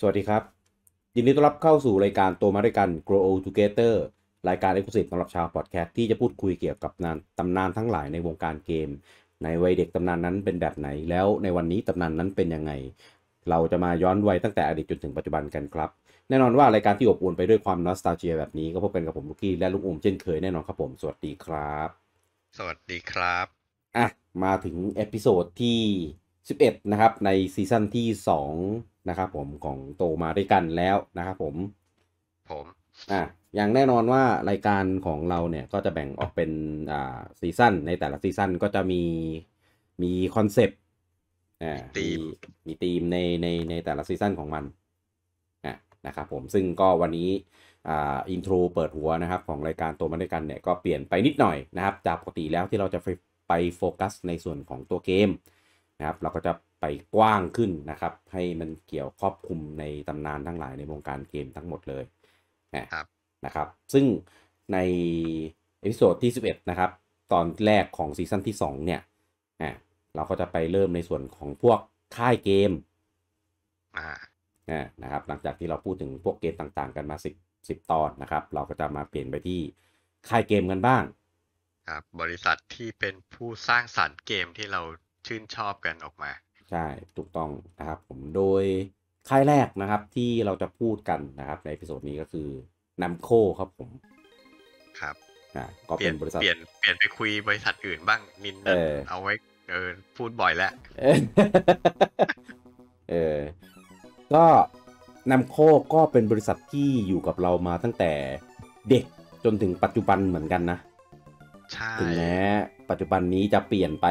สวัสดีครับ ยินดีต้อนรับเข้าสู่รายการโตมาด้วยกัน Grow Together รายการเอก l u s i v ์สำหรับชาวพอดแคสต์ที่จะพูดคุยเกี่ยวกับนานตำนานทั้งหลายในวงการเกม ในวัยเด็กตำนานนั้นเป็นแบบไหน แล้วในวันนี้ตำนานนั้นเป็นยังไง เราจะมาย้อนวัยตั้งแต่อดีตจนถึงปัจจุบันกันครับ แน่นอนว่ารายการที่อบอวลไปด้วยความนอสตาเจียแบบนี้ก็พบกันกับผมลูกี้และลุงอมเช่นเคยแน่นอนครับผมสวัสดีครับ สวัสดีครับอ่ะมาถึงเอพิโซดที่11 นะครับ ในซีซั่นที่ 2นะครับ ผมของโตมาด้วยกันแล้วนะครับผมผมอ่ะอย่างแน่นอนว่ารายการของเราเนี่ยก็จะแบ่งออกเป็นอ่าซีซั่นในแต่ละซีซั่นก็จะมีมีคอนเซปต์อ่ามีมีธีมในในในแต่ละซีซั่นของมันอ่ะนะครับผมซึ่งก็วันนี้อ่าอินโทรเปิดหัวนะครับ ของรายการโตมาด้วยกันเนี่ยก็เปลี่ยนไปนิดหน่อยนะครับ จากปกติแล้วที่เราจะไปโฟกัสในส่วนของตัวเกมนะครับ เราก็จะไปกว้างขึ้นนะครับ ให้มันเกี่ยวครอบคลุมในตำนานทั้งหลายในวงการเกมทั้งหมดเลยนะครับนะครับซึ่งในเอพิโซดที่11นะครับตอนแรกของซีซั่นที่2เนี่ยเราก็จะไปเริ่มในส่วนของพวกค่ายเกมอ่านะครับหลังจากที่เราพูดถึงพวกเกมต่างๆกันมา 10 10ตอนนะครับ เราก็จะมาเปลี่ยนไปที่ค่ายเกมกันบ้างครับบริษัทที่เป็นผู้สร้างสารรค์เกมที่เราชื่นชอบกันออกมาใช่ ถูกต้องนะครับผมโดยค่ายแรกนะครับที่เราจะพูดกันนะครับในพิโซดนี้ก็คือนัมโคครับผม ครับนะก็เปยนบริษัทเปลี่ยนเปลี่ยนไปคุยบริษัทอื่นบ้างนินเอาไว้เออพูดบ่อยแล้วเออ ก็นัมโคก็เป็นบริษัทที่อยู่กับเรามาตั้งแต่เด็กจนถึงปัจจุบันเหมือนกันนะ ใช่ถึงแม้ปัจจุบันนี้จะเปลี่ยนไป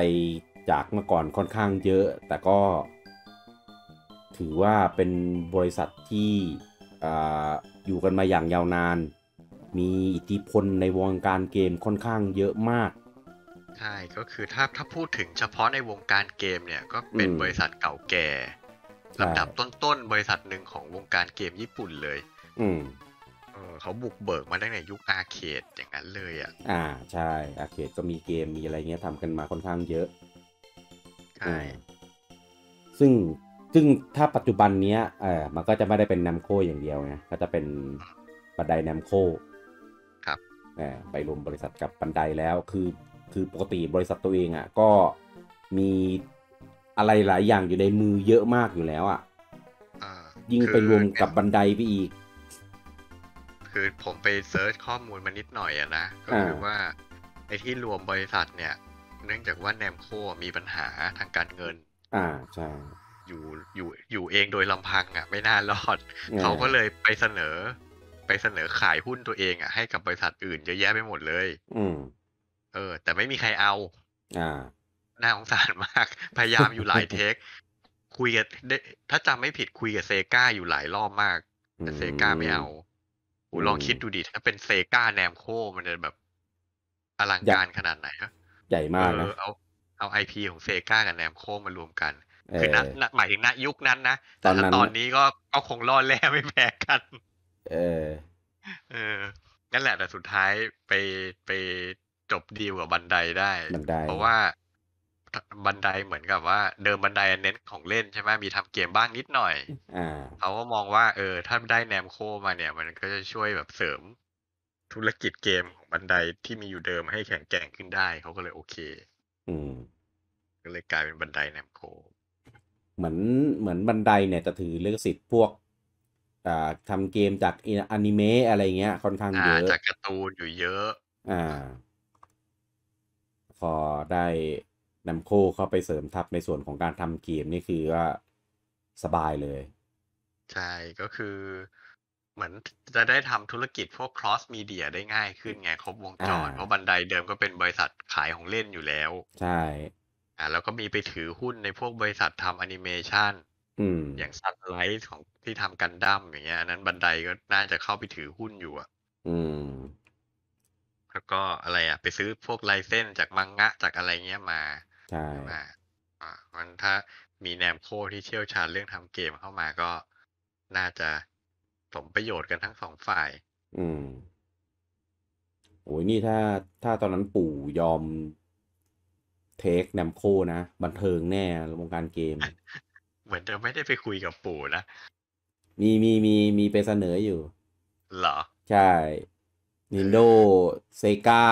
จากเมื่อก่อนค่อนข้างเยอะ แต่ก็ ถือว่าเป็นบริษัทที่อยู่กันมาอย่างยาวนาน มีอิทธิพลในวงการเกมค่อนข้างเยอะมาก ใช่ก็คือถ้าถ้าพูดถึงเฉพาะในวงการเกมเนี่ยก็เป็นบริษัทเก่าแก่ลำดับต้นๆ บริษัทหนึ่งของวงการเกมญี่ปุ่นเลย อืมเขาบุกเบิกมาตั้งแต่ยุค อาเคดอย่างนั้นเลยอ่ะอ่าใช่อาเคดก็มีเกมมีอะไรเงี้ยทำกันมาค่อนข้างเยอะใช่ซึ่งซึ่งถ้าปัจจุบันเนี้ยเออมันก็จะไม่ได้เป็นนัมโคอย่างเดียวไงก็จะเป็นบันไดนัมโค ครับเออไปรวมบริษัทกับบันไดแล้ว คือคือปกติบริษัทตัวเองอะ่ะก็มีอะไรหลายอย่างอยู่ในมือเยอะมากอยู่แล้วอะ่ะยิ่งไปรวมกับบันไดไปอีก คือผมไปเซิร์ชข้อมูลมานิดหน่อยอะนะก็คือว่าไอ้ที่รวมบริษัทเนี่ยเนื่องจากว่าแนมโคมีปัญหาทางการเงิน อ่าใช่ อยู่ อยู่ อยู่เองโดยลำพัง อ่ะ ไม่น่ารอด เขาก็เลยไปเสนอ ไปเสนอขายหุ้นตัวเองอ่ะ ให้กับบริษัทอื่นเยอะแยะไปหมดเลย อืม เออ แต่ไม่มีใครเอา อ่าน่าสงสารมาก พยายามอยู่หลายเทค คุยกับ ถ้าจำไม่ผิดคุยกับเซกาอยู่หลายรอบมาก แต่เซกาไม่เอาอลองคิดดูดิถ้าเป็นเซกาแนมโคมันจะแบบอลังการขนาดไหนอะใหญ่มากนะ เอาเอาไอพีของเซกากับแรมโค้งมารวมกัน คือนัณหมายถึงณยุคนั้นนะ แต่ั้นตอนนี้ก็ ก็คงรอดแล้วไม่แพ้กัน เออ เออ นั่นแหละแต่สุดท้ายไปไปจบดีลกับบันไดได้ เพราะว่า บันไดเหมือนกับว่าเดิมบันไดเน้นของเล่นใช่ไหม มีทำเกมบ้างนิดหน่อยอเขาก็มองว่า เออถ้าได้แนมโคมาเนี่ยมันก็จะช่วยแบบเสริมธุรกิจเกมของบันไดที่มีอยู่เดิม ให้แข็งแกร่งขึ้นได้เขาก็เลยโอเค อืม ก็เลยกลายเป็นบันไดแนมโค เหมือนเหมือนบันไดเนี่ยจะถือลิขสิทธิ์พวกอ่าทำเกมจากอนิเมะอะไรเงี้ยค่อนข้างเยอะจากการ์ตูนอยู่เยอะ อ่าพอได้นำโคเข้าไปเสริมทับในส่วนของการทำเกมนี่คือว่าสบายเลย ใช่ก็คือเหมือนจะได้ทำธุรกิจพวก cross media ได้ง่ายขึ้นไงครบวงจร เพราะบันไดเดิมก็เป็นบริษัทขายของเล่นอยู่แล้ว ใช่อ่า แล้วก็มีไปถือหุ้นในพวกบริษัททำแอนิเมชันอืม อย่างซันไลท์ของที่ทำกันดั้มอย่างเงี้ยอันนั้นบันไดก็น่าจะเข้าไปถือหุ้นอยู่อะอืม แล้วก็อะไรอะไปซื้อพวกไลเซนสนจากมังงะจากอะไรเงี้ยมาใช่อ่าอ่ามันถ้ามีแนมโคที่เชี่ยวชาญเรื่องทำเกมเข้ามาก็น่าจะสมประโยชน์กันทั้งสองฝ่าย อืมโอ้ยนี่ถ้า ถ้าตอนนั้นปู่ยอม เทคแนมโค นะ บันเทิงแน่วงการเกม เหมือนจะไม่ได้ไปคุยกับปู่นะ มี มี มี มีไปเสนออยู่ เหรอ ใช่นินโดเซกา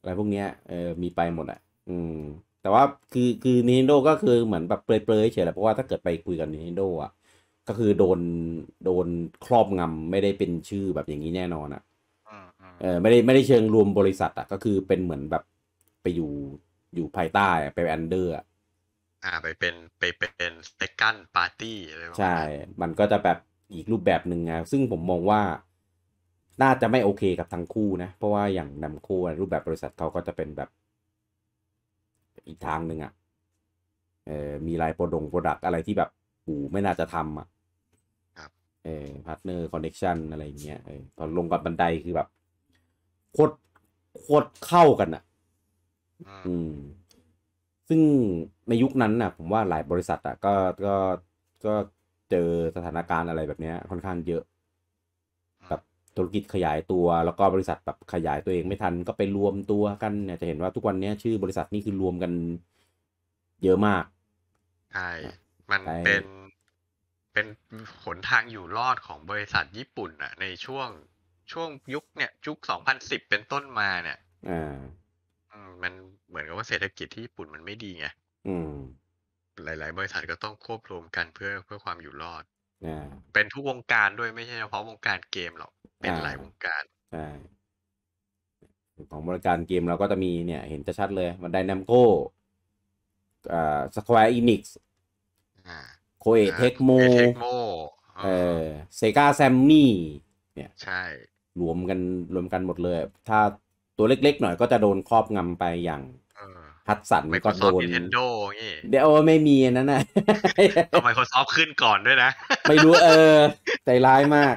อะไรพวกเนี้ย เออ มีไปหมดอ่ะ อืม แต่ว่า คือ คือนินโดก็คือเหมือนแบบเปรยๆเฉยแหละ เพราะว่าถ้าเกิดไปคุยกับนินโดอ่ะก็คือโดนโดนครอบงำไม่ได้เป็นชื่อแบบอย่างนี้แน่นอนอะ่ะเออไม่ได้ไม่ได้เชิงรวมบริษัทอะ่ะก็คือเป็นเหมือนแบบไปอยู่อยู่ภายใต้ไปแอนเดอร์อ่าไปเป็นไปเป็นเซคันปาร์ตี้อะไรใช่ มันก็จะแบบอีกรูปแบบหนึ่งนะซึ่งผมมองว่าน่าจะไม่โอเคกับทั้งคู่นะ เพราะว่าอย่างนำคู่รูปแบบบริษัทเขาก็จะเป็นแบบ อีกทางหนึ่งอะ่ะ เออมีลายโปรดงโปรดักอะไรที่แบบปูไม่น่าจะทำอ่ะเออพาร์ทเนอร์คอนเน็กชันอะไรอย่างเงี้ยเออตอนลงกับบันไดคือแบบโคตรโคตรเข้ากันอะ่ะอืมซึ่งในยุคนั้นน่ะ ผมว่าหลายบริษัทอะ่ะก็ก็ก็เจอสถานการณ์อะไรแบบเนี้ยค่อนข้างเยอะแบบธุรกิจขยายตัว แล้วก็บริษัทแบบขยายตัวเองไม่ทันก็ไปรวมตัวกันเนี่ยจะเห็นว่าทุกวันนี้ชื่อบริษัทนี่คือรวมกันเยอะมากใช่มันเป็นเป็นหนทางอยู่รอดของบริษัทญี่ปุ่นอะในช่วงช่วงยุคเนี่ยยุคสองพันสิบเป็นต้นมาเนี่ยอ่ามันเหมือนกับว่าเศรษฐกิจที่ญี่ปุ่นมันไม่ดีไงอืม หลาย ๆ บริษัทก็ต้องควบรวมกันเพื่อเพื่อความอยู่รอดอเป็นทุกวงการด้วยไม่ใช่เฉพาะวงการเกมหรอกเป็นหลายวงการอของบริการเกมเราก็จะมีเนี่ย เห็นชัดเลยมันไดนามโก้อ่าสควอเอนิกส์โคเอเทคโมเทคโม เออ เซกาแซมมี่เนี่ยใช่ รวมกันรวมกันหมดเลย ถ้าตัวเล็กๆหน่อยก็จะโดนครอบงำไปอย่างพัดสันก็โดน n i นงี้เดี๋ยวไม่มีนั่นนะทำไมเขาซอฟขึ้นก่อนด้วยนะ ไม่รู้เออใจร้ายมาก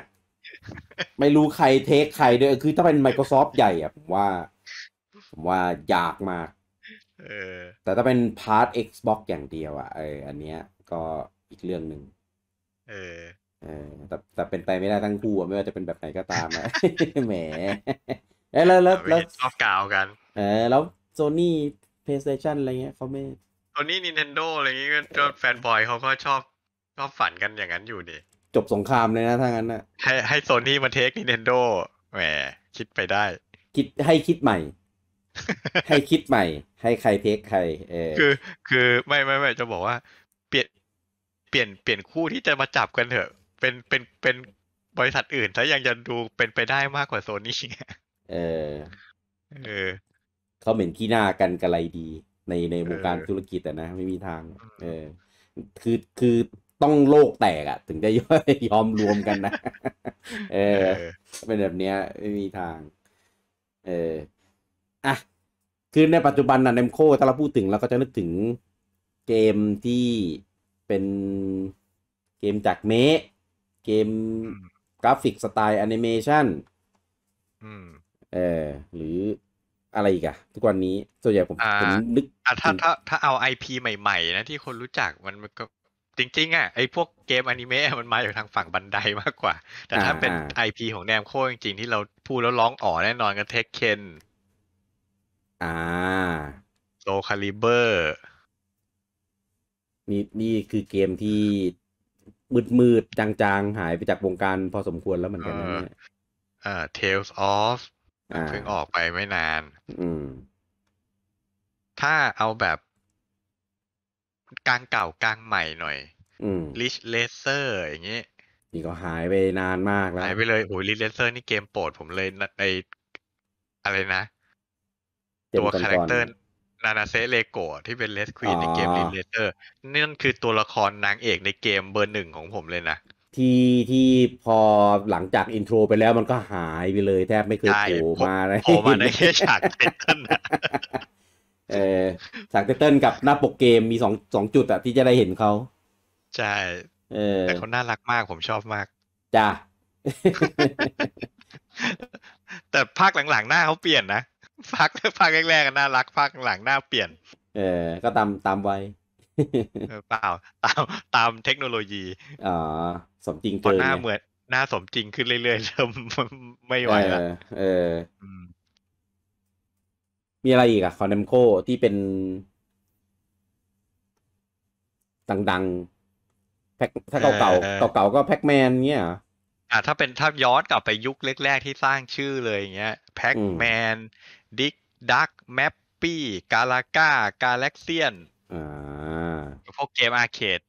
ไม่รู้ใครเทคใครด้วย คือถ้าเป็น Microsoft ใหญ่อะผมว่าผมว่ายากมากแต่ถ้าเป็นพาร์ท Xbox อย่างเดียวอะเออ อันเนี้ยก็อีกเรื่องหนึ่งเออเออแต่แต่เป็นไปไม่ได้ทั้งคู่ไม่ว่าจะเป็นแบบไหนก็ตามะแหม แล้วแล้วแล้วชอบกล่าวกัน เออแล้วโซนี่เพลย์สเตชันอะไรเงี้ยเขาไม่โซนี่นินเทนโดอะไรเงี้ยก็แฟนบอยเขาก็ชอบชอบฝันกันอย่างนั้นอยู่ดิจบสงครามเลยนะถ้างั้นนะให้ให้โซนี่มาเทคนินเทนโดแหมคิดไปได้ คิดให้คิดใหม่ ให้คิดใหม่ ให้ใครเทคใคร เออ คือ คือไม่ไม่ไม่จะบอกว่าลี่ยนเปลี่ยนคู่ที่จะมาจับกันเถอะ เป็นเป็นเป็นบริษัทอื่น ถ้ายังจะดูเป็นไปได้มากกว่าโซนี่เออเออเขาเหม็นขี้หน้ากันกัะไรดี ในในวงการธุรกิจอะนะไม่มีทางเออคือคือต้องโลกแตกอะถึงจะยอมรวมกันนะ เออ เป็นแบบเนี้ยไม่มีทาง เอออ่ะ คือในปัจจุบันนะเนมโคถ้าเราพูดถึงเราก็จะนึกถึงเกมที่เป็นเกมจากเมะเกมกราฟิกสไตล์แอนิเมชันเออหรืออะไรอีกอะทุกวันนี้ ส่วนใหญ่ผมผมนึก ถ้าถ้าถ้าเอาไอพีใหม่ ๆ นะที่คนรู้จักมันก็จริงๆอ่ะไอพวกเกมอนิเมะมันมาจากทางฝั่งบันไดมากกว่า แต่ถ้าเป็นไอพีของแนมโค้จริงๆ ที่เราพูดแล้วร้องอ๋อแน่นอนก็เทคเคนอ่าโซคาลิเบอร์นี่นี่คือเกมที่มืดมืดจางๆหายไปจากวงการพอสมควรแล้วเหมือนกันนะเนี่ยอ่า Tales of เพิ่งออกไปไม่นาน อืม ถ้าเอาแบบกลางเก่ากลางใหม่หน่อยลิชเลเซอร์อย่างเงี้ย นี่ก็หายไปนานมากแล้ว หายไปเลยโอ้ยลิชเลเซอร์นี่เกมโปรดผมเลยในอะไรนะตัวคาแรคเตอร์นานาเซเลโกที่เป็นเลสควีนในเกมลิเลเตอร์นั่นคือตัวละครนางเอกในเกมเบอร์หนึ่งของผมเลยนะ ที่ที่พอหลังจากอินโทรไปแล้วมันก็หายไปเลยแทบไม่เคยโผล่มาเลยโผล่มาใดแค่ฉากเต้ันเออฉากเต้นกับหน้าปกเกมมีสองสองจุดอะที่จะได้เห็นเขาใช่เออแต่เขาน่ารักมากผมชอบมากจ้าแต่ภาคหลังๆ หน้าเขาเปลี่ยนนะภาคภาคแรกๆน่ารักภาคหลังหน้าเปลี่ยน เออ ก็ตามตามไวเปล่าตามตามเทคโนโลยีอ๋อสมจริงเกินหน้าเหมือนหน้าสมจริงขึ้นเรื่อยๆเริ่มไม่ไหวละเออมีอะไรอีกอะคอนเดมโคที่เป็น ดังๆ แพ็คถ้าเก่าๆเก่าๆก็แพ็กแมนเงี้ยอ่าถ้าเป็นถ้าย้อนกลับไปยุคแรกๆที่สร้างชื่อเลยอย่างเงี้ยแพ็กแมนดิกดักแมปปี้กาลาก้ากาแล็กเซียนพวกเกมอาร์เคด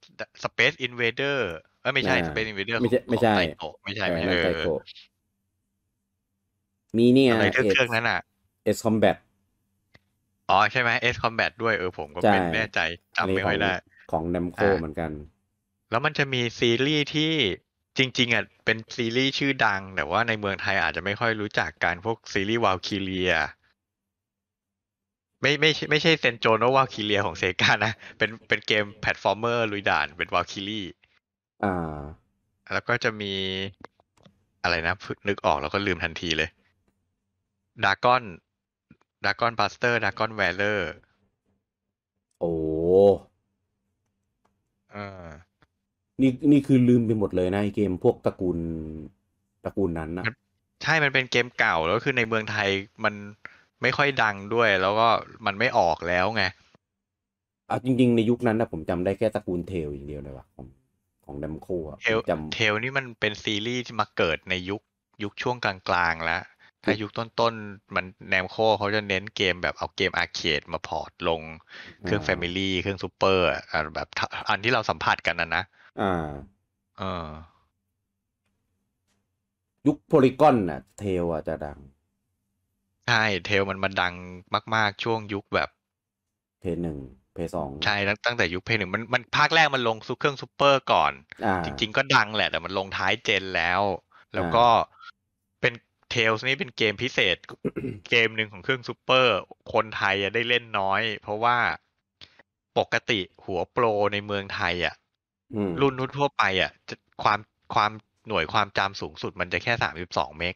สเปซอินเวเดอร์เออไม่ใช่สเปซอินเวเดอร์ไม่ใช่ไม่ใช่ไม่ใช่ไม่ใช่มีเนี่ยอะไรเครื่องนั้นอ่ะเอสคอมแบทอ๋อ ใช่ไหมเอสคอมแบทด้วย เออผมก็เป็นแน่ใจจำไม่ค่อยได้ ของนดมโคเหมือนกัน แล้วมันจะมีซีรีส์ที่จริงๆอ่ะเป็นซีรีส์ชื่อดัง แต่ว่าในเมืองไทยอาจจะไม่ค่อยรู้จักการพวกซีรีส์วาลคิเลียไม่ไม่ไม่ใช่เซนโจโนวาคิเลียของเซกานะเป็นเป็นเกมแพลตฟอร์มเมอร์ ลุยด่านเป็นวาคิลี่ อ่า แล้วก็จะมีอะไรนะนึกออกแล้วก็ลืมทันทีเลยดากอนดากอนบัสเตอร์ดากอนแวลเลอร์ โอ้อ่านี่นี่คือลืมไปหมดเลยนะ เกมพวกตระกูลตระกูลนั้นนะใช่มันเป็นเกมเก่าแล้ว คือในเมืองไทยมันไม่ค่อยดังด้วย แล้วก็มันไม่ออกแล้วไงอ่ะจริงๆ ในยุคนั้นนะผมจำได้แค่ตระกูลเทลอย่างเดียวเลยว่ะ ของของดัมโคอะเทลจำเทลนี่มันเป็นซีรีส์ที่มาเกิดในยุคยุคช่วงกลางๆแล้วถ้ายุคต้นๆ มันแนมโคเขาจะเน้นเกมแบบเอาเกมอาร์เคดมาพอร์ตลงเครื่องแฟมิลี่เครื่องซูเปอร์ อ่ะแบบอันที่เราสัมผัสกันนะนะอ่าเออยุคโพลิกอนน่ะ เทลอ่ะจะดังใช่เทลมันมันดังมาก ๆช่วงยุคแบบเพย์หนึ่งเพย์สองใช่ตั้งตั้งแต่ยุคเพย์หนึ่งมันมันภาคแรกมันลงซุปเครื่องซูเปอร์ก่อน จริง ๆ ก็ดังแหละแต่มันลงท้ายเจนแล้ว แล้วก็เป็นเทลส์นี่เป็นเกมพิเศษ เกมหนึ่งของเครื่องซูเปอร์ คนไทยได้เล่นน้อย เพราะว่าปกติหัวโปรในเมืองไทยอ่ะรุ่นทั่วไปอ่ะความความหน่วยความจำสูงสุดมันจะแค่สามสิบสองเมก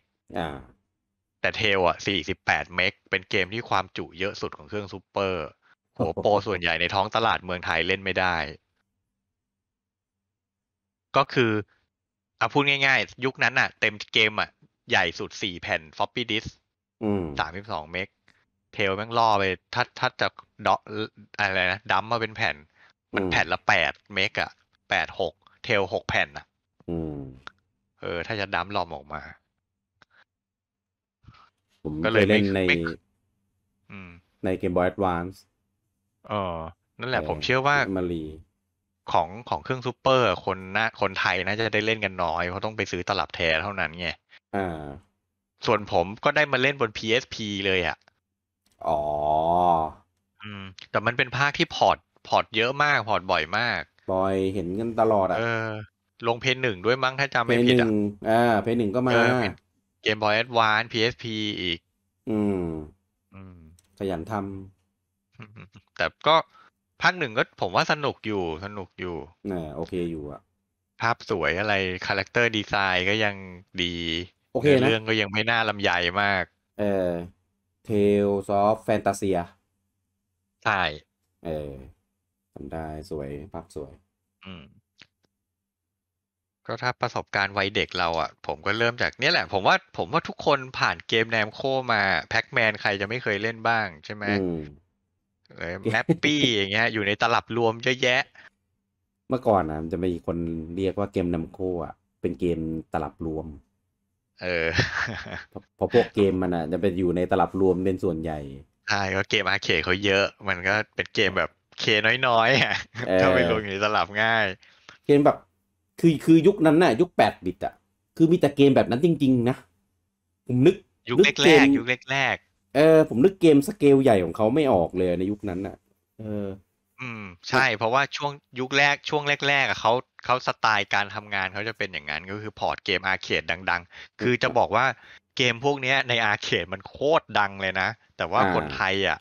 แต่เทลอ่ะสี่สิบแปดเมก เป็นเกมที่ความจุเยอะสุดของเครื่องซูเปอร์ โห โปรส่วนใหญ่ในท้องตลาดเมืองไทยเล่นไม่ได้ ก็คืออาพูดง่ายๆ ยุคนั้นอ่ะเต็มเกมอ่ะ ใหญ่สุดสี่แผ่นฟอปปี้ดิสสามสิบสองเมกเทลแม่งล่อไป ถ้าถ้าจะดออะไรนะดัมมาเป็นแผ่น มันแผ่นละแปดเมกอะแปดหกเทลหกแผ่นอะเออ ถ้าจะดัมลอมออกมาผมก็เลยเล่นในในเกมบอยส์วานส์อ๋อนั่นแหละผมเชื่อว่ามารีของของเครื่องซูเปอร์คนนะคนไทยน่าจะได้เล่นกันน้อยเพราะต้องไปซื้อตลับแทนเท่านั้นไงอ่าส่วนผมก็ได้มาเล่นบน PSP เลยอะ่ะ อ๋อ อืมแต่มันเป็นภาคที่พอร์ตพอร์ตเยอะมากพอร์ตบ่อยมาก บ่อยเห็นกันตลอดอะ่ะเออ ลงเพนหนึ่งด้วยมั้งถ้าจำไม่ผิดอ่ะอ่าเพนหนึ่งก็มาเกมบอยแอดวานพีเอสพีอีก อืม อืม ขยันทำแต่ก็ภาคหนึ่งก็ผมว่าสนุกอยู่สนุกอยู่เนี่โอเคอยู่อะภาพสวยอะไร คาแรคเตอร์ดีไซน์ก็ยังดีโอเคนะเรื่องก็ยังไม่น่าลำใหญ่มาก เออเทลซอฟแฟนตาเซียใช่เออทำได้สวยภาพสวย อืมก็ถ้าประสบการณ์วัยเด็กเราอ่ะ ผมก็เริ่มจากเนี้ยแหละ ผมว่า ผมว่าทุกคนผ่านเกมแนมโคมา แพ็กแมนใครจะไม่เคยเล่นบ้างใช่ไหมแมปปี้อย่างเงี้ย อยู่ในตลับรวมเยอะแยะ เมื่อก่อนนะมันจะมีคนเรียกว่าเกมนำโค อ่ะ เป็นเกมตลับรวม เออพอพวกเกมมันอ่ะ จะเป็นอยู่ในตลับรวมเป็นส่วนใหญ่ใช่ก็เกมอาเคเขาเยอะ มันก็เป็นเกมแบบเคน้อยๆอ่ะถ้าไปลงอยู่ในตลับง่ายเกมแบบคือคือยุคนั้นน่ะ ยุคแปดบิตอ่ะ คือมีแต่เกมแบบนั้นจริงๆนะผมนึก ยุคแรกยุคแรกเออ ผมนึกเกมสเกลใหญ่ของเขาไม่ออกเลยในยุคนั้นอ่ะเอออืม ใช่เพราะว่าช่วงยุคแรก ช่วงแรก ๆอ่ะเขาเขาสไตล์การทำงานเขาจะเป็นอย่างนั้น ก็คือพอร์ตเกมอาร์เคดดังๆ คือจะบอกว่าเกมพวกนี้ในอาร์เคดมันโคตรดังเลยนะ แต่ว่าคนไทยอ่ะ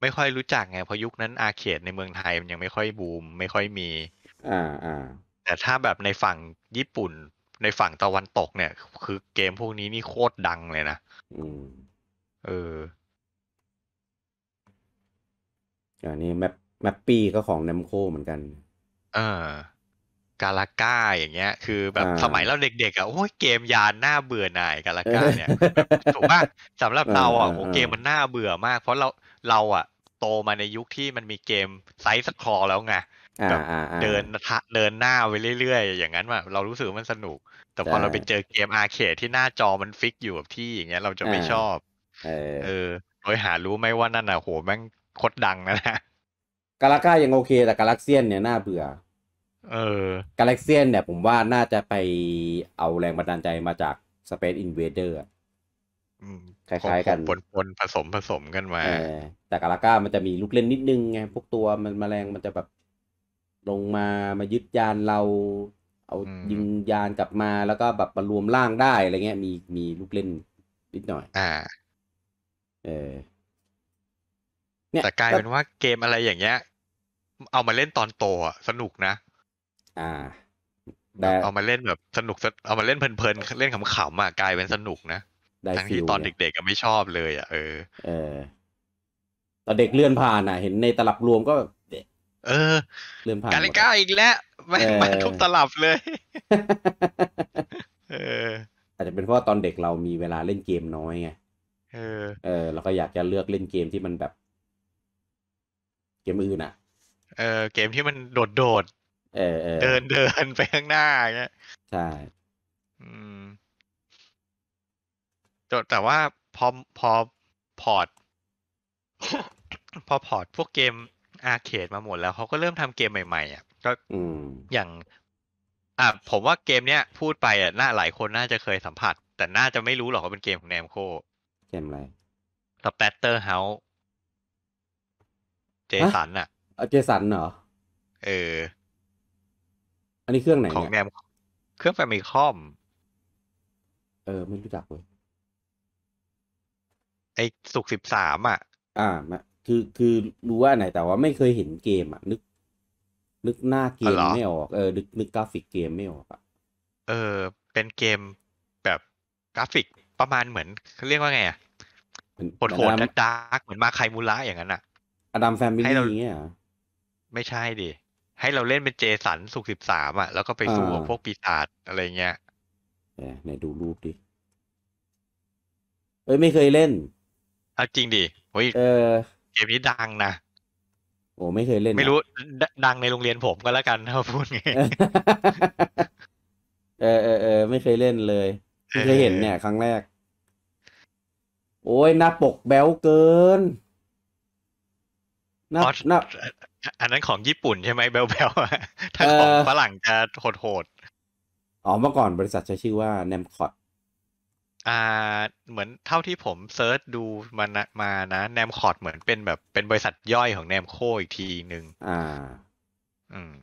ไม่ค่อยรู้จักไงเพราะยุคนั้นอาร์เคดในเมืองไทยมันยังไม่ค่อยบูมไม่ค่อยมี อ่าอ่าแต่ถ้าแบบในฝั่งญี่ปุ่น ในฝั่งตะวันตก เนี่ย คือเกมพวกนี้นี่โคตรดังเลยนะอเอออันนี้แมปแมปปี้ก็ของแนมโคเหมือนกันเออกาลาก้าอย่างเงี้ยคือ แบบสมัยเราเด็กๆอ่ะโอ้ยเกมยานหน้าเบื่อหน่ายกาลาก้า เนี่ยถูกป่ะสำหรับเราอ่ะโอเกมมันน่าเบื่อมาก เพราะเราเราอ่ะ โตมาในยุคที่มันมีเกมไซส์สครอแล้วไงแบบเดินเดินหน้าไปเรื่อยๆ อย่างนั้นว่าเรารู้สึกมันสนุก แต่พอเราไปเจอเกมอาร์เคดที่หน้าจอมันฟิกอยู่กับที่อย่างเงี้ยเราจะไม่ชอบ เออโดยหารู้ไหมว่านั่นอ่ะ โห แม่งโคตรดังนะนะกาลก้ายังโอเค แต่กาลักเซียนเนี่ยน่าเบื่อ เออกาลักเซียน เนี่ยผมว่าน่าจะไปเอาแรงบันดาลใจมาจากสเปซอินเวเดอร์คล้ายๆกันปนผสมผสมกันมาแต่กาลก้ามันจะมีลูกเล่นนิดนึงไงพวกตัวมันแมลงมันจะแบบลงมามายึดยานเรา เอายิงยานกลับมาแล้วก็แบบมารวมร่างได้อะไรเงี้ย มีมีลูกเล่นนิดหน่อย อ่า เออ เนี่ยแต่กลายเป็นว่าเกมอะไรอย่างเงี้ยเอามาเล่นตอนโตอ่ะสนุกนะ อ่าเอามาเล่นแบบสนุกเอามาเล่นเพลินๆเล่นขำๆอ่ะกลายเป็นสนุก นะทั้งที่ตอนเด็กๆก็ไม่ชอบเลย อ่ะเออเออตอนเด็กเลื่อนผ่านอ่ะ เห็นในตลับรวมก็เออ เริ่มผ่านกาลิก้าอีกแล้วมาทุบตลับเลยออาจจะเป็นเพราะตอนเด็กเรามีเวลาเล่นเกมน้อยไงเออเออ เราก็อยากจะเลือกเล่นเกมที่มันแบบ เกมอื่นอ่ะ เออ เกมที่มันโดดโดดเออเดินเดินไปข้างหน้าเงี้ยใช่อืมแต่ว่าพอพอพอร์ตพอพอร์ตพวกเกมอาร์เคดมาหมดแล้วเขาก็เริ่มทำเกมใหม่ ๆ อ่ะก็อย่าง อ่ะ ผมว่าเกมเนี้ย พูดไปอ่ะ น่าหลายคนน่าจะเคยสัมผัส แต่น่าจะไม่รู้หรอกว่าเป็นเกมของแนมโค เกมอะไรสเปตเตอร์เฮาส์เจสันอ่ะเจสันเหรอเอออันนี้เครื่องไหนของแนมเครื่องแฟมิคอมเออไม่รู้จักเลย ไอ้ สุกสิบสามอ่ะอ่าคือคือ รู้ว่าไหนแต่ว่าไม่เคยเห็นเกมอ่ะ นึก นึกหน้า เกมอไม่ออก เออนึกนึกกราฟิกเกมไม่ออกอะเออ เป็นเกมแบบกราฟิกประมาณเหมือนเขาเรียกว่าไงอะมอนโหดๆดัดาร์กเหมือนมาครมูระอย่างนั้นอะอดัมแฟมิให้ลี่เราอย่างเงี้ยเหรอไม่ใช่ดิให้เราเล่นเป็นเจสันสุกสิบสามอ่ะแล้ว ก็ไปสู้กับพวกปีศาจอะไรเงี้ยเนีไหนดูรูปดิเอ้ยไม่เคยเล่นเอาจริงดิเฮ้ยเออเกมนี้ดังนะโอ้ไม่เคยเล่น ไม่รู้ดังในโรงเรียนผมก็แล้วกันถ้าพูดไง เออเออเออไม่เคยเล่นเลยไม่เคยเห็นเนี่ย ครั้งแรก โอ้ยหน้าปกแบลเกินหน้าหน้าอันนั้นของญี่ปุ่นใช่ไหม แบลแบลถ้าของฝรั่งจะโหดโหดอ๋อเมื่อก่อนบริษัทใช้ชื่อว่า n นมคอ t อ่าเหมือนเท่าที่ผมเซิร์ชดูมานะมานะแนมคอร์ดเหมือนเป็นแบบเป็นบริษัทย่อยของแนมโคอีกทีหนึ่งอ่า อืม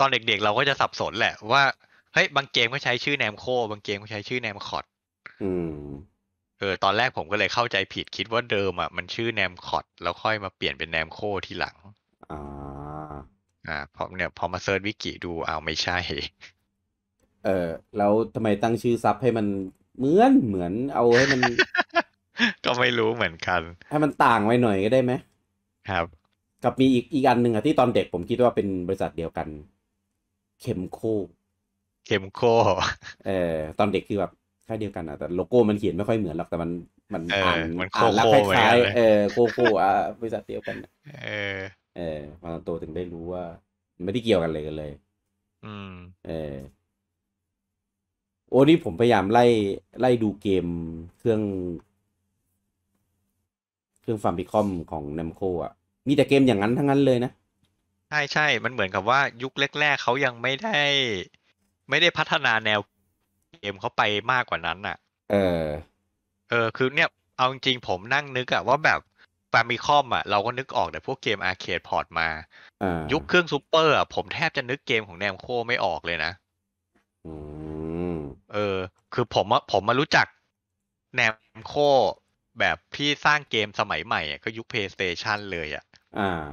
ตอนเด็กๆเราก็จะสับสนแหละว่าเฮ้ยบางเกมก็ใช้ชื่อแนมโค บางเกมก็ใช้ชื่อแนมคอร์ดอืมเออตอนแรกผมก็เลยเข้าใจผิดคิดว่าเดิมอ่ะมันชื่อแนมคอร์ดแล้วค่อยมาเปลี่ยนเป็นแนมโคที่หลังอ่าอ่าพอเนี่ย พอมาเซิร์ชวิกิดูเอาไม่ใช่เออแล้วทำไมตั้งชื่อซับให้มันเหมือนเหมือน เอาให้มัน ก็ไม่รู้เหมือนกันให้มันต่างไว้หน่อยก็ได้ไหมครับกับมีอีกอีกอันหนึ่งอะที่ตอนเด็กผมคิดว่าเป็นบริษัทเดียวกัน เข็มโคเข็มโคเออตอนเด็กคือแบบค่ายเดียวกันอะแต่โลโก้มันเขียนไม่ค่อยเหมือนหรอกแต่มันมันอ่านอ่านแล้วคล้ายเออโคโคอ่ะบริษัทเดียวกัน เออเออพอโตถึงได้รู้ว่าไม่ได้เกี่ยวกันเลยกันเลยอืมเออโอ้นี่ผมพยายามไล่ไล่ดูเกมเครื่อง เครื่องฟาร์มพิคอมของนัมโคอ่ะ มีแต่เกมอย่างนั้นทั้งนั้นเลยนะใช่ใช่มันเหมือนกับว่ายุคแรกๆ เขายังไม่ได้ ไม่ได้พัฒนาแนวเกมเขาไปมากกว่านั้นอ่ะ เออ เออคือเนี่ย เอาจริงผมนั่งนึกอะว่าแบบฟาร์มิคอมอ่ะเราก็นึกออกแต่พวกเกมอาร์เคดพอร์ตมายุคเครื่องซูเปอร์อ่ะผมแทบจะนึกเกมของแนมโคไม่ออกเลยนะเออคือผมผมมารู้จัก แนมโคแบบที่สร้างเกมสมัยใหม่ก็ยุค PlayStation เลยอ่ะ อ่า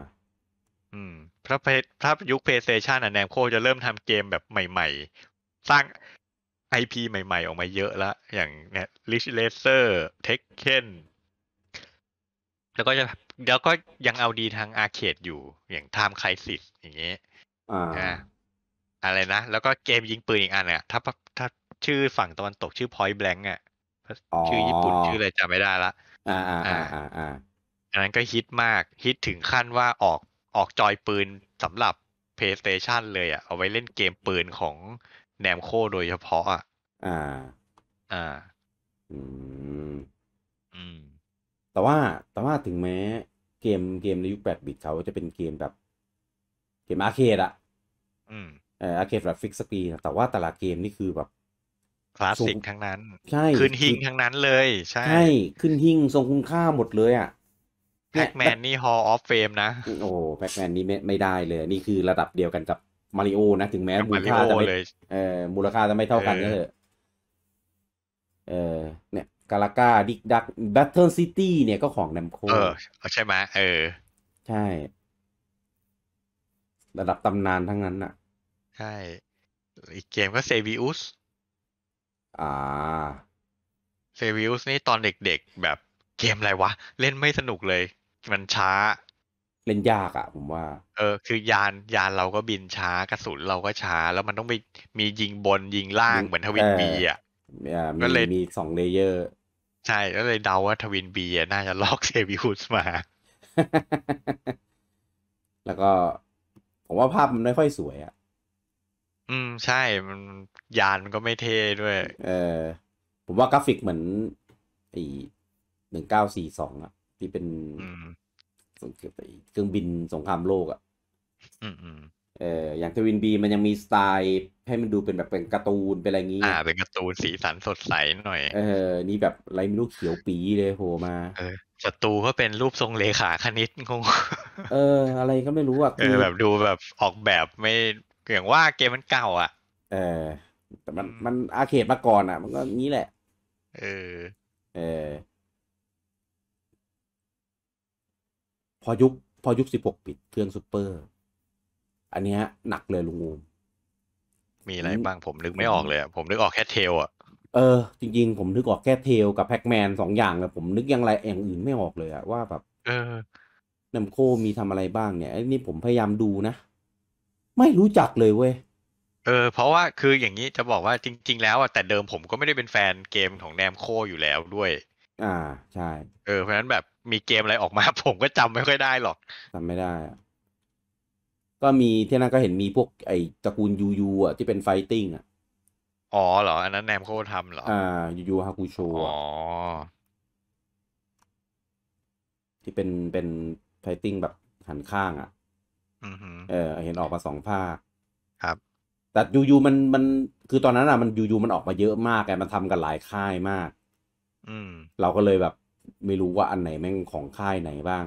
อืม พระเพพระยุค PlayStation อ่ะแนมโคจะเริ่มทำเกมแบบใหม่ๆ สร้างไอพีใหม่ๆ ออกมาเยอะละ อย่างเนี่ยลิชเลเซอร์เทคเคนแล้วก็จะแล้วก็ยังเอาดีทางอาร์เคดอยู่อย่างไทม์ไครสิสอย่างเงี้ยอ่าอะไรนะ แล้วก็เกมยิงปืนอีกอันเนี่ยถ้าถ้าชื่อฝั่งตะวันตกชื่อพอยต์แบงก์อ่ะ ชื่อญี่ปุ่น ชื่ออะไรจำไม่ได้ละ อ่า อ่าอ่าอ่าอันนั้นก็ฮิตมาก ฮิตถึงขั้นว่าออกออกจอยปืนสำหรับ PlayStation เลย อ่ะ เอาไว้เล่นเกมปืนของแนมโคโดยเฉพาะอ่ะ อ่า อ่า อืม อืม แต่ว่าแต่ว่าถึงแม้ เกมเกมในยุคแปดบิตเขาจะเป็นเกมแบบ เกมอาร์เคดอ่ะ อืม เอออาร์เคดแบบฟิกสกีนแต่ว่าแต่ละเกมนี่คือแบบคลาสสิกทั้งนั้น ใช่ขึ้นหิ้งทั้งนั้นเลย ใช่ ขึ้นหิ้งทรงคุณค่าหมดเลย อ่ะ แพ็กแมนนี่ฮอลออฟเฟมนะ โอ้แพ็กแมนนี่ไม่ไม่ได้เลย นี่คือระดับเดียวกันกับมาริโอนะ ถึงแม้มูลค่าจะไม่เออมูลค่าจะไม่เท่ากันก็เถอะเออ เนี่ย กาลากาดิกดักแบทเทิลซิตี้เนี่ยก็ของแนมโค เออ ใช่ไหมเออ ใช่ ระดับตำนานทั้งนั้นน่ะ ใช่ อีกเกมก็เซบิอุสอ่าเซวิลส์นี่ตอนเด็กๆ แบบเกม อะไรวะ เล่นไม่สนุกเลย มันช้า เล่นยากอะผมว่า เออ คือยานยานเราก็บินช้ากระสุนเราก็ช้า แล้วมันต้องไปมียิงบนยิงล่างเหมือนทวินบีอ่ะก็เลยมีสองเลเยอร์ ใช่ก็เลยเดาว่าทวินบีน่าจะลอกเซวิลส์มา แล้วก็ ผมว่าภาพมันไม่ค่อยสวยอ่ะอืมใช่มันยานมันก็ไม่เท่ด้วย เออ ผมว่ากราฟิกเหมือนไอหนึ่งเก้าสี่สองอะที่เป็นเครื่องบินสงครามโลกอะเออ อย่างทวินบีมันยังมีสไตล์ ให้มันดูเป็นแบบเป็นการ์ตูนเป็นอะไรงี้ อ่า เป็นการ์ตูนสีสันสดใสหน่อย เออนี่แบบไรไม่รู้เขียวปีเลยโผล่มา เออศัตรูก็เป็นรูปทรงเลขาคณิตงงเออ อะไรก็ไม่รู้อ่ะเออแบบดูแบบออกแบบไม่เกี่ยงว่าเกมมันเก่าอ่ะ เออ แต่มันมันอาเขตมาก่อนอ่ะ มันก็งี้แหละ เออ เออ พอยุคพอยุคสิบหกปิดเครื่องซูเปอร์ อันเนี้ยหนักเลยลุงงู มีอะไรบ้างผมนึกไม่ออกเลยผมนึกออกแค่เทลอ่ะ เออจริงๆ ผมนึกออกแค่เทลกับแพ็กแมนสองอย่างเลยผมนึกยังไรองอื่นไม่ออกเลยอะว่าแบบ เออนัมโคมีทำอะไรบ้างเนี่ยไอ้นี่ผมพยายามดูนะไม่รู้จักเลยเว้ย เออ เพราะว่าคืออย่างนี้จะบอกว่าจริง ๆแล้วอ่ะแต่เดิมผมก็ไม่ได้เป็นแฟนเกมของแนมโคอยู่แล้วด้วย อ่าใช่ เออเพราะฉะนั้นแบบมีเกมอะไรออกมา ผมก็จำไม่ค่อยได้หรอกจำไม่ได้ ก็มีที่นั่นก็เห็นมีพวกไอตระกูลยูยูอ่ะที่เป็นไฟติ้งอ่ะ อ๋อเหรออันนั้นแนมโคทำเหรอ อ่ายูยูฮากุโช อ๋อที่เป็นเป็นไฟติ้งแบบหันข้างอ่ะเออเห็นออกมาสองภาคครับ แต่ยูยูมันมันคือตอนนั้นอ่ะมันยูยูมันออกมาเยอะมากไงมันทำกันหลายค่ายมาก อืม เราก็เลยแบบ ไม่รู้ว่าอันไหน แม่งของค่ายไหนบ้าง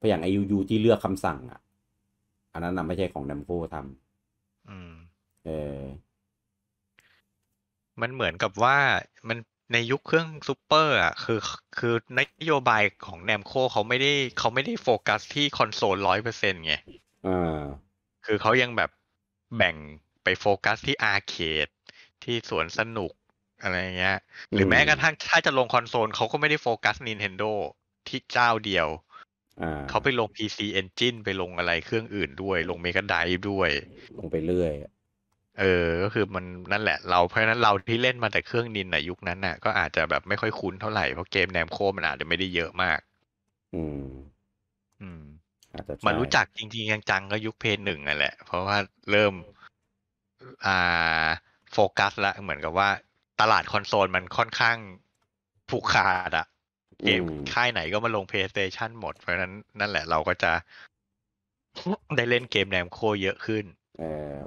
พราอย่างไอยูยูที่เลือกคำสั่ง อ่ะ อันนั้นนะไม่ใช่ของแนมโคทำเออ มันเหมือนกับว่ามันในยุคเครื่องซูเปอร์อ่ะคือคือนโยบายของแนมโคเขาไม่ได้เขาไม่ได้โฟกัสที่คอนโซลร้อยเปอร์เซ็นต์ไงอ่าคือเขายังแบบแบ่งไปโฟกัสที่อาร์เคดที่สวนสนุกอะไรเงี้ย หรือแม้กระทั่งถ้าจะลงคอนโซลเขาก็ไม่ได้โฟกัส Nintendo ที่เจ้าเดียวเขาไปลง PC Engine ไปลงอะไรเครื่องอื่นด้วยลงเมกาไดด้วยลงไปเรื่อยเออก็คือมันนั่นแหละเราเพราะฉะนั้นเราที่เล่นมาแต่เครื่องนินในยุคนั้นน่ะ ก็อาจจะแบบไม่ค่อยคุ้นเท่าไหร่เพราะเกมแนมโค มันอาจจะไม่ได้เยอะมาก อืม อืมมารู้จักจริงๆ จังๆ ก็ยุคเพย์หนึ่งน่ะแหละ เพราะว่าเริ่ม อ่าโฟกัสละเหมือนกับว่าตลาดคอนโซลมันค่อนข้างผูกขาดอะเกมค่ายไหนก็มาลง PlayStation หมด เพราะฉะนั้นนั่นแหละ เราก็จะ ได้เล่นเกมแนมโคเยอะขึ้น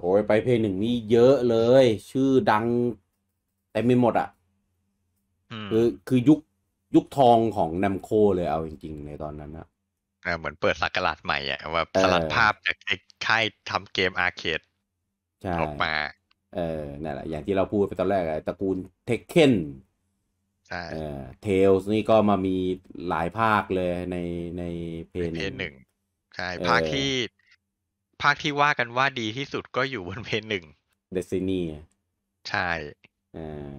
โอ้ยไปเพลงหนึ่งนี่เยอะเลยชื่อดังแต่ไม่หมดอ่ะคือคือยุคยุคทองของนัมโคเลยเอาจริง ๆ ในตอนนั้นนะเหมือนเปิดสักราชใหม่อ่ะว่าสลัดภาพจากไอ้ค่ายทำเกมอาร์เคดออกมาเออนั่นแหละ อย่างที่เราพูดไปตอนแรกอ้ตระกูลเทคเคนเออเทลส์นี่ก็มามีหลายภาคเลยในในเพลงหนึ่งใช่ภาคที่ภาคที่ว่ากันว่าดีที่สุดก็อยู่บนเพนหนึ่งเดซินีใช่อ่า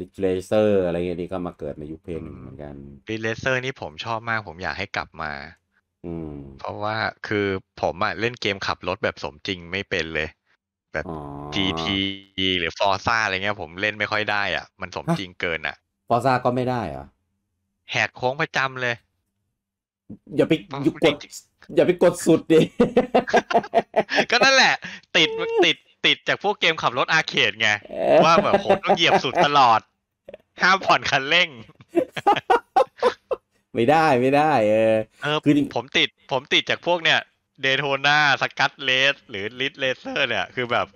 ลิเลเซอร์ อะไรเงี้ยนี่ก็มาเกิดในยุคเพลหนึ่งเหมือนกันลิเลเซอร์นี่ผมชอบมากผมอยากให้กลับมาอืมเพราะว่าคือผมอะเล่นเกมขับรถแบบสมจริงไม่เป็นเลย แบบ GT หรือฟอร์ซ่าอะไรเงี้ย ผมเล่นไม่ค่อยได้อ่ะ มันสมจริงเกินอ่ะฟอร์ซ่าก็ไม่ได้อ่ะแหกโค้งประจำเลยอย่าไปกดอย่าไปกดสุดดิ ก็นั่นแหละ ติดติดติดจากพวกเกมขับรถอาเคดไง ว่าแบบโหต้องเหยียบสุดตลอด ห้ามผ่อนคันเร่ง ไม่ได้ไม่ได้ เออเออคือผมติด ผมติดจากพวกเนี่ยเดโทน่าสกัดเลสหรือลิทเลเซอร์ เนี่ย คือแบบ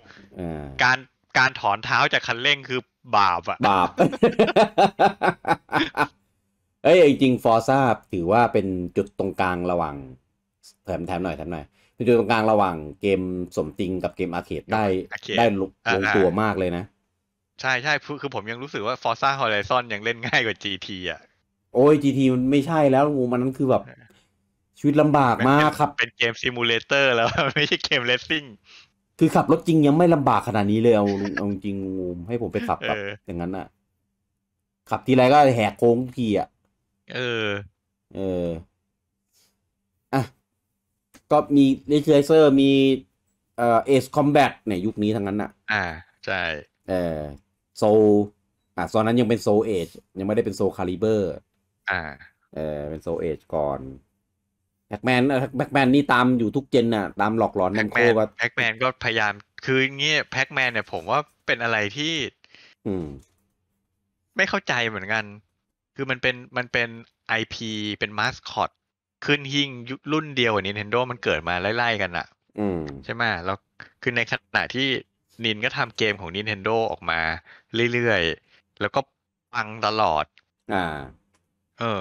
การการถอนเท้าจากคันเร่งคือบาปอะบาปเอ้ย จริง ฟอร์ซ่าถือว่าเป็นจุดตรงกลางระหว่างถมแถมหน่อยแถมหน่อยเป็นจุดตรงกลาง ระหว่างเกมสมจริงกับเกมอาร์เคดได้ได้ลงตัวมากเลยนะ ใช่ใช่คือผมยังรู้สึกว่า Forza Horizon ยังเล่นง่ายกว่า GT อ่ะ โอ้ย GT มันไม่ใช่แล้วงูมันนั้นคือแบบชีวิตลำบากมากครับ เป็นเกมซิมูเลเตอร์ แล้วไม่ใช่เกมเลสซิ่งคือขับรถจริงยังไม่ลำบากขนาดนี้เลย เอาเอาจริงงูให้ผมไปขับแบบอย่างนั้นอ่ะ ขับทีไรก็แหกโค้งทีอ่ะเออเออก็มีเลเชเซอร์ มีเอชสคอมแบทเนี่ยยุคนี้ทั้งนั้นอ่ะ อ่าใช่เออโซอ่ะตอนนั้นยังเป็นโซเอจยังไม่ได้เป็นโซคาลิเบอร์อ่าเออเป็นโซเอจก่อนแบ็กแมนแบ็กแมนนี่ตามอยู่ทุกเจนน่ะตามหลอกหลอนมันโคมนแบ็กแมนก็พยายามคือเงี้ยแพ็กแมนเนี่ยผมว่าเป็นอะไรที่ อืมไม่เข้าใจเหมือนกัน คือมันเป็นมันเป็นไอพีเป็นมาสคอตขึ้นหิ่งรุ่นเดียวกับ Nintendo มันเกิดมาไล่ ๆกันอะใช่ไหมแล้วคือในขณะที่นินก็ทำเกมของ Nintendo ออกมา เรื่อย ๆ แล้วก็ปังตลอด อ่า เออ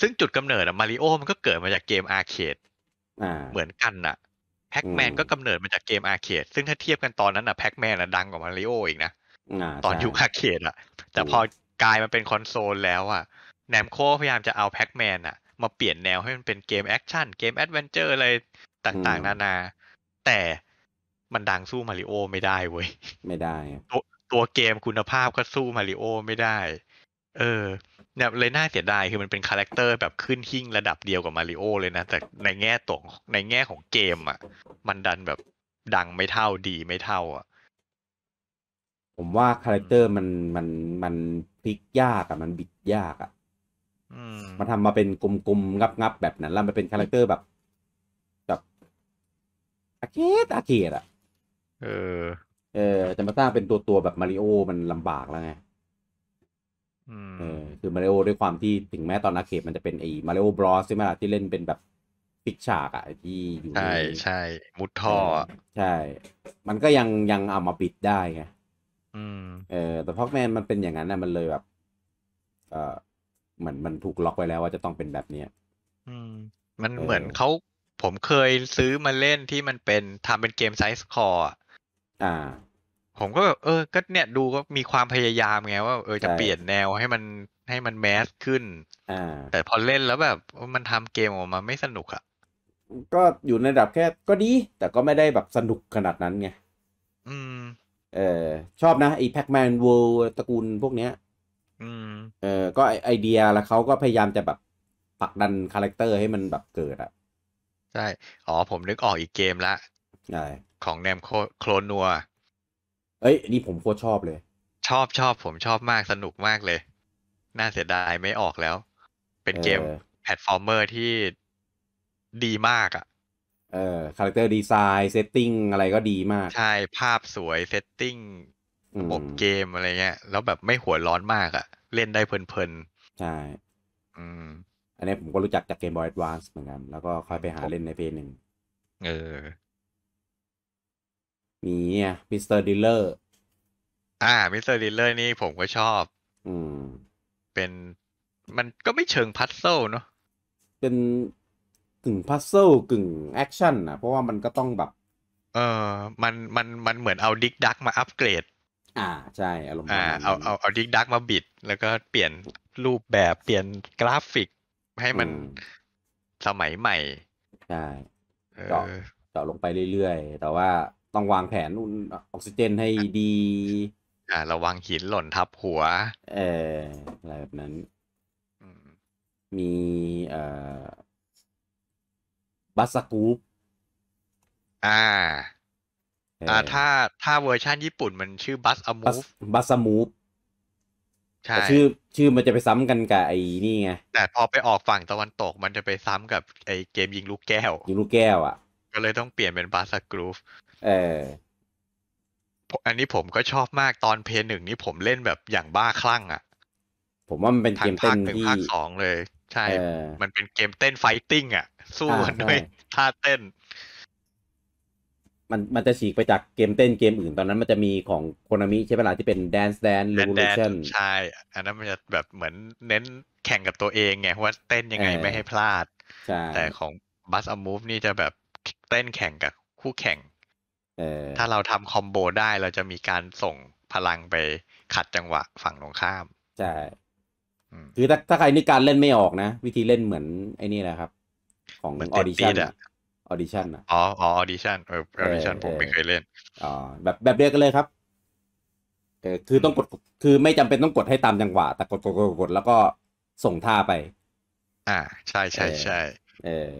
ซึ่งจุดกำเนิดอะมาริโอมันก็เกิดมาจากเกมอาร์เคดอ่าเหมือนกันอะแพ็กแมนก็กำเนิดมาจากเกมอาร์เคดซึ่งถ้าเทียบกันตอนนั้นอะแพ็กแมนอะดังกว่ามาริโออีกนะตอนยุคอาร์เคดอะแต่พอกลายมาเป็นคอนโซลแล้วอะแหนมโคพยายามจะเอาแพ็กแมนอะมาเปลี่ยนแนวให้มันเป็นเกมแอคชั่นเกมแอดเวนเจอร์อะไรต่างๆ นานา แต่มันดังสู้มาริโอไม่ได้เว้ยไม่ได้ตัวตัวเกมคุณภาพก็สู้มาริโอไม่ได้เออเนี่ยเลยน่าเสียดายคือมันเป็นคาแรคเตอร์แบบขึ้นหิ้งระดับเดียวกับมาริโอเลยนะ แต่ในแง่ตรงในแง่ของเกมอะ่ะมันดันแบบดังไม่เท่าดีไม่เท่า อ่ะ ผมว่าคาแรคเตอร์มันมันมันพลิกยากอะมันบิดยากอะมันทำมาเป็นกลมๆงับๆแบบนั้นแล้วมันเป็นคาแรคเตอร์แบบแบบอาเกตอาเกตอ่ะ เออเออจะมาสร้างเป็นตัวตัวแบบมาริโอมันลำบากแล้วไงเออคือมาริโอด้วยความที่ถึงแม้ตอนอาเกตมันจะเป็นไอ้มาริโอบรอสใช่ไหมล่ะที่เล่นเป็นแบบปิกฉากอะที่อยู่ใช่ใช่มุดท่อใช่ มันก็ยังยังเอามาปิดได้ไงเออแต่พอกแมนมันเป็นอย่างนั้นนะมันเลยแบบ เออเหมือนมันถูกล็อกไว้แล้วว่าจะต้องเป็นแบบเนี้ยอืม มันเหมือนเขาผมเคยซื้อมาเล่นที่มันเป็นทำเป็นเกมไซส์คออ่า ผมก็แบบเออ ก็เนี่ยดูก็มีความพยายามไงว่า เออจะเปลี่ยนแนวให้มันให้มันแมสขึ้นอแต่พอเล่นแล้วแบบมันทำเกมออกมาไม่สนุกอะก็อยู่ในระดับแค่ก็ดีแต่ก็ไม่ได้แบบสนุกขนาดนั้นไงอืม เออ ชอบนะไอ้แพ็กแมนเวิลตระกูลพวกเนี้ยเออก็ไอเดียแล้วเขาก็พยายามจะแบบผลักดันคาแรคเตอร์ ให้มันแบบเกิดอะใช่อ๋อผมนึกออกอีกเกมละของแนมโคลนนัวเอ้ยนี่ผมโคตรชอบเลย ชอบชอบผมชอบมากสนุกมากเลย น่าเสียดายไม่ออกแล้ว เป็นเกมแพลตฟอร์มเมอร์ที่ดีมากอะ่ะเออคาแรคเตอร์ดีไซน์เซตติ้งอะไรก็ดีมาก ใช่ภาพสวยเซตติ้งบบเกมอะไรเงี้ยแล้วแบบไม่หัวร้อนมากอะ่ะเล่นได้เพลินๆ ใช่ อืม อันนี้ผมก็รู้จักจากเกมบอยแ์วานซ์เหมือนกันแล้วก็ค่อยไปหาเล่นในเพย์หนึ่งเออมีเนี่ยมิสเตอร์ดิลเลอร์อ่ามิสเตอร์ดิลเลอร์นี่ผมก็ชอบ อืม เป็น มันก็ไม่เชิงพัซเซิลเนาะเป็นกึ่งพัซเซิลกึ่งแอคชั่นอ่ะ เพราะว่ามันก็ต้องแบบ เออมันมันมัน เหมือนเอาดิกดักมาอัปเกรดอ่าใช่อารมณ์อ่าเอาเอาเอาดิกดักมาบิด แล้วก็เปลี่ยนรูปแบบเปลี่ยนกราฟิกให้มันสมัยใหม่ใช่เจาะเจาะลงไปเรื่อยๆ แต่ว่าต้องวางแผน่นออกซิเจนให้ดี อ่าระวังหินหล่นทับหัว เอออะไรแบบนั้นมีเอ่อบัสกูปอ่าอ่าถ้าถ้าเวอร์ชั่นญี่ปุ่นมันชื่อบัสอะมูฟบัสอะมูฟใช่ชื่อชื่อมันจะไปซ้ำกันกับไอ้นี่ไง แต่พอไปออกฝั่งตะวันตกมันจะไปซ้ำกับไอ้เกมยิงลูกแก้วยิงลูกแก้วอ่ะก็เลยต้องเปลี่ยนเป็นบัสอะกรูฟเอออันนี้ผมก็ชอบมากตอนเพย์หนึ่งนี่ผมเล่นแบบอย่างบ้าคลั่ง อ่ะ ผมว่ามันเป็นเกมเต้นที่ภาคสองเลย ใช่มันเป็นเกมเต้นไฟติ้งอ่ะ สู้กันด้วยท่าเต้นมันมันจะฉีกไปจากเกมเต้นเกมอื่นตอนนั้นมันจะมีของโคนามิใช่ไหมล่ะที่เป็น Dance Dance Revolution ใช่ อันนั้นมันจะแบบเหมือนเน้นแข่งกับตัวเองไงว่าเต้นยังไงไม่ให้พลาด แต่ของ Bus ั Move นี่จะแบบเต้นแข่งกับคู่แข่งถ้าเราทำคอมโบได้เราจะมีการส่งพลังไปขัดจังหวะฝั่งตรงข้าม ใช่คือถ้าถ้าใครนี่การเล่นไม่ออกนะ วิธีเล่นเหมือนไอ้นี่แหละครับ ของออดิชั่นออดิชั่นอะอ๋อ อ๋อ ออดิชั่นเออออดิชั่นผมไม่เคยเล่น อ๋อแบบแบบเดียวกันเลยครับเออคือต้องกด คือไม่จำเป็นต้องกดให้ตามจังหวะ แต่กดกดกดกด แล้วก็ส่งท่าไป อ่าใช่ใช่ใช่ เออ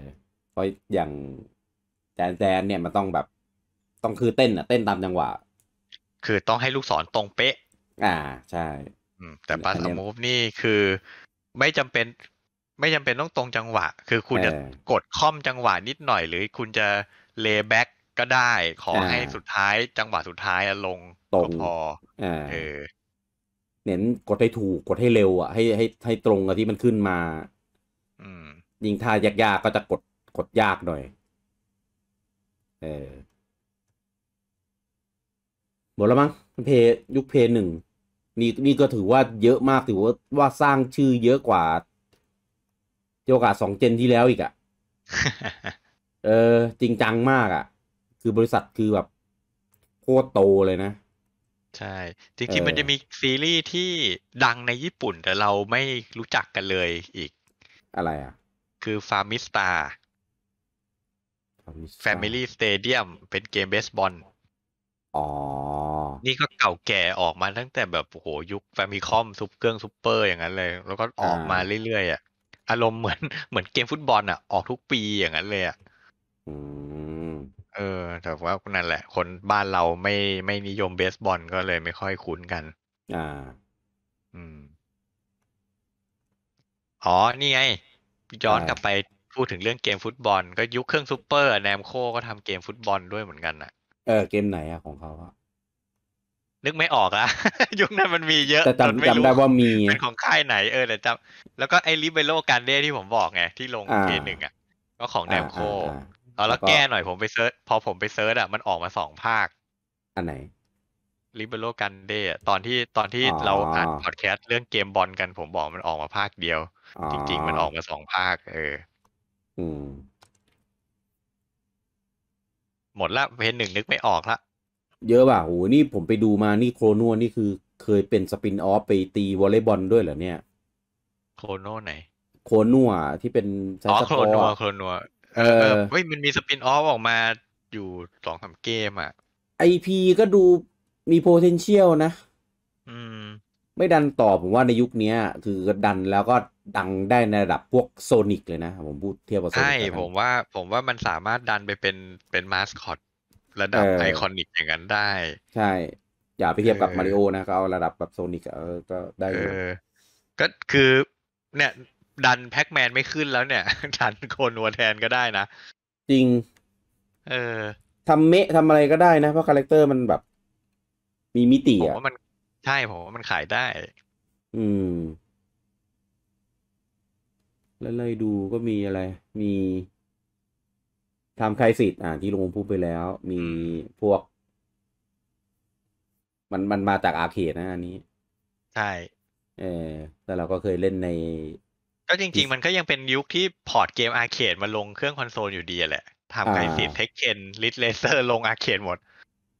เพราะอย่างแดนแดนเนี่ยมันต้องแบบ ต้องคือเต้นอ่ะเต้นตามจังหวะ คือต้องให้ลูกศรตรงเป๊ะ อ่าใช่แต่ปาสมูฟนี่คือไม่จำเป็นไม่จำเป็นต้องตรงจังหวะ คือคุณจะกดค่อมจังหวะนิดหน่อย หรือคุณจะเลยแบ็กก็ได้ ขอให้สุดท้าย จังหวะสุดท้ายลงตรงพอเออ เน้นกดให้ถูกกดให้เร็วอ่ะ ให้ให้ให้ตรงกับที่มันขึ้นมา อืม ยิงท่ายากๆก็จะกดกดยากหน่อย เออหมดแล้วมั้งเพยยุคเพยหนึ่งนี่นี่ก็ถือว่าเยอะมากถือว่าว่าสร้างชื่อเยอะกว่าเดียวกับสองเจนที่แล้วอีกอะ่ะ เออจริงจังมากอะ่ะ คือบริษัทคือแบบ โคตรโตเลยนะ ใช่ จริงๆ มันจะมีซีรีส์ที่ดังในญี่ปุ่นแต่เราไม่รู้จักกันเลยอีก อะไรอะ่ะ คือฟาร์มิสตาแฟมิลี่สเตเดียมเป็นเกมเบสบอลอ๋อ นี่ก็เก่าแก่ออกมาตั้งแต่แบบโหยุคแฟมิคอมซุปเครื่องซุปเปอร์อย่างนั้นเลย แล้วก็ออกมาเรื่อยๆอ่ะอารมณ์เหมือนเหมือนเกมฟุตบอลอ่ะออกทุกปีอย่างนั้นเลยอ่ะเออแต่ว่านั่นแหละ คนบ้านเราไม่ไม่นิยมเบสบอลก็เลยไม่ค่อยคุ้นกัน อ่า อืมอ๋อนี่ไงย้อนกลับไปพูดถึงเรื่องเกมฟุตบอล ก็ยุคเครื่องซูเปอร์แนมโคก็ทำเกมฟุตบอลด้วยเหมือนกันอ่ะเออเกมไหนอ่ะของเขาอ่ะนึกไม่ออกอะยุคนั้นมันมีเยอะแต่จำจำได้ว่ามีเป็นของค่ายไหน เออแต่จำแล้วก็ไอ้ลิเบโลการเด้ที่ผมบอกไงที่ลงเทหนึ่งอ่ะก็ของแดมโคเออแล้วแก้หน่อยผมไปเซิร์ชพอผมไปเซิร์ชอ่ะมันออกมาสองภาค อันไหนลิเบโลกันเด้ตอนที่ตอนที่เราอัดพอดแคสต์เรื่องเกมบอลกัน ผมบอกมันออกมาภาคเดียว จริง ๆ มันออกมาสองภาค เออ อืม หมดละเพนหนึ่งนึกไม่ออกละเยอะป่ะโอ้นี่ผมไปดูมา นี่โครโนนี่คือเคยเป็นสปินออฟไปตีวอลเลย์บอลด้วยเหรอเนี่ย โครโนไหน โครนัวที่เป็น อ๋สโครัว โครนัว เออเฮ้ยมันมีสปินออฟออกมาอยู่สองสามเกมอ่ะไอพีก็ดูมี potential นะ อืม ไม่ดันต่อผมว่าในยุคนี้คือดันแล้วก็ดังได้ในระดับพวกโซนิกเลยนะ ผมพูดเทียบกับโซนิกใช่ ผมว่าผมว่ามันสามารถดันไปเป็นเป็นมาสคอตระดับไอคอนิกอย่างนั้นได้ ใช่ อย่าไปเทียบกับมาริโอนะก็เอาระดับแบบโซนิกก็ได้ก็คือเนี่ย ดันแพ็กแมนไม่ขึ้นแล้วเนี่ย ดันคนัวแทนก็ได้นะ จริง เออทำเมะทำอะไรก็ได้นะ เพราะคาแรคเตอร์มันแบบ มีมิติอ่ะผมว่ามันใช่ ผมว่ามันขายได้ อืม แล้วเลยดูก็มีอะไร มีทำใครสิทธิ์อ่าที่ลุงพูดไปแล้ว มีพวก มันมันมาจากอาเคดนะอันนี้ ใช่เออแต่เราก็เคยเล่นใน ก็จริง ๆ มันก็ยังเป็นยุคที่พอร์ตเกมอาเคดมาลงเครื่องคอนโซลอยู่ดีแหละทำใครสิทธิ์เทคเคนลิทเลเซอร์ลงอาเคดหมด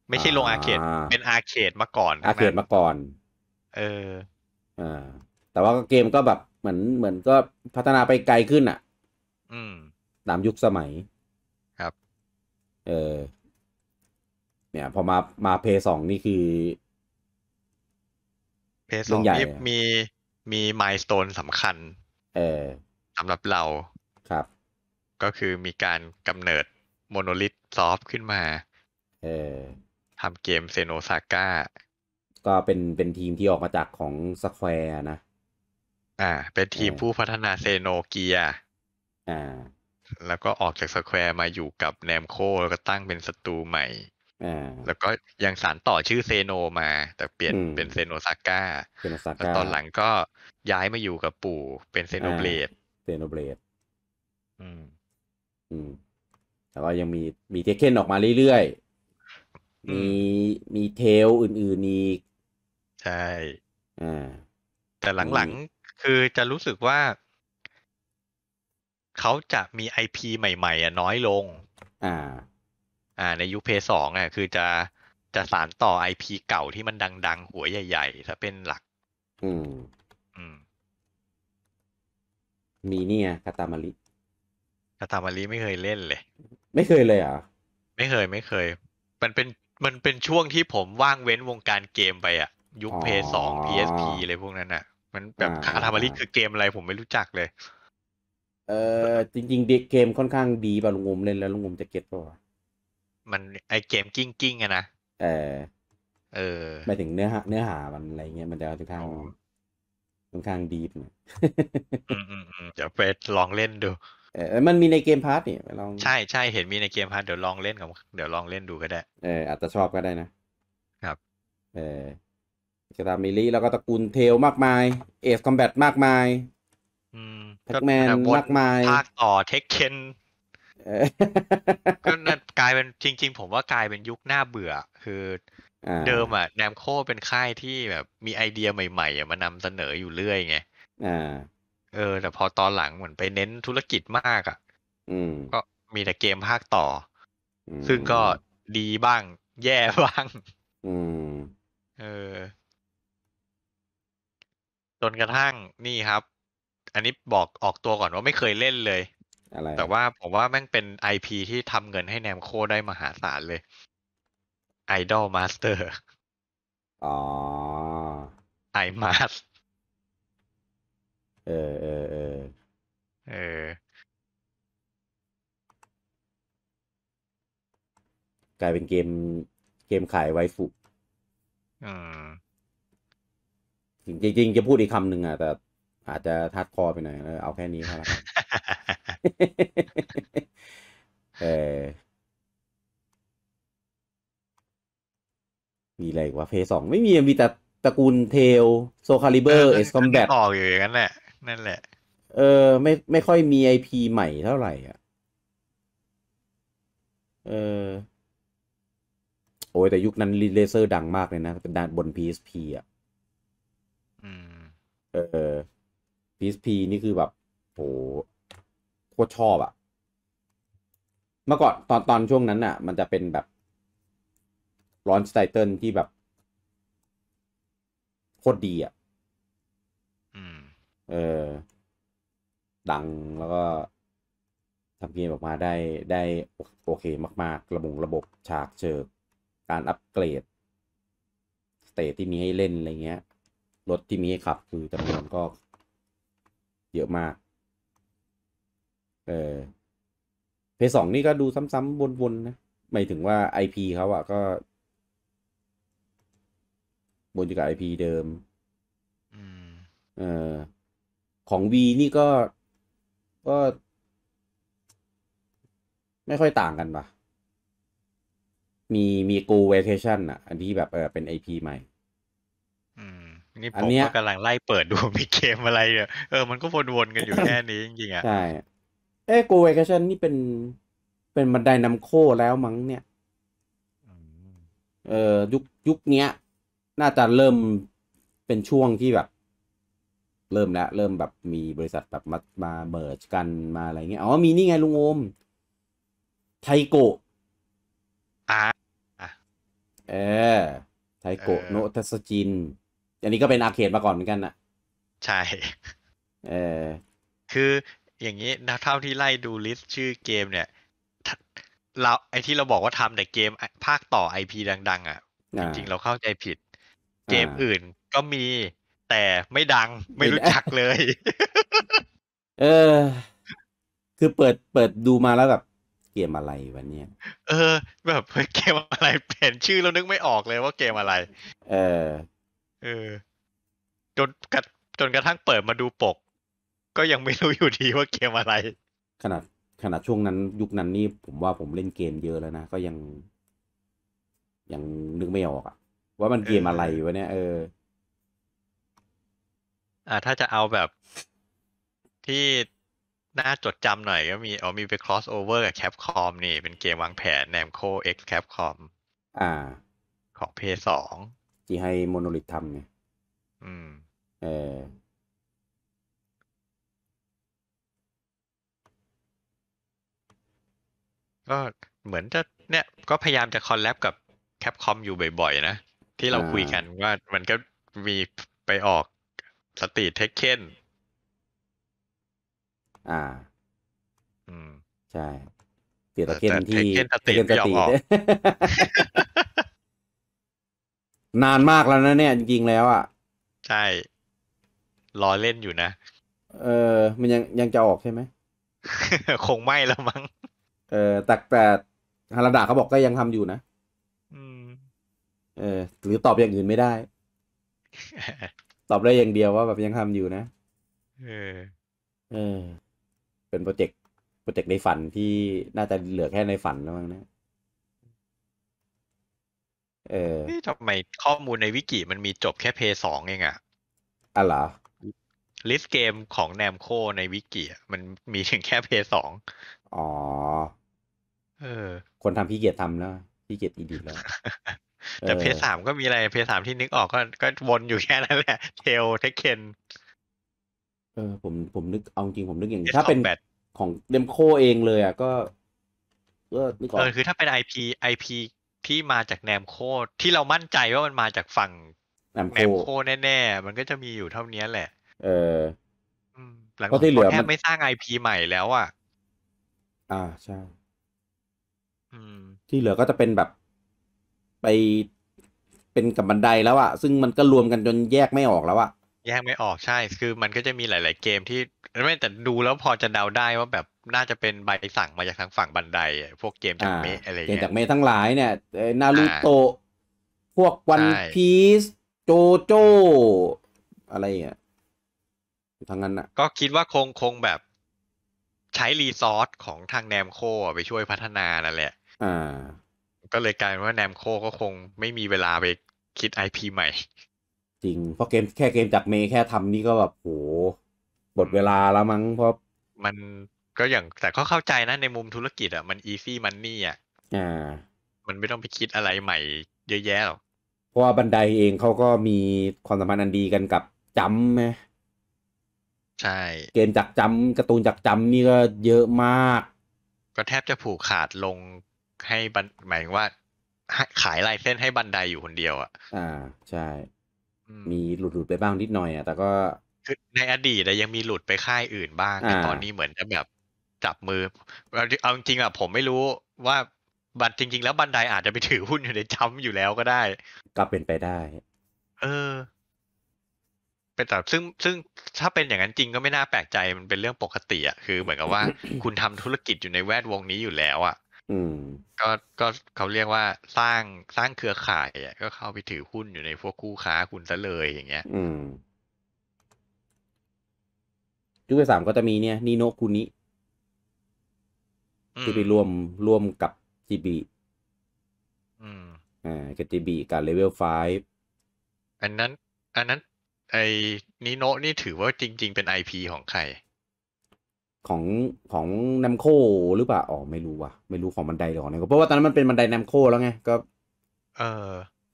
ไม่ใช่ลงอาเคดเป็นอาเคดมาก่อนอาเคดมาก่อน เอออ่าแต่ว่าเกมก็แบบเหมือนเหมือนก็พัฒนาไปไกลขึ้นอ่ะ อืม ตามยุคสมัยเออเนี่ยพอมามาเพย์สองนี่คือเพย์สองนี่มีมีมายสเตนสำคัญเออสำหรับเราครับก็คือมีการกำเนิดโมโนลิทซอฟขึ้นมาเออทำเกมเซโนซาก้าก็เป็นเป็นทีมที่ออกมาจากของสแควร์นะ อ่า เป็นทีมผู้พัฒนาเซโนเกีย อ่าแล้วก็ออกจากสแควร์มาอยู่กับแนมโคแล้วก็ตั้งเป็นศัตรูใหม่แล้วก็ยังสารต่อชื่อเซโนมา แต่เปลี่ยนเป็นเซโนซาก้าแล้วตอนหลังก็ย้ายมาอยู่กับปู่เป็นเซโนเบลดเซโนเบลดอืม อืมแต่ว่ายังมีมีเทคเคนออกมาเรื่อยๆ มีมีเทลอื่นๆ อีกใช่อ่าแต่หลังๆ คือจะรู้สึกว่าเขาจะมี IP ใหม่ๆน้อยลง อ่า อ่า ในยุคเพย์สองอ่ะคือจะจะสารต่อ IP เก่าที่มันดัง ๆ หัวใหญ่ ๆ ถ้าเป็นหลัก อืม อืม มีเนี่ยคาตามาริคาตามาริไม่เคยเล่นเลย ไม่เคยเลยอ่ะ ไม่เคย ไม่เคย มันเป็นมันเป็นช่วงที่ผมว่างเว้นวงการเกมไปอ่ะยุคเพย์สอง PSP เลยพวกนั้นอ่ะ มันแบบคาตามาริคือเกมอะไรผมไม่รู้จักเลยเออจริงๆเกมค่อนข้างดีป่ะลุงงมเล่นแล้วลุงงมจะเก็ตป่ะมันไอเกมกิ้งกิ้งอะนะเออเออไม่ถึงเนื้อหา เนื้อหามันอะไรเงี้ยมันจะค่อนข้างค่อนข้างดีเนี่ยะไปลองเล่นดูเออมันมีในเกมพาร์ทนี่ลองใช่ใช่เห็นมีในเกมพาร์ทเดี๋ยวลองเล่นกับเดี๋ยวลองเล่นดูก็ได้เอออาจจะชอบก็ได้นะครับเออจะตามมิล่แล้วก็ตระกูลเทลมากมาย เอสคอมแบทมากมายแพ็กแมนมากมายภาคต่อเทคเคนก็กลายเป็นจริงๆ ผมว่ากลายเป็นยุคหน้าเบื่อ คือเดิมอ่ะแนมโคเป็นค่ายที่แบบมีไอเดียใหม่ๆมานำเสนออยู่เรื่อยไงเออ แต่พอตอนหลังเหมือนไปเน้นธุรกิจมากอ่ะก็มีแต่เกมภาคต่อ ซึ่งก็ดีบ้างแย่บ้างเออจนกระทั่งนี่ครับอันนี้บอกออกตัวก่อนว่าไม่เคยเล่นเลย อะไรแต่ว่าผมว่าแม่งเป็นไอพีที่ทำเงินให้แนมโคได้มหาศาลเลย Idol Master อ๋อไอมาสเออเออเออเออกลายเป็นเกมเกมขายไวฟุอืมจริงจริงจะพูดอีกคำหนึ่งอ่ะแต่อาจจะทัดคอไปหน่อย เอาแค่นี้นัลนเออมีอะไรวะเพยสอง ไม่มีมีแต่ตระกูลเทล โซคาลิเบอร์ เอสคอมแบทออกอยู่อย่างนั้นแหละนั่นแหละ เออ ไม่ ไม่ค่อยมีไอพีใหม่เท่าไหร่ อ่ะเออโอ้ยแต่ยุคนั้นเลเซอร์ดังมากเลยนะเป็นด้านบน PSP อ่ะอเออพีสพีนี่คือแบบ โหโคตรชอบอะเมื่อก่อนตอนตอนช่วงนั้นอะมันจะเป็นแบบลอนสไตเติลที่แบบ โคตร ดีอะเออดังแล้วก็ทำเกมออก มาได้ได้โอเค มาก ๆ ระบบระบบฉากเชิงการอัปเกรด สเตทที่ มี ให้เล่น อะไรเงี้ย รถ ที่ มี ให้ ขับ คือจำนวนก็เยอะมาก เออเพย์สองนี่ก็ดูซ้ำๆวนๆนะหมายถึงว่าไอพีเขาอะก็ บนอยู่กับไอพีเดิม เออของวีนี่ก็ ก็ ไม่ค่อยต่างกันปะมีมีกูเวเ a ชั o นอะอันที่แบบเออเป็น IP ใหม่นี่ผมก็กำลังไล่เปิดดูมีเกมอะไรเนี่ยเออมันก็วนๆกันอยู่แค่นี้จริงๆอ่ะใช่เอ้โกเวกชันนี่เป็น เป็นบันไดนำโคแล้วมั้งเนี่ยเออยุคยุคเนี้ย น่าจะเริ่มเป็นช่วงที่แบบ เริ่มแล้วเริ่มแบบมีบริษัทแบบมามาเบิร์ชกันมาอะไรเงี้ยอ๋อมีนี่ไงลุงโอมไทโกะอ่าเออ ไทโกะโนทัสจินอันนี้ก็เป็นอาเคดมาก่อนเหมือนกันอ่ะใช่เออคืออย่างนี้นะเท่าที่ไล่ดูลิสต์ชื่อเกมเนี่ยเราไอที่เราบอกว่าทำแต่เกมภาคต่อไอพีดัง ๆ อ่ะจริงๆ เราเข้าใจผิด เกมอื่นก็มีแต่ไม่ดังไม่รู้จักเลย เออ คือเปิดเปิดดูมาแล้วแบบ เกมอะไรวันเนี้ยเออแบบเกมอะไรเปลี่ยนชื่อแล้วนึกไม่ออกเลยว่าเกมอะไร เออเออ จนกระจนกระทั่งเปิดมาดูปกก็ยังไม่รู้อยู่ดีว่าเกมอะไร ขนาดขนาดช่วงนั้นยุคนั้นนี่ผมว่าผมเล่นเกมเยอะแล้วนะก็ยัง ยังนึกไม่ออกอะว่ามันเกมอะไรวะเนี่ยเอออ่าถ้าจะเอาแบบที่น่าจดจำหน่อยก็มีเอามีไป cross over กับ Capcom นี่ เป็นเกมวางแผนแนมโค X Capcom อ่า ของ p s งที่ให้โมโนลิททำไงอืมเออก็เหมือนจะเนี่ย ก็พยายามจะคอลแลบกับแคปคอมอยู่บ่อยๆนะ ที่เราคุยกันว่ามันก็มีไปออก สตรีทเทคเคนอ่า อืม ใช่สตรีทเทคเคนที่เทคเคนสตรีทไม่ยอมออกนานมากแล้วนะเนี่ยจริงๆแล้วอ่ะ ใช่รอเล่นอยู่นะ เออ มันยังยังจะออกใช่ไหมคงไม่แล้วมั้งเออแต่แต่ฮาราดาเขาบอกก็ยังทำอยู่นะเออหรือตอบอย่างอื่นไม่ได้ ตอบได้อย่างเดียวว่า แบบยังทำอยู่นะเออเออเป็นโปรเจกต์โปรเจกต์ในฝันที่น่าจะเหลือแค่ในฝันแล้วมั้งนะเออทำไมข้อมูลในวิกิมันมีจบแค่เพย์สองเองอะอ่ะเหรอลิสเกมของแนมโคในวิกิมันมีถึงแค่เพย์สองอ๋อเออคนทำพี่เกียรติทำแล้วพี่เกียรตีดีแล้ว แต่เพย์สามก็มีอะไร เพย์สามที่นึกออกก็ก็วนอยู่แค่นั้นแหละ เทลเทคเคนเออผมผมนึกเอาจริงผมนึกอย่างถ้าเป็นของเดมโคเองเลยอ่ะก็ก็นึกออกเออคือถ้าเป็นไอพีไอพีที่มาจากแนมโคที่เรามั่นใจว่ามันมาจากฝั่งแนมโคแน่ๆมันก็จะมีอยู่เท่านี้แหละ เออหลังจากที่เหลือแทบไม่สร้างไอพีใหม่แล้วอ่ะ อ่าใช่ที่เหลือก็จะเป็นแบบไปเป็นกับบันไดแล้วอ่ะซึ่งมันก็รวมกันจนแยกไม่ออกแล้วอ่ะ แยกไม่ออกใช่คือมันก็จะมีหลาย ๆ เกมที่ไม่แต่ดูแล้วพอจะเดาได้ว่าแบบน่าจะเป็นใบสั่งมาจากทางฝั่งบันได พวกเกมจากเมอะไรเงี้ยเกมจากเมทั้งหลายเนี่ยนารูโตะพวกวันพีซโจโจอะไรอ่ะทางนั้นอ่ะก็คิดว่าคงคงแบบใช้รีซอสของทางแนมโคไปช่วยพัฒนานั่นแหละอ่าก็เลยกลายว่าแนมโคก็คงไม่มีเวลาไปคิดไอพีใหม่ จริงเพราะเกมแค่เกมจากเมแค่ทำนี่ก็แบบโหหมดเวลาแล้วมั้งเพราะมันก็อย่างแต่ก็เข้าใจนะในมุมธุรกิจอ่ะมันอีซี่มันนี่อ่ะมันไม่ต้องไปคิดอะไรใหม่เยอะแยะหรอกเพราะว่าบันไดเองเขาก็มีความสัมพันธ์อันดีกันกับจำไหมใช่ เกมจากจำการ์ตูนจากจำนี่ก็เยอะมาก ก็แทบจะผูกขาดลงให้บันหมายว่าขายลายเส้นให้บันไดอยู่คนเดียวอ่ะอ่า ใช่ มีหลุดหลุดไปบ้างนิดหน่อยอ่ะแต่ก็คือในอดีตยังมีหลุดไปค่ายอื่นบ้างแต่ตอนนี้เหมือนจะแบบจับมือเอาจริงๆอะผมไม่รู้ว่า บัตรจริง ๆ แล้วบันไดอาจจะไปถือหุ้นอยู่ในจัมอยู่แล้วก็ได้ ก็เป็นไปได้ เออ เป็นแต่ซึ่ง ซึ่งถ้าเป็นอย่างนั้นจริงก็ไม่น่าแปลกใจมันเป็นเรื่องปกติอ่ะคือเหมือนกับว่า คุณทำธุรกิจอยู่ในแวดวงนี้อยู่แล้วอ่ะก็ก็เขาเรียกว่าสร้างสร้างเครือข่ายอ่ะก็เข้าไปถือหุ้นอยู่ในพวกคู่ค้าคุณซะเลยอย่างเงี้ย อืมยุคที่สามก็จะมีเนี่ยนิโนคุนิที่ไปร่วมร่วมกับจีบีอ่ากับจีบีกับเลเวลไฟอันนั้น อันนั้นไอ้นิโนนี่ถือว่าจริงๆเป็นไอพีของใคร ของของนัมโคหรือเปล่าอ๋อไม่รู้ว่ะไม่รู้ของบันไดหรือของนัมโเพราะว่าตอนนั้นมันเป็นบันไดนัมโคแล้วไงก็ เออ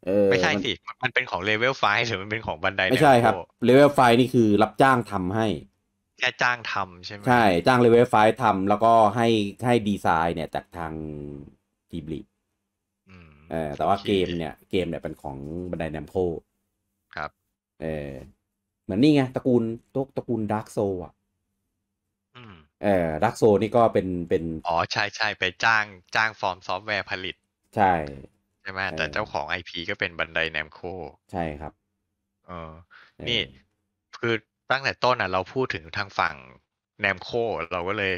เออไม่ใช่สิ มันเป็นของเลเวลไฟหรือมันเป็นของบันไดไม่ใช่ครับเลเวลไฟนี่คือรับจ้างทำให้แค่จ้างทำใช่ไหมใช่ จ้างเลเวลไฟ์ทำแล้วก็ให้ให้ดีไซน์เนี่ย จากทางทีบลิเออ แต่ว่าเกมเนี่ย เกมเนี่ยเป็นของบันไดแนมโคครับ เออเหมือนนี่ไงตระกูลตระกูลดาร์กโซอ่ะเออดาร์กโซนี่ก็เป็นเป็นอ๋อใช่ใช่ ไปจ้างจ้างฟอร์มซอฟต์แวร์ผลิต ใช่ใช่ไหมแต่เจ้าของไอพีก็เป็นบันไดแนมโคใช่ครับเออนี่คือตั้งแต่ต้นอ่ะเราพูดถึงทางฝั่งแนมโคเราก็เลย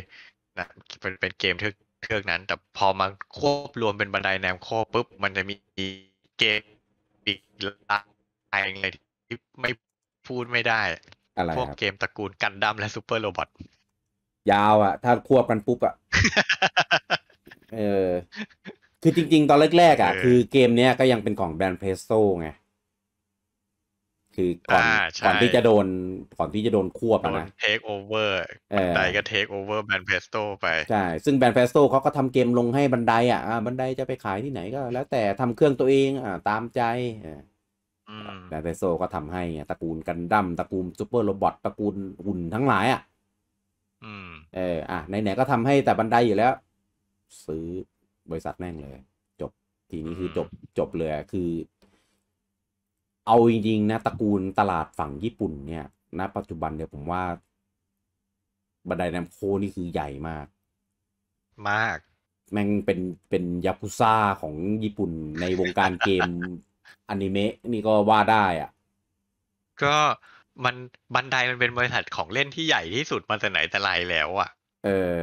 นะเป็นเป็นเกมเทือกเทือกนั้น แต่พอมาควบรวมเป็นบันไดแนมโคปุ๊บมันจะมีเกมอีกลายอะไรที่ไม่พูดไม่ได้ พวกเกมตระกูลกันดั้มและซูเปอร์โรบอทยาวอ่ะ ถ้าควบกันปุ๊บอ่ะเออคือจริงๆตอนแรกๆอ่ะ คือเกมเนี้ยก็ยังเป็นของแบรนด์เพสโซไงคือก่อนก่อนที่จะโดนก่อนที่จะโดนควบนะเทคโอเวอร์บันไดก็เทคโอเวอร์แบนเพสโตไปใช่ซึ่งแบนเพสโตเขาก็ทำเกมลงให้บันได อ่ะบันไดจะไปขายที่ไหนก็ แล้วแต่ทำเครื่องตัวเอง อ่าตามใจแบนเพสโตก็ทำให้ตระกูลกันดั้มตระกูลซูเปอร์โรบอทตระกูลหุ่นทั้งหลายอ่ะเออ อ่ะไหนๆก็ทำให้แต่บันไดอยู่แล้ว ซื้อบริษัทแม่งเลย จบทีนี้คือจบจบเลยคือเอาจริงๆนะตระกูลตลาดฝั่งญี่ปุ่นเนี่ยณปัจจุบันเนี่ยผมว่า บันไดนัมโคนี่คือใหญ่มาก มาก แม่งเป็นเป็นยากุซ่าของญี่ปุ่นในวงการเกมอนิเมะนี่ก็ว่าได้อ่ะก็มันบันไดมันเป็นบริษัทของเล่นที่ใหญ่ที่สุด มาแต่ไหนแต่ไรแล้วอ่ะ เออ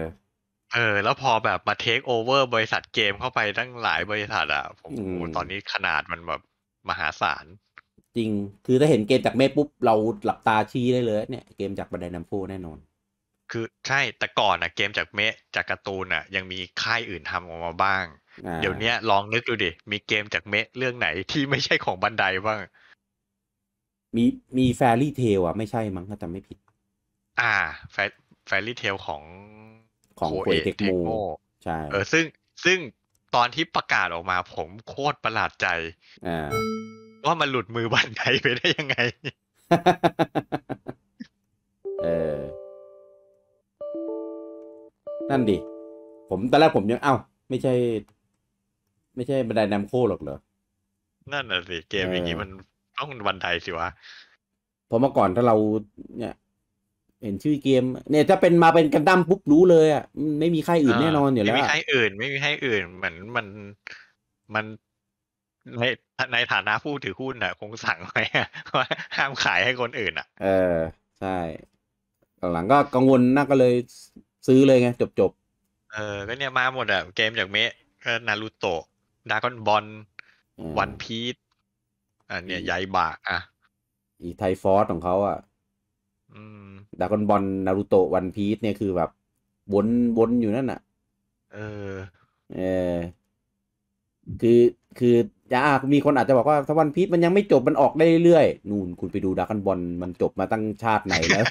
เออ แล้วพอแบบมาเทคโอเวอร์บริษัทเกมเข้าไปตั้งหลายบริษัทอ่ะผมตอนนี้ขนาดมันแบบมหาศาลจริง คือถ้าเห็นเกมจากเมฆปุ๊บเราหลับตาชี้ได้เลย เนี่ยเกมจากบันไดน้ำพุแน่นอน คือใช่ แต่ก่อนอนะเกมจากเมฆจากการ์ตูนอ่ะ ยังมีค่ายอื่นทำออกมาบ้าง เดี๋ยวนี้ลองนึกดูดิ มีเกมจากเมฆเรื่องไหนที่ไม่ใช่ของบันไดบ้าง มีมีแฟรี่เทลอ่ะ ไม่ใช่มั้งถ้าจำไม่ผิด อ่าแฟแฟรี่เทลของของโคเอเทคโมใช่เออซึ่งซึ่งตอนที่ประกาศออกมาผมโคตรประหลาดใจ อ่าว่ามันหลุดมือบันไดไปได้ยังไง เออนั่นดิผมตอนแรกผมยังเอ้าไม่ใช่ ไม่ใช่บันไดนำโคหรอกเหรอ นั่นน่ะสิเกมอย่างนี้มันต้องบันไดสิวะผพเมื่อก่อนถ้าเราเนี่ย เห็นชื่อเกม เนี่ยถ้าเป็นมาเป็นกันดั้มปุ๊บรู้เลยอ่ะไม่มีใครอื่นแน่นอนอยู่แล้ว ไม่มีใครอื่น ไม่มีใครอื่นเหมือนมันมันในในฐานะผู้ถือหุ้นอ่ะคงสั่งไว้ว่าห้ามขายให้คนอื่นอ่ะเออ ใช่ หลังก็กังวลน่าก็เลยซื้อเลยไงจบจบเออก็เนี่ยมาหมดอ่ะเกมจากเมะก็นารูโตะดากอนบอล วันพีทอ่นเนี่ยใหญ่บากอ่ะ อีไทฟอสของเขาอ่ะดากอนบอลนารูโตะวันพีทเนี่ยคือแบบวนวนอยู่นั่นอ่ะ เออ เออคือคือจะอมีคนอาจจะบอกว่าทวันพีทมันยังไม่จบมันออกได้เรื่อยนู่นคุณไปดูดักกันบอลมันจบมาตั้งชาติไหนแล้ว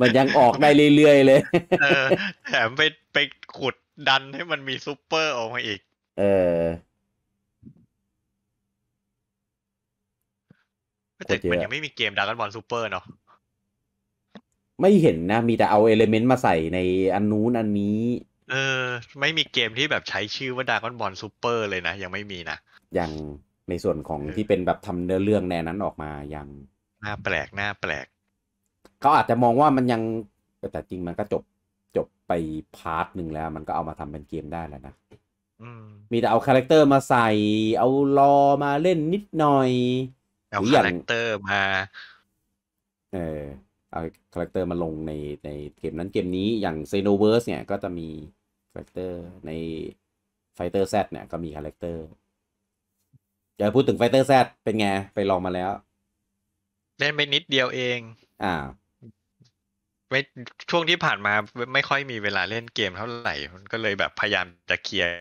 มันยังออกได้เรื่อยๆเลย เออแถมไปไปขุดดันให้มันมีซูเปอร์ออกมาอีก เออแต่มันยังไม่มีเกมดักกันบอลซูเปอร์เนาะไม่เห็นนะ มีแต่เอาเอลเมนต์มาใส่ใน อันนู้นอันนี้ เออ ไม่มีเกมที่แบบใช้ชื่อว่าดากันบอลซูเปอร์เลยนะยังไม่มีนะอย่างในส่วนของที่เป็นแบบทำเนื้อเรื่องแนวนั้นออกมายังหน้าแปลกหน้าแปลกเขาอาจจะมองว่ามันยังแต่จริงมันก็จบจบไปพาร์ทหนึ่งแล้ว มันก็เอามาทำเป็นเกมได้แล้วนะมีแต่เอาคาแรคเตอร์มาใส่เอารอมาเล่นนิดหน่อยเอาคาแรคเตอร์มาเออเอาคาแรคเตอร์มาลงในในเกมนั้นเกมนี้อย่างเซโนเวิร์สเนี่ย ก็จะมีคาแรคเตอร์ในไฟเตอร์แซเนี่ยก็มีคาแรคเตอร์อย่าพูดถึงไฟเตอร์แซดเป็นไงไปลองมาแล้ว เล่นไปนิดเดียวเอง อ่าไม่ช่วงที่ผ่านมาไม่ค่อยมีเวลาเล่นเกมเท่าไหร่มันก็เลยแบบพยายามจะเคลียร์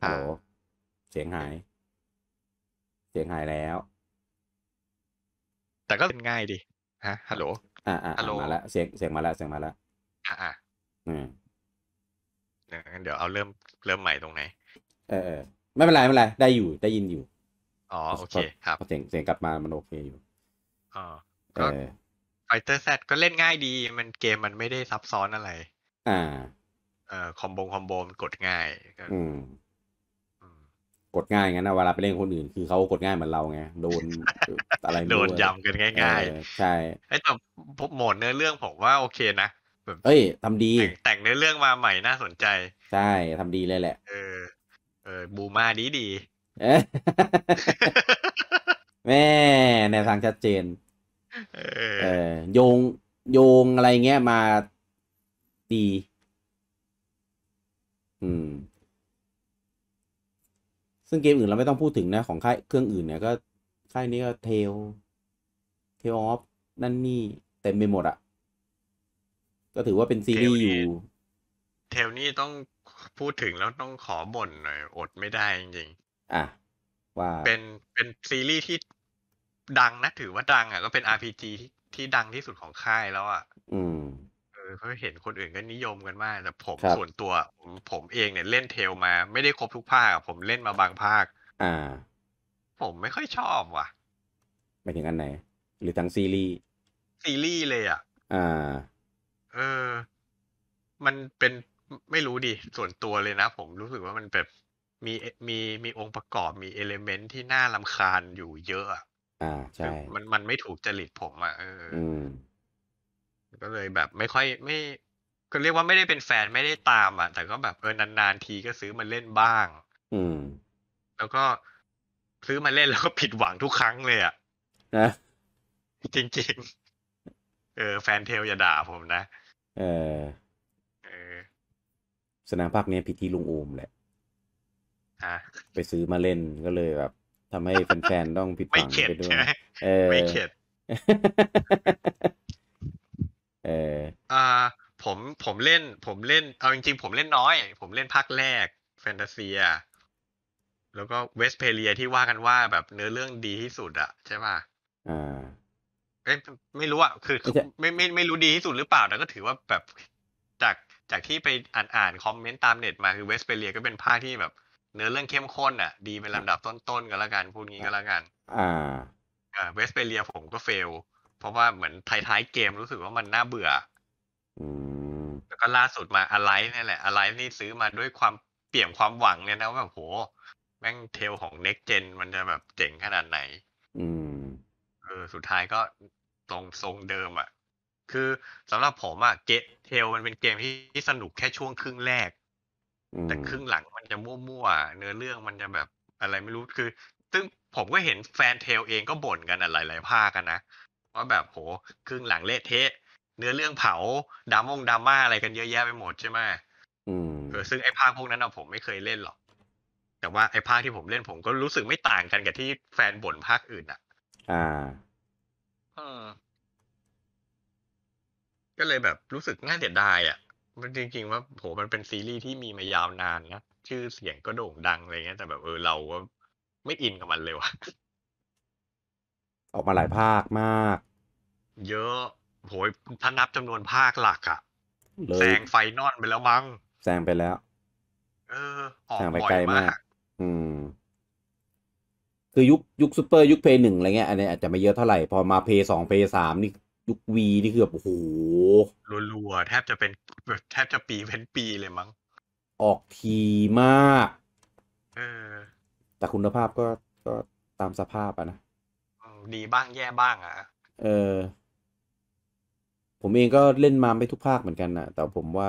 โอ้เสียงหาย เสียงหายแล้ว แต่ก็เป็นง่ายดิฮะฮัลโหลอ่าอ่ามาแล้วเสียงเสียงมาแล้ว เสียงมาแล้วอ่าอ่าอืมนะงั้นเดี๋ยวเอาเริ่มเริ่มใหม่ตรงไหน เออ ไม่เป็นไรไม่เป็นไรได้อยู่ได้ยินอยู่อ๋อโอเคครับเสียงเสียงกลับมามันโอเคอยู่อ๋อก็ไฟเตอร์แซดก็เล่นง่ายดีมันเกมมันไม่ได้ซับซ้อนอะไร อ่า เออคอมโบคอมโบมันกดง่ายอืม กดง่ายงั้นนะเวลาไปเล่นคนอื่นคือเขากดง่ายเหมือนเราไงโดนอะไรโดนยำกันง่าย ๆ ใช่ไอ้แต่โหมดเนื้อเรื่องผมว่าโอเคนะแบบเอ้ยทำดี แต่งเนื้อเรื่องมาใหม่น่าสนใจ ใช่ทำดีเลยแหละ เออ เออ บูมาดีดีแม่ในทางชัดเจน เออโยงโยงอะไรเงี้ยมาดี อืม ซึ่งเกมอื่นเราไม่ต้องพูดถึงนะของค่ายเครื่องอื่นเนี่ยก็ค่ายนี้ก็เทล เทลออฟ นั่นนี่เต็มไปหมดอะก็ถือว่าเป็นซีรีส์อยู่ เทลนี่ต้องพูดถึงแล้วต้องขอบ่นหน่อยอดไม่ได้จริงๆ อ่ะ ว่า เป็นเป็นซีรีส์ที่ดังนะถือว่าดังอ่ะก็เป็น RPG ที่ที่ดังที่สุดของค่ายแล้วอ่ะ อืมเออเขาเห็นคนอื่นก็นิยมกันมาก แต่ผมส่วนตัวผมผมเองเนี่ยเล่นเทลมา ไม่ได้ครบทุกภาคผมเล่นมาบางภาค อ่า ผมไม่ค่อยชอบว่ะไปถึงอันไหนหรือทั้งซีรีส์ซีรีส์เลยอ่ะอ่าเออ มันเป็นไม่รู้ดิส่วนตัวเลยนะผมรู้สึกว่ามันแบบมีมีมีองค์ประกอบมีเอเลเมนที่น่าลำคาญอยู่เยอะอ่าใช่มันมันไม่ถูกจริตผมอ่ะเออก็เลยแบบไม่ค่อยไม่ก็เรียกว่าไม่ได้เป็นแฟนไม่ได้ตามอ่ะแต่ก็แบบเออนานๆทีก็ซื้อมาเล่นบ้าง อืมแล้วก็ซื้อมาเล่นแล้วก็ผิดหวังทุกครั้งเลยอ่ะนะจริงๆ เออแฟนเทลอย่าด่าผมนะเออ สนามภาคเนี้ยพิธีลุงโอมแหละไปซื้อมาเล่นก็เลยแบบทำให้แฟนๆต้องผิดหวังไปด้วย เออไม่เข็ดเอออ่าผมผมเล่น ผมเล่นเอาจริงๆผมเล่นน้อย ผมเล่นภาคแรก แฟนตาซีอะแล้วก็เวสเพเลียที่ว่ากันว่าแบบเนื้อเรื่องดีที่สุดอะใช่ป่ะอ่าไม่รู้อ่ะคือไม่ไม่ไม่รู้ดีที่สุดหรือเปล่าแต่ก็ถือว่าแบบ จากจากที่ไปอ่านอ่านคอมเมนต์ตามเน็ตมาคือเวสเปเรียก็เป็นภาคที่แบบ เนื้อเรื่องเข้มข้นอ่ะ ดีเป็นลำดับต้นๆก็แล้วกันพูดงี้ก็แล้วกันอ่าอ่าเวสเปเรียผมก็เฟลเพราะว่าเหมือนท้ายๆเกมรู้สึกว่ามันน่าเบื่อแล้วก็ล่าสุดมาอะไรนี่แหละอะไรนี่ซื้อมาด้วยความเปลี่ยนความหวังเนี่ยนะว่าแบบโห แม่งเทลของเน็กเจนมันจะแบบเจ๋งขนาดไหน อืมเออสุดท้ายก็ตรงทรงเดิมอะ่ะคือสำหรับผมอะ่ะเกตเทลมันเป็นเกมที่สนุกแค่ช่วงครึ่งแรก แต่ครึ่งหลังมันจะมั่วๆ เนื้อเรื่องมันจะแบบอะไรไม่รู้ คือซึ่งผมก็เห็นแฟนเทลเองก็บ่นกันอะไรหลายๆ ภาคกันนะว่าแบบโหครึ่งหลังเละเทะ เนื้อเรื่องเผาดามงดาม่าอะไรกันเยอะแยะไปหมดใช่ไหมเออซึ่งไอ้ภาคพวกนั้นอะผมไม่เคยเล่นหรอก แต่ว่าไอ้ภาคที่ผมเล่นผมก็รู้สึกไม่ต่างกันกับที่แฟนบ่นภาคอื่นอะอ่าเออก็เลยแบบรู้สึกน่าเสียดายอ่ะ มันจริง ๆ ว่า โห มันเป็นซีรีส์ที่มีมายาวนานนะชื่อเสียงก็โด่งดังอะไรเงี้ยแต่แบบเออเราก็ไม่อินกับมันเลยว่ะ ออกมาหลายภาคมาก เยอะ โหยถ้านับจำนวนภาคหลักอ่ะแซงไฟนอนไปแล้วมั้งแซงไปแล้ว เออออกแงไปบ่อไกลยมามากกอืมคือยุคยุคซูเปอร์ยุคเพย์หนึ่งอะไรเงี้ยอันนี้อาจจะไม่เยอะเท่าไหร่พอมาเพย์สองเพย์สามนี่ ยุควีนี่คือแบบโอ้โหรัวๆแทบจะเป็น แทบจะปีเป็นปีเลยมั้งออกทีมากเออ แต่คุณภาพก็ก็ตามสภาพอะนะดีบ้างแย่บ้างอะเออ ผมเองก็เล่นมาไม่ทุกภาคเหมือนกันนะแต่ผมว่า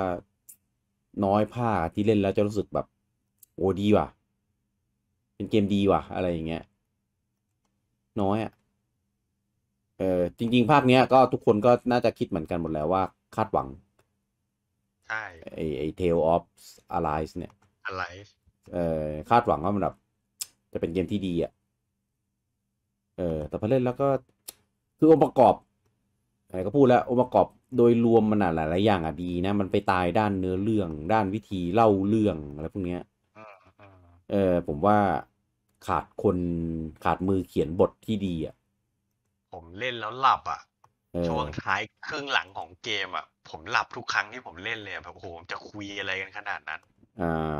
น้อยภาคที่เล่นแล้วจะรู้สึกแบบ โอ้ดีว่ะ เป็นเกมดีว่ะอะไรอย่างเงี้ยน้อยอะ่ะ เออจริงๆภาคเนี้ยก็ทุกคนก็น่าจะคิดเหมือนกันหมดแล้วว่าคาดหวังใช่ไอไอเทลออฟอะไรเนี่ยอะไรเออคาดหวังว่ามันแบบจะเป็นเกมที่ดีอะ่ะเออแต่พอเล่นแล้วก็คือองค์ประกอบอะไรก็พูดแล้วองค์ประกอบโดยรวมมันอะหลายๆอย่างอะดีนะมันไปตายด้านเนื้อเรื่อง ด้านวิธีเล่าเรื่องอะไรพวกเนี้ยเออผมว่าขาดคนขาดมือเขียนบทที่ดีอ่ะ ผมเล่นแล้วหลับอ่ะช่วงท้ายครึ่งหลังของเกมอ่ะ ผมหลับทุกครั้งที่ผมเล่นเลยแบบโอ้โหจะคุยอะไรกันขนาดนั้นอ่า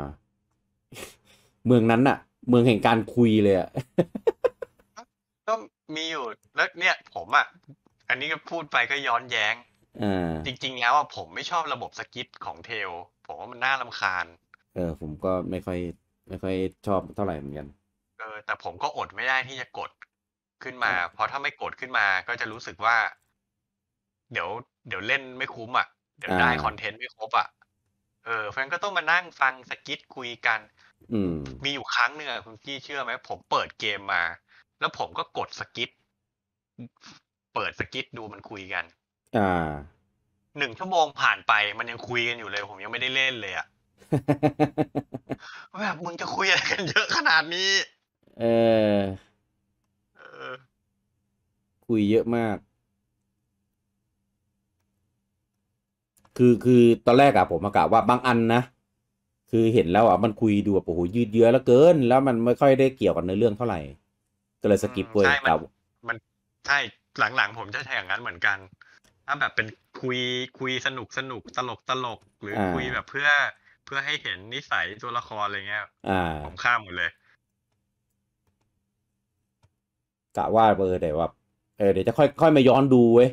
เมืองนั้นอ่ะ เมืองแห่งการคุยเลยอ่ะก็มีอยู่แล้วเนี่ย ผมอ่ะ อันนี้ก็พูดไปก็ย้อนแย้งงจริงๆแล้วอ่ะผมไม่ชอบระบบสกิปของเทลผมว่ามันน่าลำคาญ เออ ผมก็ไม่ค่อย ไม่ค่อยชอบเท่าไหร่เหมือนกันเออแต่ผมก็อดไม่ได้ที่จะกดขึ้นมา เพราะถ้าไม่กดขึ้นมา ก็จะรู้สึกว่า เดี๋ยว เดี๋ยวเล่นไม่คุ้มอ่ะ เดี๋ยวได้คอนเทนต์ไม่ครบอ่ะ เออ แฟนก็ต้องมานั่งฟังสกิทคุยกัน อืมีอยู่ครั้งหนึ่งคุณกี้เชื่อไหม ผมเปิดเกมมา แล้วผมก็กดสกิทเปิดสกิทดูมันคุยกัน อ่าหนึ่งชั่วโมงผ่านไป มันยังคุยกันอยู่เลย ผมยังไม่ได้เล่นเลยอ่ะแบบมึงจะคุยอะไรกันเยอะขนาดนี้เออ คุยเยอะมาก คือคือตอนแรกอะผมกะว่าบางอันนะคือเห็นแล้วอะมันคุยดูแบบโอ้โหยืดเยื้อแล้วเกิน แล้วมันไม่ค่อยได้เกี่ยวกับเนื้อเรื่องเท่าไหร่ ก็เลยสกิปไปใช่มัแนมันใช่หลังๆผมจะใช้อย่างนั้นเหมือนกัน ถ้าแบบเป็นคุยคุยสนุกสนุกตลกตลกหรืออคุยแบบเพื่อ เพื่อให้เห็นนิสัยตัวละครอะไรเงี้ยผมข้ามหมดเลยกะว่าเบอร์ี๋ยว่าเออเดี๋ยวจะค่อยค่อยมาย้อนดูเว้ย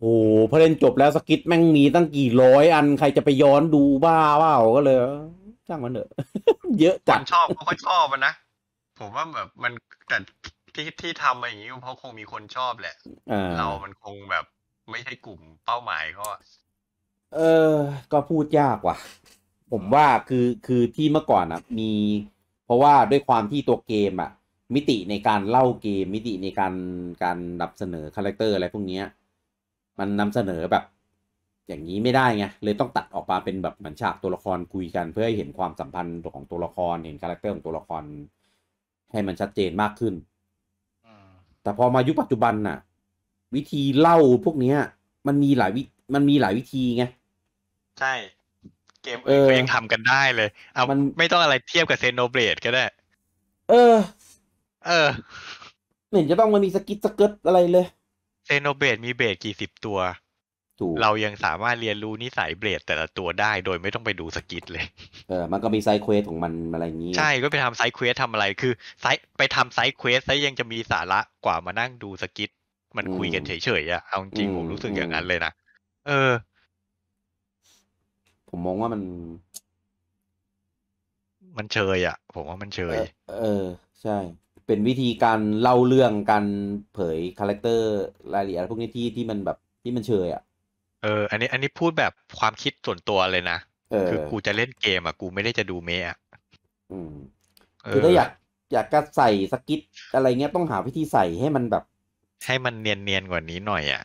โอ้พอเล่นจบแล้วสกิทแม่งมีตั้งกี่ร้อยอันใครจะไปย้อนดูบ้าว่าก็เลยจ้างมันเถอะ เยอะ จัดชอบเขาก็ชอบมันนะ ผมว่าแบบมันแต่ที่ที่ทำมาอย่างนี้เพราะคงมีคนชอบแหละเรามันคงแบบไม่ใช่กลุ่มเป้าหมายก็ เออ ก็พูดยากว่ะ ผมว่าคือคือที่เมื่อก่อนอ่ะมี เพราะว่าด้วยความที่ตัวเกมอ่ะมิติในการเล่าเกมมิติในการการนำเสนอคาแรคเตอร์อะไรพวกนี้มันนำเสนอแบบ อย่างนี้ไม่ได้ไงเลยต้องตัดออกมาเป็นแบบเหมือนฉากตัวละครคุยกัน เพื่อให้เห็นความสัมพันธ์ของตัวละครเห็นคาแรคเตอร์ของตัวละคร ให้มันชัดเจนมากขึ้นแต่พอมายุคปัจจุบันน่ะ วิธีเล่าพวกนี้มันมีหลายวิมันมีหลายวิธีไงใช่เกมเออยังทำกันได้เลย เอามันไม่ต้องอะไรเทียบกับเซโนเบรดก็ได้ เออเออเหอนจะต้องมันมีสกิทสเกิตอะไรเลยเซโนเบดมีเบดกี่สิบตัว เรายังสามารถเรียนรู้นิสัยเบดแต่ละตัวได้ โดยไม่ต้องไปดูสกิทเลย เออ มันก็มีไซเควสของมันอะไรงี้ ใช่ก็ไปทำไซเควสทำอะไร คือไซไปทำไซเควสไซยังจะมีสาระกว่ามานั่งดูสกิทมันคุยกันเฉยๆอะเอาจริงผมรู้สึกอย่างนั้นเลยนะเออ ผมมองว่ามัน มันเชยอะผมว่ามันเชยเออ ใช่เป็นวิธีการเล่าเรื่องการเผยคาแรคเตอร์รายละเอียดพวกนี้ที่ที่มันแบบ ที่มันเชย อ่ะ เออ อันนี้อันนี้พูดแบบความคิดส่วนตัวเลยนะคือกูจะเล่นเกมอ่ะกูไม่ได้จะดูเมะอ่ะคือถ้าอยาก อยากจะใส่สกิทอะไรเงี้ยต้องหาวิธีใส่ให้มันแบบ ให้มันเนียนเนียนกว่านี้หน่อย อ่ะ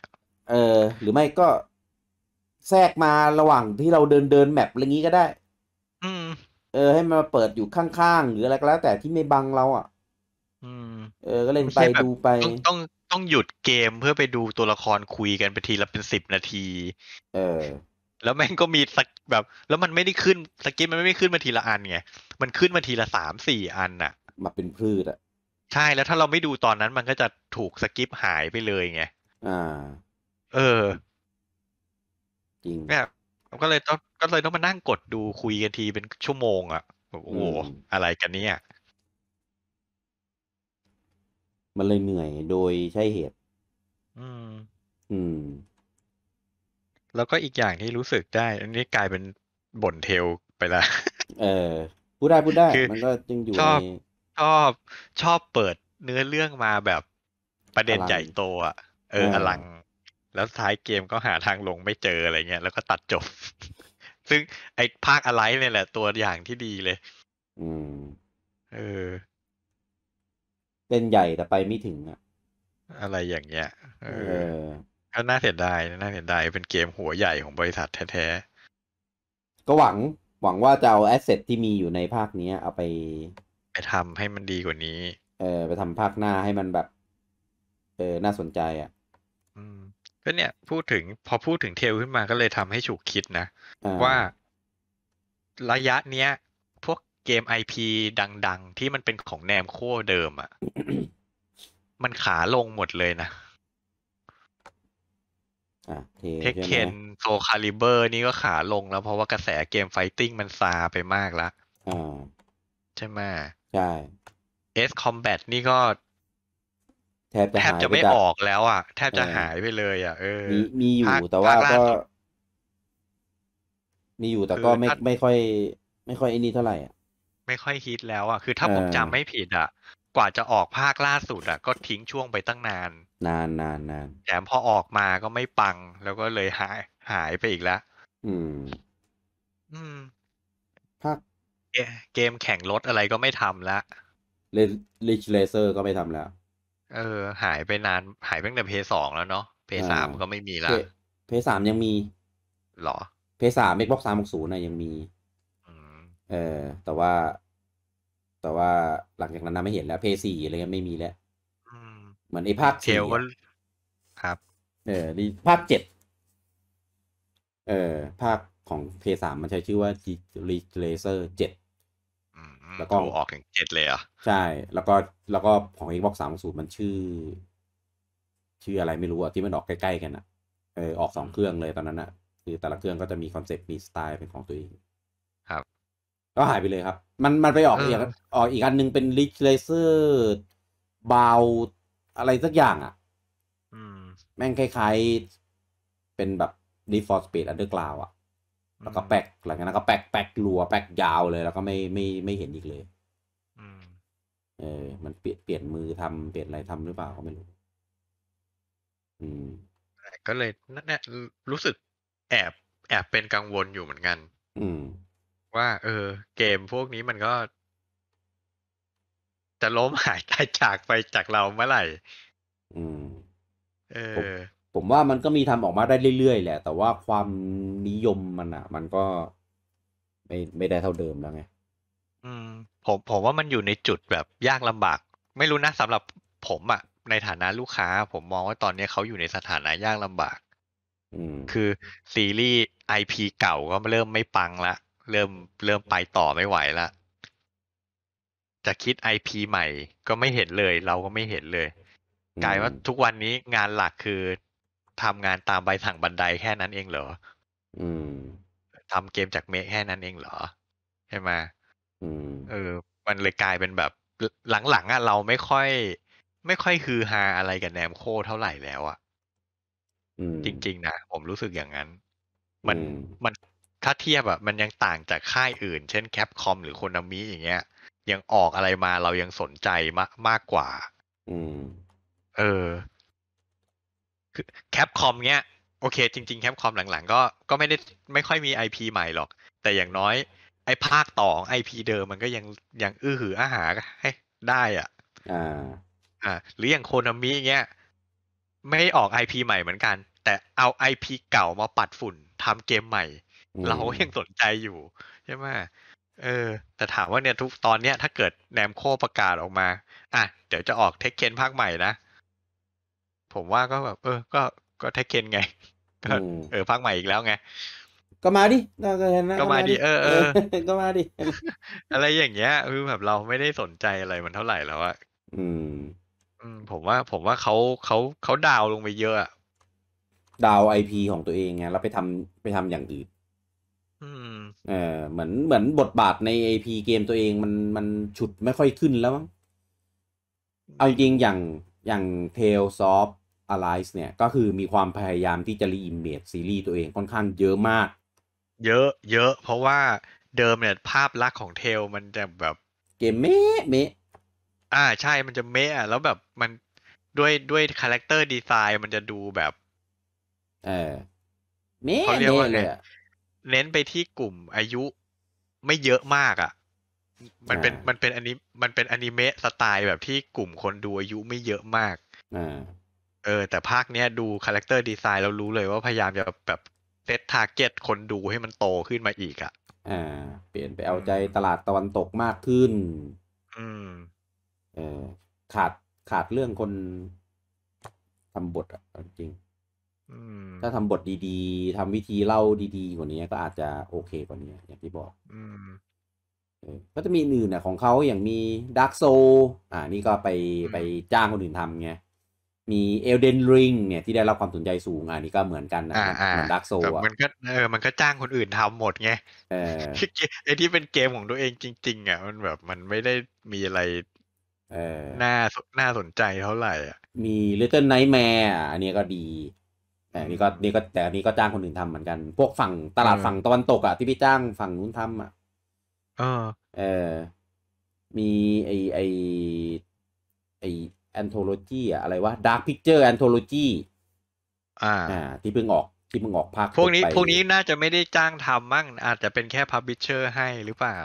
เออ หรือไม่ก็ แทรกมาระหว่างที่เราเดินเดินแมปอะไรงี้ก็ได้ อืม เออ ให้มาเปิดอยู่ข้างๆหรืออะไรก็แล้ว แต่ที่ไม่บังเราอ่ะเออก็เล่นไปดูไปต้องต้องหยุดเกมเพื่อไปดูตัวละครคุยกันไปทีละเป็นสิบนาที เออ แล้วแม่งก็มีสักแบบ แล้วมันไม่ได้ขึ้นสกิปมันไม่ได้ขึ้นมาทีละอันไง มันขึ้นมาทีละสามสี่อันน่ะ มาเป็นพืชอ่ะใช่แล้วถ้าเราไม่ดูตอนนั้นมันก็จะถูกสกิปหายไปเลยไงอ่าเออ จริงเนี่ยก็เลยต้องก็เลยต้องมานั่งกดดูคุยกันทีเป็นชั่วโมงอะ่ะโอ้โหอะไรกันเนี่ยมันเลยเหนื่อยโดยใช่เหตุ อืม อืม แล้วก็อีกอย่างที่รู้สึกได้ อันนี้กลายเป็นบ่นเทลไปละ เออ พูดได้พูดได้ มันก็จึงอยู่ชอบชอบ ชอบเปิดเนื้อเรื่องมาแบบประเด็นใหญ่โตอ่ะเอออลัง แล้วท้ายเกมก็หาทางลงไม่เจออะไรเงี้ย แล้วก็ตัดจบ ซึ่งไอ้ภาคอะไรเนี่ยแหละ ตัวอย่างที่ดีเลย อืม เออเล่นใหญ่แต่ไปไม่ถึงอะอะไรอย่างเงี้ยเออก็น่าเสียดายน่าเสียดายเป็นเกมหัวใหญ่ของบริษัทแท้ๆ ก็หวังหวังว่าจะเอาแอสเซทที่มีอยู่ในภาคนี้เอาไป ไปทำให้มันดีกว่านี้ เออ ไปทำภาคหน้าให้มันแบบ เออน่าสนใจอะ่ะอืมก็เนี่ยพูดถึง พอพูดถึงเทลขึ้นมาก็เลยทำให้ฉุกคิดนะ ว่าระยะเนี้ยเกมไอพีดัง ๆ ที่มันเป็นของแนมโค้เดิมอะ่ะ มันขาลงหมดเลยนะเทคเคนโซคาลิเบอร์นี่ก็ขาลงแล้ว เพราะว่ากระแสเกมไฟติ้งมันซาไปมากแล้วใช่ไหมใช่เอสคอมแบทนี่ก็ แทบจะบจะไม่ออกแล้วอ่ะ แทบจะหายไปเลยอ่ะเออมีอยู่แต่ว่าก็ มีอยู่แต่ก็ไม่ไม่ค่อยไม่ค่อยอินี่เท่าไหร่อ่ะไม่ค่อยฮิตแล้วอ่ะ คือถ้าผมจำไม่ผิดอ่ะ กว่าจะออกภาคล่าสุดอ่ะ ก็ทิ้งช่วงไปตั้งนาน นานนานนานแถมพอออกมาก็ไม่ปังแล้วก็เลยหายหายไปอีกแล้ว อืม อืมภาคเกมแข่งรถอะไรก็ไม่ทำละเลชเลเซอร์ก็ไม่ทำแล้ว เออ หายไปนาน หายไปตั้งแต่เพย์สองแล้วเนาะเพย์สามก็ไม่มีละเพย์สามยังมี หรอ เพย์สามเอกบ็อกสามหกศูนย์นะยังมีเออแต่ว่า แต่ว่าหลังจากนั้นไม่เห็นแล้วเพย์สี่อะไรเงี้ยไม่มีแล้ว เหมือนไอ้ภาคเทลก็ครับ เออดีภาคเจ็ด เออภาคของเพย์สามมันใช้ชื่อว่ารีเลเซอร์เจ็ดแล้วก็ ออกอย่างเจ็ดเลยอ่ะ ใช่ แล้วก็ แล้วก็ของ Xbox 360มันชื่อ ชื่ออะไรไม่รู้อ่ะ ที่มันออกใกล้ๆกันอ่ะเออ ออกสองเครื่องเลยตอนนั้นอ่ะคือแต่ละเครื่องก็จะมีคอนเซปต์มีสไตล์เป็นของตัวเองก็หายไปเลยครับ มันมันไปออกอีกออกอีกอันหนึ่งเป็นลิชเลเซอร์บาวอะไรสักอย่างอ่ะแม่งคล้ายๆเป็นแบบดีฟอร์สปีดอันเดอร์กราวอ่ะ แล้วก็แป็กหลังจากนั้นก็แป็กแป็กรัว แป็กยาวเลย แล้วก็ไม่ไม่ไม่เห็นอีกเลยเออมันเปลี่ยนเปลี่ยนมือทำเปลี่ยนอะไรทำหรือเปล่า ก็ไม่รู้ อืม ก็เลยนั่นแหละรู้สึกแอบ แอบเป็นกังวลอยู่เหมือนกัน อืมว่าเออ เกมพวกนี้มันก็จะล้มหายตายจากไปจากเราเมื่อไหร่ อืม เออผมว่ามันก็มีทำออกมาได้เรื่อยๆแหละ แต่ว่าความนิยมมันอ่ะ มันก็ไม่ไม่ได้เท่าเดิมแล้วไง อืมผมผมว่ามันอยู่ในจุดแบบยากลำบาก ไม่รู้นะสำหรับผมอะ่ะในฐานะลูกค้า ผมมองว่าตอนนี้เขาอยู่ในสถานะยากลำบากคือซีรีส์ไอพีเก่าก็เริ่มไม่ปังละเริ่มเริ่มไปต่อไม่ไหวละ จะคิดไอพีใหม่ ก็ไม่เห็นเลย เราก็ไม่เห็นเลยกลายว่าทุกวันนี้งานหลักคือทำงานตามใบสั่งบันไดแค่นั้นเองเหรออืมทำเกมจากเมคแค่นั้นเองเหรอใช่ไหมเออ มันเลยกลายเป็นแบบหลังๆอ่ะเราไม่ค่อย ไม่ค่อยคือฮาอะไรกับแนมโคเท่าไหร่แล้ว อ่ะจริง ๆนะผมรู้สึกอย่างนั้น มันมันถ้าเทียบอะมันยังต่างจากค่ายอื่น เช่นแคปคอมหรือโคนามิอย่างเงี้ย ยังออกอะไรมาเรายังสนใจมากมากกว่า อืมเออคือแคปคอมเงี้ย โอเค จริงๆแคปคอมหลังๆ ก็ก็ไม่ได้ ไม่ค่อยมีไอพีใหม่หรอก แต่อย่างน้อยไอภาคต่อไอพีเดิมมันก็ยังยังอื้อหืออาหาให้ได้อ่ะอ่าอ่าหรืออย่างโคนามิเงี้ยไม่ออกไอพีใหม่เหมือนกัน แต่เอาไอพีเก่ามาปัดฝุ่นทำเกมใหม่เรายังสนใจอยู่ ใช่ไหมเออ แต่ถามว่าเนี่ยทุกตอนเนี้ย ถ้าเกิดแนมโคประกาศออกมา อ่ะเดี๋ยวจะออกเทคเคนภาคใหม่นะ ผมว่าก็แบบ เออ ก็ก็เทคเคนไงก็เออ ภาคใหม่อีกแล้วไง ก็มาดิก็มาดิเออเออก็มาดิอะไรอย่างเงี้ยคือแบบเราไม่ได้สนใจอะไรมันเท่าไหร่แล้วอะอืมผมว่าผมว่าเขาเขาเขาดาวลงไปเยอะ ดาวไอพีของตัวเองไงแล้วไปทำไปทำอย่างอื่นเออเหมือนเหมือนบทบาทในไอพีเกมตัวเองมันมันฉุดไม่ค่อยขึ้นแล้วมั้งเอาจริง อย่างอย่าง t a l ซ s of a ไ i s e เนี่ยก็คือมีความพยายามที่จะรีอิมเมจ ซีรีส์ตัวเองค่อนข้างเยอะมาก เยอะ เยอะ เพราะว่าเดิมเนี่ย ภาพลักษณ์ของเทลมันจะแบบเกมเมะเมะอ่าใช่มันจะเมะแล้วแบบมันด้วยด้วยคาแรคเตอร์ดีไซน์มันจะดูแบบเออเมะเขาเรียกว่าไงเน้นไปที่กลุ่มอายุไม่เยอะมากอะ่ะ มันเป็นมันเป็นอันนี้มันเป็นอนิเมะสไตล์ แบบที่กลุ่มคนดูอายุไม่เยอะมากเออ แต่ภาคเนี้ยดูคาแรคเตอร์ดีไซน์เรารู้เลยว่าพยายามจะแบบเซตทาร์เก็ตคนดูให้มันโตขึ้นมาอีกอะ่ะอ่าเปลี่ยนไปเอาใจตลาดตะวันตกมากขึ้น อืมเออขาดขาดเรื่องคนทำบทอะจริงถ้าทำบทดี ๆ ทำวิธีเล่าดี ๆกว่านี้ก็อาจจะโอเคกว่านี้อย่างที่บอกก็จะมีอื่นนะของเขาอย่างมี Dark Soul อ่า นี่ก็ไปไปจ้างคนอื่นทำไงมี Elden Ring เนี่ย ที่ได้รับความสนใจสูง อ่านี่ก็เหมือนกันนะดหมือน d a อ k มันก็เออ มันก็จ้างคนอื่นทำหมดไงไอที่เป็นเกมของตัวเองจริงๆอ่ะมันแบบมันไม่ได้มีอะไรน่าน่าสนใจเท่าไหร่อ่ะมี Little Nightmare อันนี้ก็ดีแต่นี่ก็นี่ก็แต่นี่ก็จ้างคนอื่นทำเหมือนกัน พวกฝั่ง ตลาดฝั่งตะวันตกอ่ะที่พี่จ้างฝั่งนู้นทำอ่ะเออมีไอไอไอแอนโทโลจีอะอะไรวะดาร์คพิกเจอร์แอนโทโลจีอ่า ที่เพิ่งออกที่เพิ่งออกภาคพวกนี้ พวกนี้น่าจะไม่ได้จ้างทำมั่งอาจจะเป็นแค่พับบิชเชอร์ให้หรือเปล่า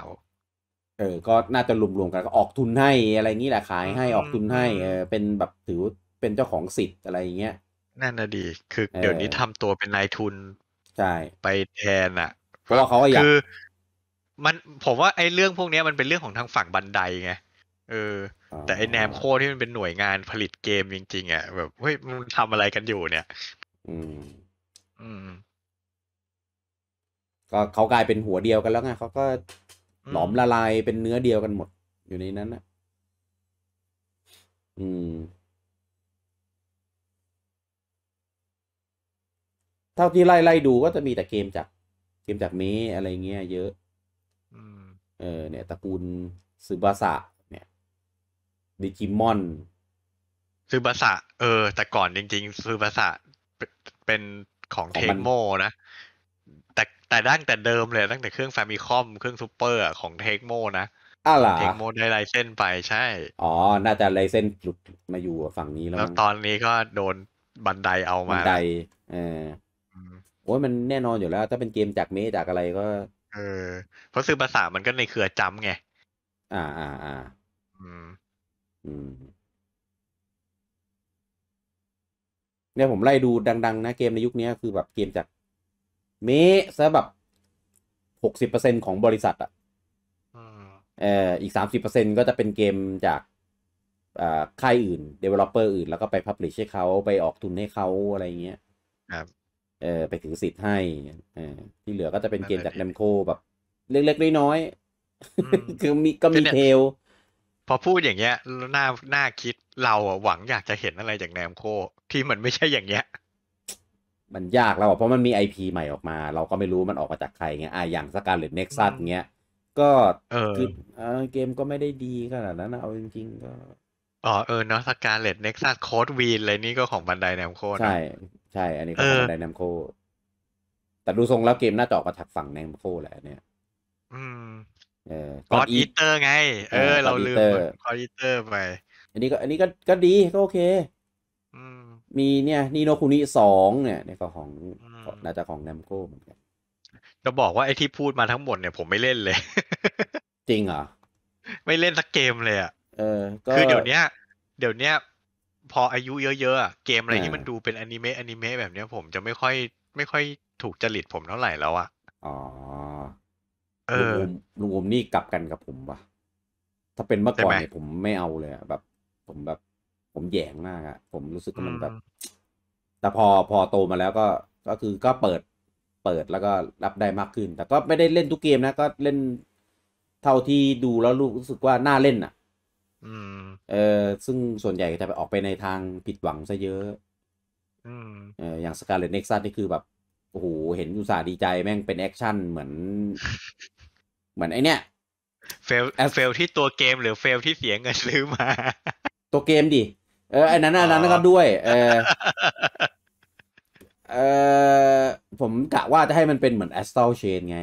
เออ ก็น่าจะรวมๆกันออกทุนให้ อะไรนี้แหละขายให้ออกทุนให้เออเป็นแบบถือเป็นเจ้าของสิทธิ์อะไรอย่างเงี้ยนั่นนะดี คือ เดี๋ยวนี้ทำตัวเป็นนายทุนใช่ไปแทนอ่ะ เพราะเขาอยาก คือมัน ผมว่าไอ้เรื่องพวกนี้มันเป็นเรื่องของทางฝั่งบันไดไง เออ แต่ไอ้แนมโคที่มันเป็นหน่วยงานผลิตเกม จริงๆอ่ะแบบเฮ้ยมันทำอะไรกันอยู่ เนี่ย อืม อืม ก็เขากลายเป็นหัวเดียวกันแล้วไงเขาก็หลอมละลายเป็นเนื้อเดียวกันหมด อยู่ในนั้นอ่ะ อืมเท่าที่ไล่ไล่ดูก็จะมีแต่เกมจาก เกมจากเมอะไรเงี้ยเยอะเออเนี่ยตระกูลซูบาสะเนี่ยดิจิมอนซูบาสะเออ แต่ก่อนจริง ๆซูบาสะเป็นของเทงโมนะ แต่แต่ดั้งแต่เดิมเลยตั้งแต่เครื่องแฟมิคอมเครื่องซูเปอร์ของเทงโม นะอ้าวเหรอเทคโมได้ไลเส้นไปใช่ อ๋อ น่าจะไลเส้นหลุดมาอยู่ฝั่งนี้แล้วแล้วตอนนี้ก็โดนบันไดเอามาบันไดเออโอ้ยมันแน่นอนอยู่แล้ว ถ้าเป็นเกมจากเมจากอะไรก็เออเพราะซื้อภาษามันก็ในเครือจำไง อ่าอ่า อ่า อืม อืมเนี่ยผมไล่ดูดัง ๆ นะเกมในยุคนี้คือแบบเกมจากเมซะแบบหกสิบเปอร์เซ็นของบริษัทอ่ะเอออีกสามสิบเปอร์เซ็นก็จะเป็นเกมจากค่ายอื่น d e v วลอปเปอื่นแล้วก็ไปพับลิชให้เขาไปออกทุนให้เขาอะไรเงี้ย ครับเออไปถือสิทธิ์ให้เออที่เหลือก็จะเป็นเกมจากแนมโคแบบ เล็กๆน้อยๆ คือมีก็มีเทล พอพูดอย่างเงี้ย หน้าหน้าคิดเราหวังอยากจะเห็นอะไรจากแนมโคที่มันไม่ใช่อย่างเงี้ย มันยากแล้วเพราะมันมีไอพีใหม่ออกมา เราก็ไม่รู้มันออกมาจากใครเงี้ยอ่ะอย่างสการ์เล็ตเน็กซัสเงี้ย ก็คือเกมก็ไม่ได้ดีขนาดนั้นเอาจริงๆก็ อ๋อเออเนาะสการ์เล็ตเน็กซัสโค้ดวีนเลยนี่ก็ของบันไดแนมโคใช่ใช่ อันนี้ก็ทไดนามโคแต่ดูทรงแล้วเกมน่าจอกระถักฝั่งไดนามโคแหละเนี่ยเออกดอีเตอร์ไง เออ เราลืม กอดอีเตอร์ไป อันนี้ก็ อันนี้ก็ ก็ดี ก็โอเค มีเนี่ย นีโนคุนิสองเนี่ยเนี่ยก็ของน่าจะของแนมโก้เหมือนกันจะบอกว่าไอที่พูดมาทั้งหมดเนี่ยผมไม่เล่นเลย จริงเหรอ ไม่เล่นสักเกมเลยอ่ะเออคือเดี๋ยวนี้เดี๋ยวนี้พออายุเยอะๆเกมอะไรที่มันดูเป็นอนิเมะอนิเมะแบบเนี้ย ผมจะไม่ค่อย ไม่ค่อยถูกจริตผมเท่าไหร่แล้วอ่ะอ๋อเออลุงอมนี่กลับกันกับผมปะถ้าเป็นเมื่อก่อนเนี่ยผมไม่เอาเลยแบบ ผมแบบ ผมแยงมากอะผมรู้สึกว่ามันแบบแต่พอพอโตมาแล้วก็ก็คือก็เปิดเปิดแล้วก็รับได้มากขึ้น แต่ก็ไม่ได้เล่นทุกเกมนะก็เล่นเท่าที่ดูแล้วรู้สึกว่าน่าเล่นอะเออซึ่งส่วนใหญ่จะไปออกไปในทางผิดหวังซะเยอะเอออย่างสกาเลตเน็กซัสนี่คือแบบ โอ้โห เห็นอุตสาห์ดีใจแม่งเป็นแอคชั่นเหมือน เหมือนไอเนี้ยเฟลเฟลที่ตัวเกมหรือเฟลที่เสียงเงินซื้อมา ตัวเกมดิเออไอนั้นอันนั้นก็ด้วย เออเออผมกะว่าจะให้มันเป็นเหมือนแอสตัลเชนไง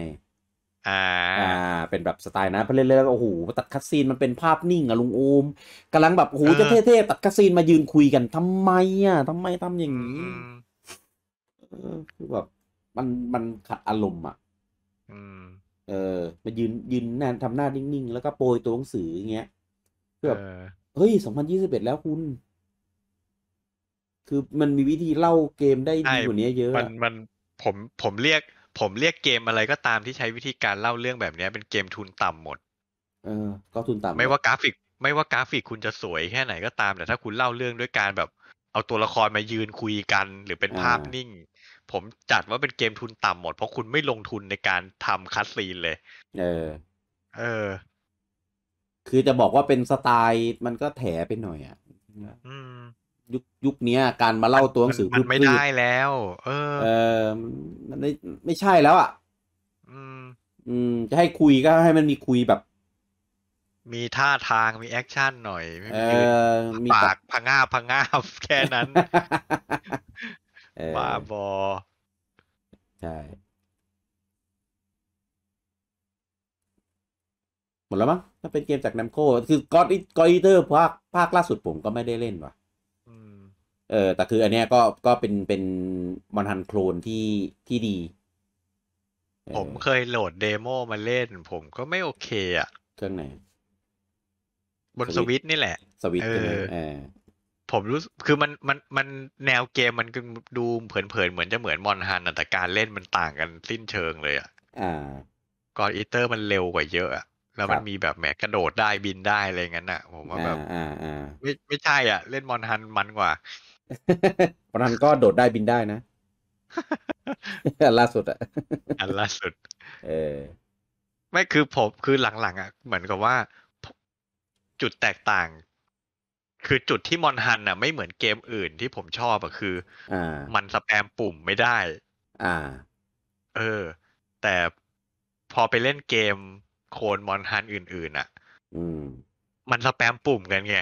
อ่า เป็นแบบสไตล์นะพอเล่นๆแล้วโอ้โหตัดคัสซีนมันเป็นภาพนิ่งอะลุงโอมกำลังแบบโอ้โหจะเท่ๆตัดคัสซีนมายืนคุยกัน ทำไมอะทำไมทำอย่างนี้คือแบบมันมันขัดอารมณ์อ่ะเออมายืนยืนนานทำหน้านิ่งๆ แล้วก็โปรยตัวหนังสืออย่างเงี้ยคือแบบเฮ้ยสองพันยี่สิบเอ็ดแล้วคุณ คือมันมีวิธีเล่าเกมได้ดีกว่านี้เยอะ มันมันผมผมเรียกผมเรียกเกมอะไรก็ตามที่ใช้วิธีการเล่าเรื่องแบบนี้เป็นเกมทุนต่ำหมดเออก็ทุนต่ำ ไม่ว่ากราฟิก ไม่ว่ากราฟิกคุณจะสวยแค่ไหนก็ตาม แต่ถ้าคุณเล่าเรื่องด้วยการแบบเอาตัวละครมายืนคุยกันหรือเป็นภาพนิ่ง ผมจัดว่าเป็นเกมทุนต่ำหมดเพราะคุณไม่ลงทุนในการทำคัสซีนเลย เออ เออ คือจะบอกว่าเป็นสไตล์มันก็แถไปหน่อยอ่ะ อืมยุคยุคนี้การมาเล่าตัวหนังสือมันไม่ได้แล้ว เออเออมันไม่ไม่ใช่แล้วอ่ะ อืมอืมจะให้คุยก็ให้มันมีคุยแบบ มีท่าทางมีแอคชั่นหน่อยไม่มีปากพังงาพังงาแค่นั้นบ้าบอใช่ หมดแล้วมั้งถ้าเป็นเกมจากนัมโคคือกอรอดอีเตอร์ภาคภาคล่าสุดผมก็ไม่ได้เล่นว่ะเออแต่คืออันเนี้ยก็ก็เป็นเป็นมอนทันโคลนที่ที่ดี ผมเคยโหลดเดโมมาเล่น ผมก็ไม่โอเคอ่ะเครื่องไหน บนสวิตนี่แหละ สวิตเออ ผมรู้คือมันมันมันแนวเกมมันก็ดูเผินๆเหมือนจะเหมือนมอนฮันแต่การเล่นมันต่างกัน สิ้นเชิงเลยอ่ะก่อนอีเตอร์มันเร็วกว่าเยอะอะแล้วมันมีแบบแหมกระโดดได้บินได้อะไรงั้นอ่ะ ผมว่าแบบไม่ไม่ใช่ อ่ะ เล่นมอนฮันมันกว่าเพราะนั้นก็โดดได้บินได้นะอันล่าสุดอ่ะอันล่าสุด เออ ไม่คือผมคือหลังๆอ่ะ เหมือนกับว่าจุดแตกต่างคือจุดที่มอนฮันอ่ะ ไม่เหมือนเกมอื่นที่ผมชอบอ่ะคืออ่ามันสแปมปุ่มไม่ได้ อ่า เออ แต่พอไปเล่นเกมโคนมอนฮันอื่น ๆ อ่ะ อืมมันสแปมปุ่มกันไง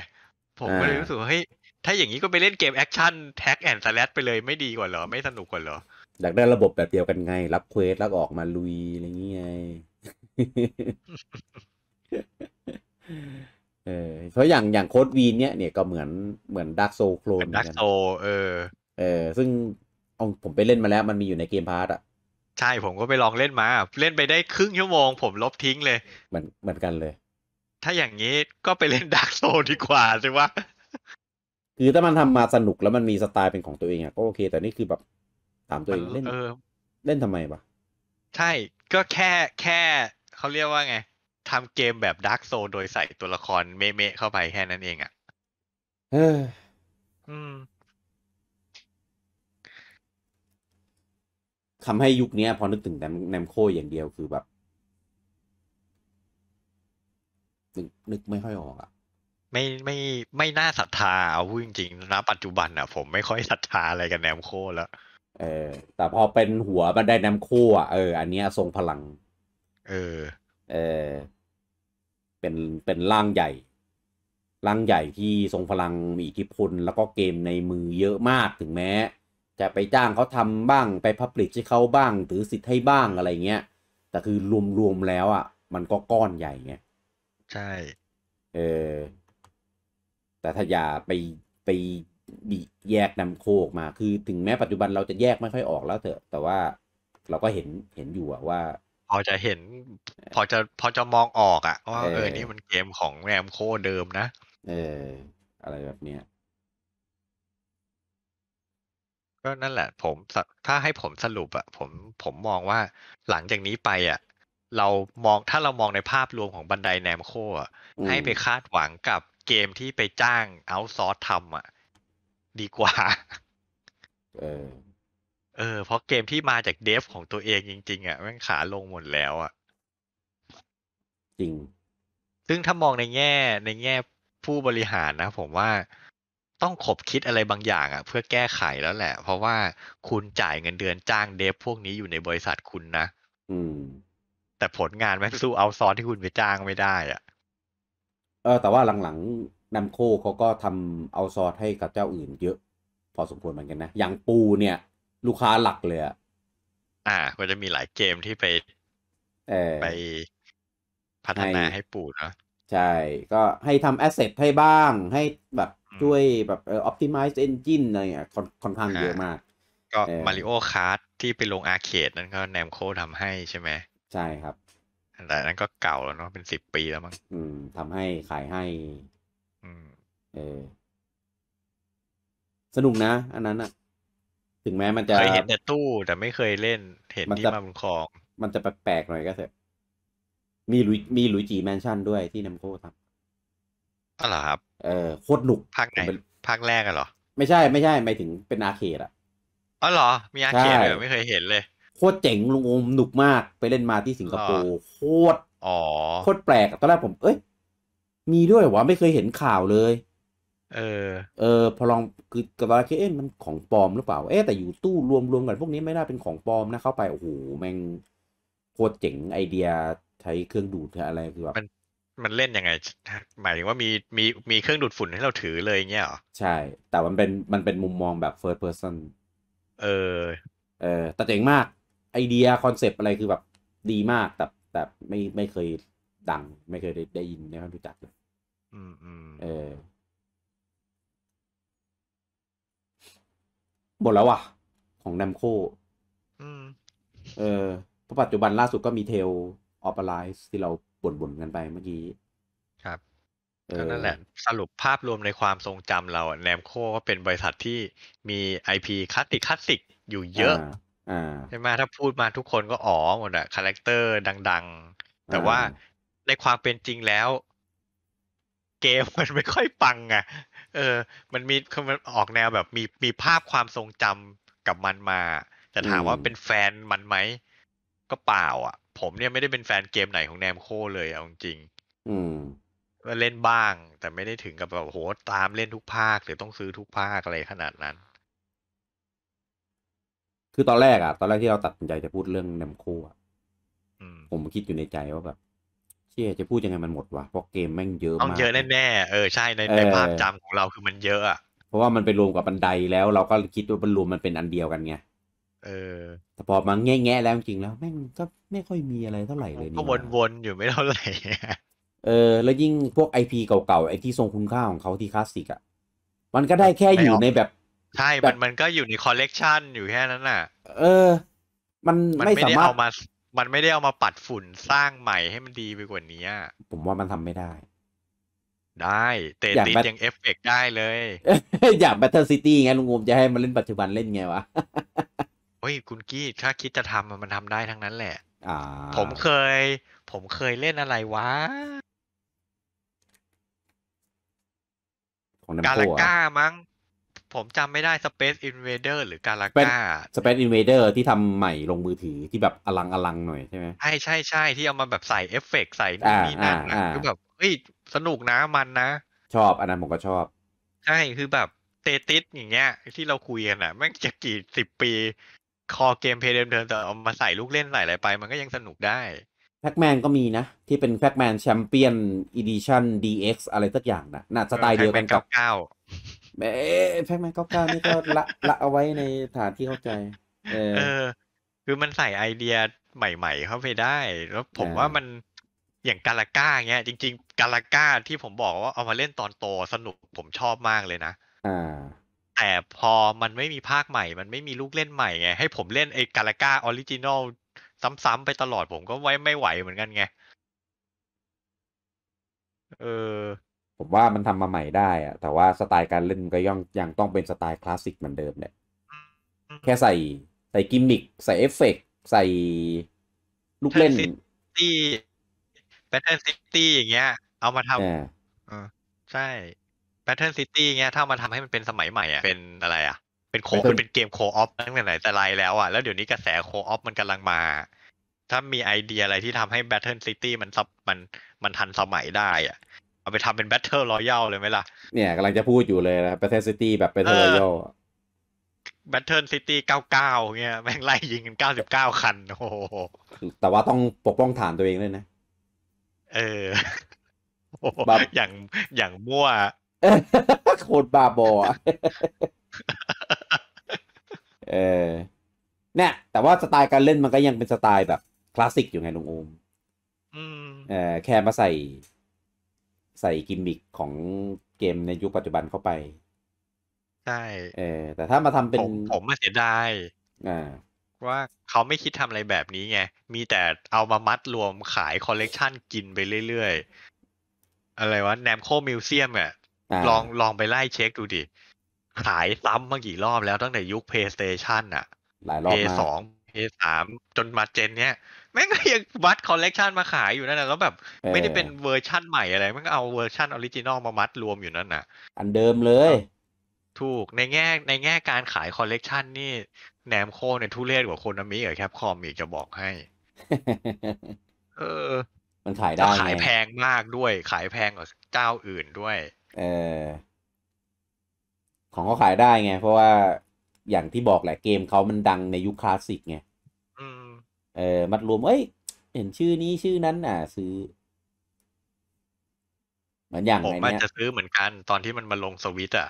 ผมก็เลยรู้สึกว่าเฮ้ยถ้าอย่างนี้ก็ไปเล่นเกมแอคชั่นแท็กแอนด์สัดไปเลยไม่ดีกว่าเหรอ ไม่สนุกกว่าเหรออยากได้ระบบแบบเดียวกันไงรับเควสแล้วออกมาลุยอะไรเงี้ยเออเพราะอย่างอย่างโค้ดวีนเนี่ยเนี่ยก็เหมือนเหมือนดักโซโคลนดักโซ เออ เออซึ่งเอาผมไปเล่นมาแล้ว มันมีอยู่ในเกมพาร์ตอ่ะใช่ผมก็ไปลองเล่นมา เล่นไปได้ครึ่งชั่วโมง ผมลบทิ้งเลย เหมือนเหมือนกันเลย ถ้าอย่างนี้ก็ไปเล่นดักโซดีกว่าสิว่าคือถ้ามันทำมาสนุกแล้วมันมีสไตล์เป็นของตัวเองอะก็โอเค แต่นี่คือแบบถามตัวเองเล่นเล่นทำไมปะใช่ ก็แค่แค่เขาเรียกว่าไงทำเกมแบบดาร์กโซโดยใส่ตัวละครเมเมเข้าไปแค่นั้นเองอะเออ อืมทำให้ยุคนี้พอนึกถึงแนมแนมโคอย่างเดียวคือแบบ นึกไม่ค่อยออกอ่ะไม่ไม่ไม่น่าศรัทธาเอาพูดจริงๆนะปัจจุบันอ่ะผมไม่ค่อยศรัทธาอะไรกับแนมโคแล้วเออ แต่พอเป็นหัวมันได้แนมโคอ่ะเอออันนี้ทรงพลัง เออ เออเป็นเป็นร่างใหญ่ร่างใหญ่ที่ทรงพลังมีอิทธิพลแล้วก็เกมในมือเยอะมากถึงแม้ จะไปจ้างเขาทำบ้างไปพับลิชให้เขาบ้างถือสิทธิ์ให้บ้างอะไรเงี้ยแต่คือรวมๆแล้วอ่ะ มันก็ก้อนใหญ่ไงใช่ เออแต่ถ้าอย่าไปไปแยกนำโคออกมา คือ ถึงแม้ปัจจุบันเราจะแยกไม่ค่อยออกแล้วเถอะ แต่ว่าเราก็เห็นเห็นอยู่ว่าพอจะเห็น พอจะพอจะมองออกอะว่าเออนี่มันเกมของแรมโคเดิมนะเออ อะไรแบบเนี้ยก็นั่นแหละ ผมถ้าให้ผมสรุปอะผมผมมองว่า หลังจากนี้ไปอะเรามองถ้าเรามองในภาพรวมของบันไดแนมโคอะให้ไปคาดหวังกับเกมที่ไปจ้างเอาซอร์สทำอ่ะดีกว่า เออ เออ เพราะเกมที่มาจากเดฟของตัวเองจริงๆอ่ะแม่งขาลงหมดแล้ว อ่ะ จริงซึ่งถ้ามองในแง่ในแง่ผู้บริหารนะผมว่าต้องขบคิดอะไรบางอย่าง อ่ะ เพื่อแก้ไขแล้วแหละ เพราะว่าคุณจ่ายเงินเดือนจ้างเดฟ พวกนี้อยู่ในบริษัทคุณนะ อืม แต่ผลงานแม่งสู้เอาซอร์สที่คุณไปจ้างไม่ได้ อ่ะเออแต่ว่าหลังๆนัมโคเขาก็ทำเอาซอสให้กับเจ้าอื่น เยอะ พอสมควรเหมือนกันนะอย่างปูเนี่ยลูกค้าหลักเลยอะอ่า ก็จะมีหลายเกมที่ไปไปพัฒนาให้ปูเนาะใช่ ก็ให้ทำแอสเซทให้บ้างให้แบบช่วยแบบเออพติมิซ์เอนจินอะไรเงี้ยค่อนข้างเยอะมาก ก็มาริโอคาร์ทที่ไปลงอาร์เคดนั่นก็แนมโคทำให้ใช่ไหมใช่ครับแต่นั้นก็เก่าแล้วเนาะเป็นสิบปีแล้วมั้งอืมทำให้ขายให้ อืม เออ สนุกนะ อันนั้นอะถึงแม้มันจะเคยเห็นแต่ตู้แต่ไม่เคยเล่น เห็นที่มาบนคลอง มันจะแปลกๆหน่อยก็เถอะมีลุยมีลุยจีแมนชั่นด้วยที่นัมโก้ทำอ๋อเหรอครับ เออโคตรหนุกภาคไหนภาคแรกกันเหรอ ไม่ใช่ไม่ใช่หมายถึงเป็นอาเคดอะอ๋อเหรอ มีอาเคดเหรอไม่เคยเห็นเลยโคตรเจ๋งลุงอมหนุกมากไปเล่นมาที่สิงคโปร์โคตรอ๋อ โคตรแปลกตอนแรกผมเอ้ยมีด้วยวะไม่เคยเห็นข่าวเลย เออ เออพอลองคือกับว่าเอ๊ะมันของปลอมหรือเปล่าเอ๊ะแต่อยู่ตู้รวมรวมกัน พวกนี้ไม่น่าเป็นของปลอมนะเข้าไป โอ้โหแม่งโคตรเจ๋งไอเดียใช้เครื่องดูดอะไรคือแบบมันมันเล่นยังไง หมายถึงว่ามีมีมีเครื่องดูดฝุ่นให้เราถือเลยเงี้ยหรอใช่ แต่มันเป็นมันเป็นมุมมองแบบ first person เออ เออแต่เจ๋งมากไอเดียคอนเซปต์อะไรคือแบบดีมากแต่ แต่ไม่ไม่เคยดัง ไม่เคยได้ได้ยินไน่เคยรู้จักเลยอืมอืมเออหมดแล้วว่ะ ของแนมโคเออเพระปัจจุบันล่าสุดก็มีเทลออปไลซ์ที่เราบ่นบ่นกันไปเมื่อกี้ ครับก็นั่นแหละ สรุปภาพรวมในความทรงจำเราแนมโคก็เป็นบริษัทที่มีไอพีคลาสสิกคลาสสิกอยู่เยอะใช่ไหมถ้าพูดมาทุกคนก็อ๋อหมดอะคาแรคเตอร์ ดัง ๆ แต่ว่าในความเป็นจริงแล้ว เกมมันไม่ค่อยปังอะเออ มันมีมันออกแนวแบบมีมีภาพความทรงจำกับมันมา แต่ถามว่าเป็นแฟนมันไหมก็เปล่าอ่ะผมเนี่ยไม่ได้เป็นแฟนเกมไหนของแนมโคเลยเอาจริงอืมเล่นบ้าง แต่ไม่ได้ถึงกับแบบโหตามเล่นทุกภาค หรือต้องซื้อทุกภาคอะไรขนาดนั้นคือตอนแรกอะตอนแรกที่เราตัดสินใจจะพูดเรื่องแนมโคอะผมคิดอยู่ในใจว่าแบบเชี่ยจะพูดยังไงมันหมดวะเพราะเกมแม่งเยอะมากต้องเยอะแน่่เออใช่ ในในภาพจำของเราคือมันเยอะอะเพราะว่ามันไปรวมกับบันไดแล้วเราก็คิดว่ามันรวมมันเป็นอันเดียวกันไงเออแต่พอมาแง่แง่แล้วจริงแล้ว แม่งก็ไม่ค่อยมีอะไรเท่าไหร่เลย ก็วนๆ อยู่ไม่เท่าไหร่เออแล้วยิ่งพวกไอพีเก่าๆไอที่ทรงคุณค่าของเขาที่คลาสสิกอะมันก็ได้แค่อยู่ในแบบใช่ มันมันก็อยู่ในคอลเลกชันอยู่แค่นั้นน่ะ เออ มันไม่สามารถเอามา มันไม่ได้เอามาปัดฝุ่นสร้างใหม่ให้มันดีไปกว่านี้ผมว่ามันทำไม่ได้ ได้ เตติดยังเอฟเฟกได้เลย อยากแบทเทิลซิตี้ไงลุงงมจะให้มันเล่นปัจจุบันเล่นไงวะ เฮ้ยคุณกี้ถ้าคิดจะทำมันทำได้ทั้งนั้นแหละ ผมเคย ผมเคยเล่นอะไรวะ กาลาก้ามั้งผมจำไม่ได้ Space Invader หรือ Galaga Space Invader ที่ทำใหม่ลงมือถือที่แบบอลังอลังหน่อยใช่ไหมใช่ใช่ใช่ที่เอามาแบบใส่เอฟเฟกใส่นี่นัี่นน่คือแบบเฮ้ยสนุกนะมันนะ ชอบอันนั้นผมก็ชอบ ใช่ คือแบบเตติสอย่างเงี้ย ที่เราคุยกันอ่ะแม่งจะกี่สิบปีคอเกมเพย์เดิมเดิมแต่เอามาใส่ลูกเล่นใส่อะไรไป มันก็ยังสนุกได้แพ็กแมนก็มีนะ ที่เป็นแพ็กแมนแชมเปี้ยนอีดิชั่นดีเอ็กซ์อะไรสักอย่างนะน่ะสไตล์เดียวกันกับแม่แพ็กแมนเก้าเก้านี่ก็ละละเอาไว้ในฐานที่เข้าใจเออ คือมันใส่ไอเดียใหม่ๆ เข้าไปได้ แล้วผมว่ามันอย่างกาลาก้าเงี้ย จริง ๆ กาลาก้าที่ผมบอกว่าเอามาเล่นตอนโตสนุกผมชอบมากเลยนะ อ่าแต่พอมันไม่มีภาคใหม่ มันไม่มีลูกเล่นใหม่ไงให้ผมเล่นไอ้กาลาก้าออริจินอลซ้ำๆไปตลอดผมก็ไว้ไม่ไหวเหมือนกันไง เออผมว่ามันทำมาใหม่ได้อะแต่ว่าสไตล์การเล่นก็ยังยังต้องเป็นสไตล์คลาสสิกเหมือนเดิมเนี่ยแค่ใส่ใส่กิมมิคใส่เอฟเฟกใส่ลูกเล่นตีแบทเทิลซิตี้อย่างเงี้ย เอามาทำใช่แบทเทิลซิตี้เงี้ยถ้ามาทำให้มันเป็นสมัยใหม่อ่ะเป็นอะไร อ่ะเป็นโคเป็นเกมโคออฟตั้งแต่ไหนแต่ไรแล้วอ่ะแล้วเดี๋ยวนี้กระแสโคออฟมันกำลังมา ถ้ามีไอเดียอะไรที่ทำให้แบทเทิลซิตี้มันซับมันมันทันสมัยได้ อ่ะเอาไปทำเป็นแบทเทิลรอยัลเลยไหมล่ะ เนี่ยกำลังจะพูดอยู่เลยนะแบทเทิลซิตี้แบบแบทเทิลรอยัลแบทเทิลซิตี้เก้าเก้าเงี้ยแม่งไล่ยิงกันเก้าสิบเก้าคันโอ้โหแต่ว่าต้องปกป้องฐานตัวเองด้วยนะ เออบอย่างอย่างมั่วโคตรบาบอเออเนี่ยแต่ว่าสไตล์การเล่นมันก็ยังเป็นสไตล์แบบ คลาสสิกอยู่ไงลุงอูมเออแค่มาใส่ใส่กิมมิคของเกมในยุคปัจจุบันเข้าไป ใช่เออแต่ถ้ามาทำเป็นผมผมาเสียดายว่าเขาไม่คิดทำอะไรแบบนี้ไง มีแต่เอามามัดรวมขายคอลเลกชันกินไปเรื่อยๆ อะไรวะแนมโคมิวเซียมอ่ะลองลองไปไล่เช็คดูดิ ขายซ้ำมากี่รอบแล้วตั้งแต่ยุค PlayStation อ่ะเพย์ p สอง p พย์สามจนมาเจนเนี้ยแม่งก็ยังมัดคอลเลกชันมาขายอยู่นั่นนะแล้วแบบไม่ได้เป็นเวอร์ชั่นใหม่อะไรมันก็เอาเวอร์ชั่นออริจินอลมามัดรวมอยู่นั่นน่ะ อันเดิมเลย ถูกในแง่ในแง่การขายคอลเลกชันนี่แหนมโคเนี่ยทุเรศกว่าคนนามิกัแคปคอมอีกจะบอกให้เออ มันขายได้ขายแพงมากด้วย ขายแพงกว่าเจ้าอื่นด้วย เออของเขาขายได้ไงเพราะว่าอย่างที่บอกแหละเกมเขามันดังในยุคคลาสสิกไงเออมัดรวมเอ้ยเห็นชื่อนี้ชื่อนั้นอ่ะ ซื้อเหมือนอย่างไมเนี้อาจะซื้อเหมือนกัน ตอนที่มันมาลงสวิตอ่ะ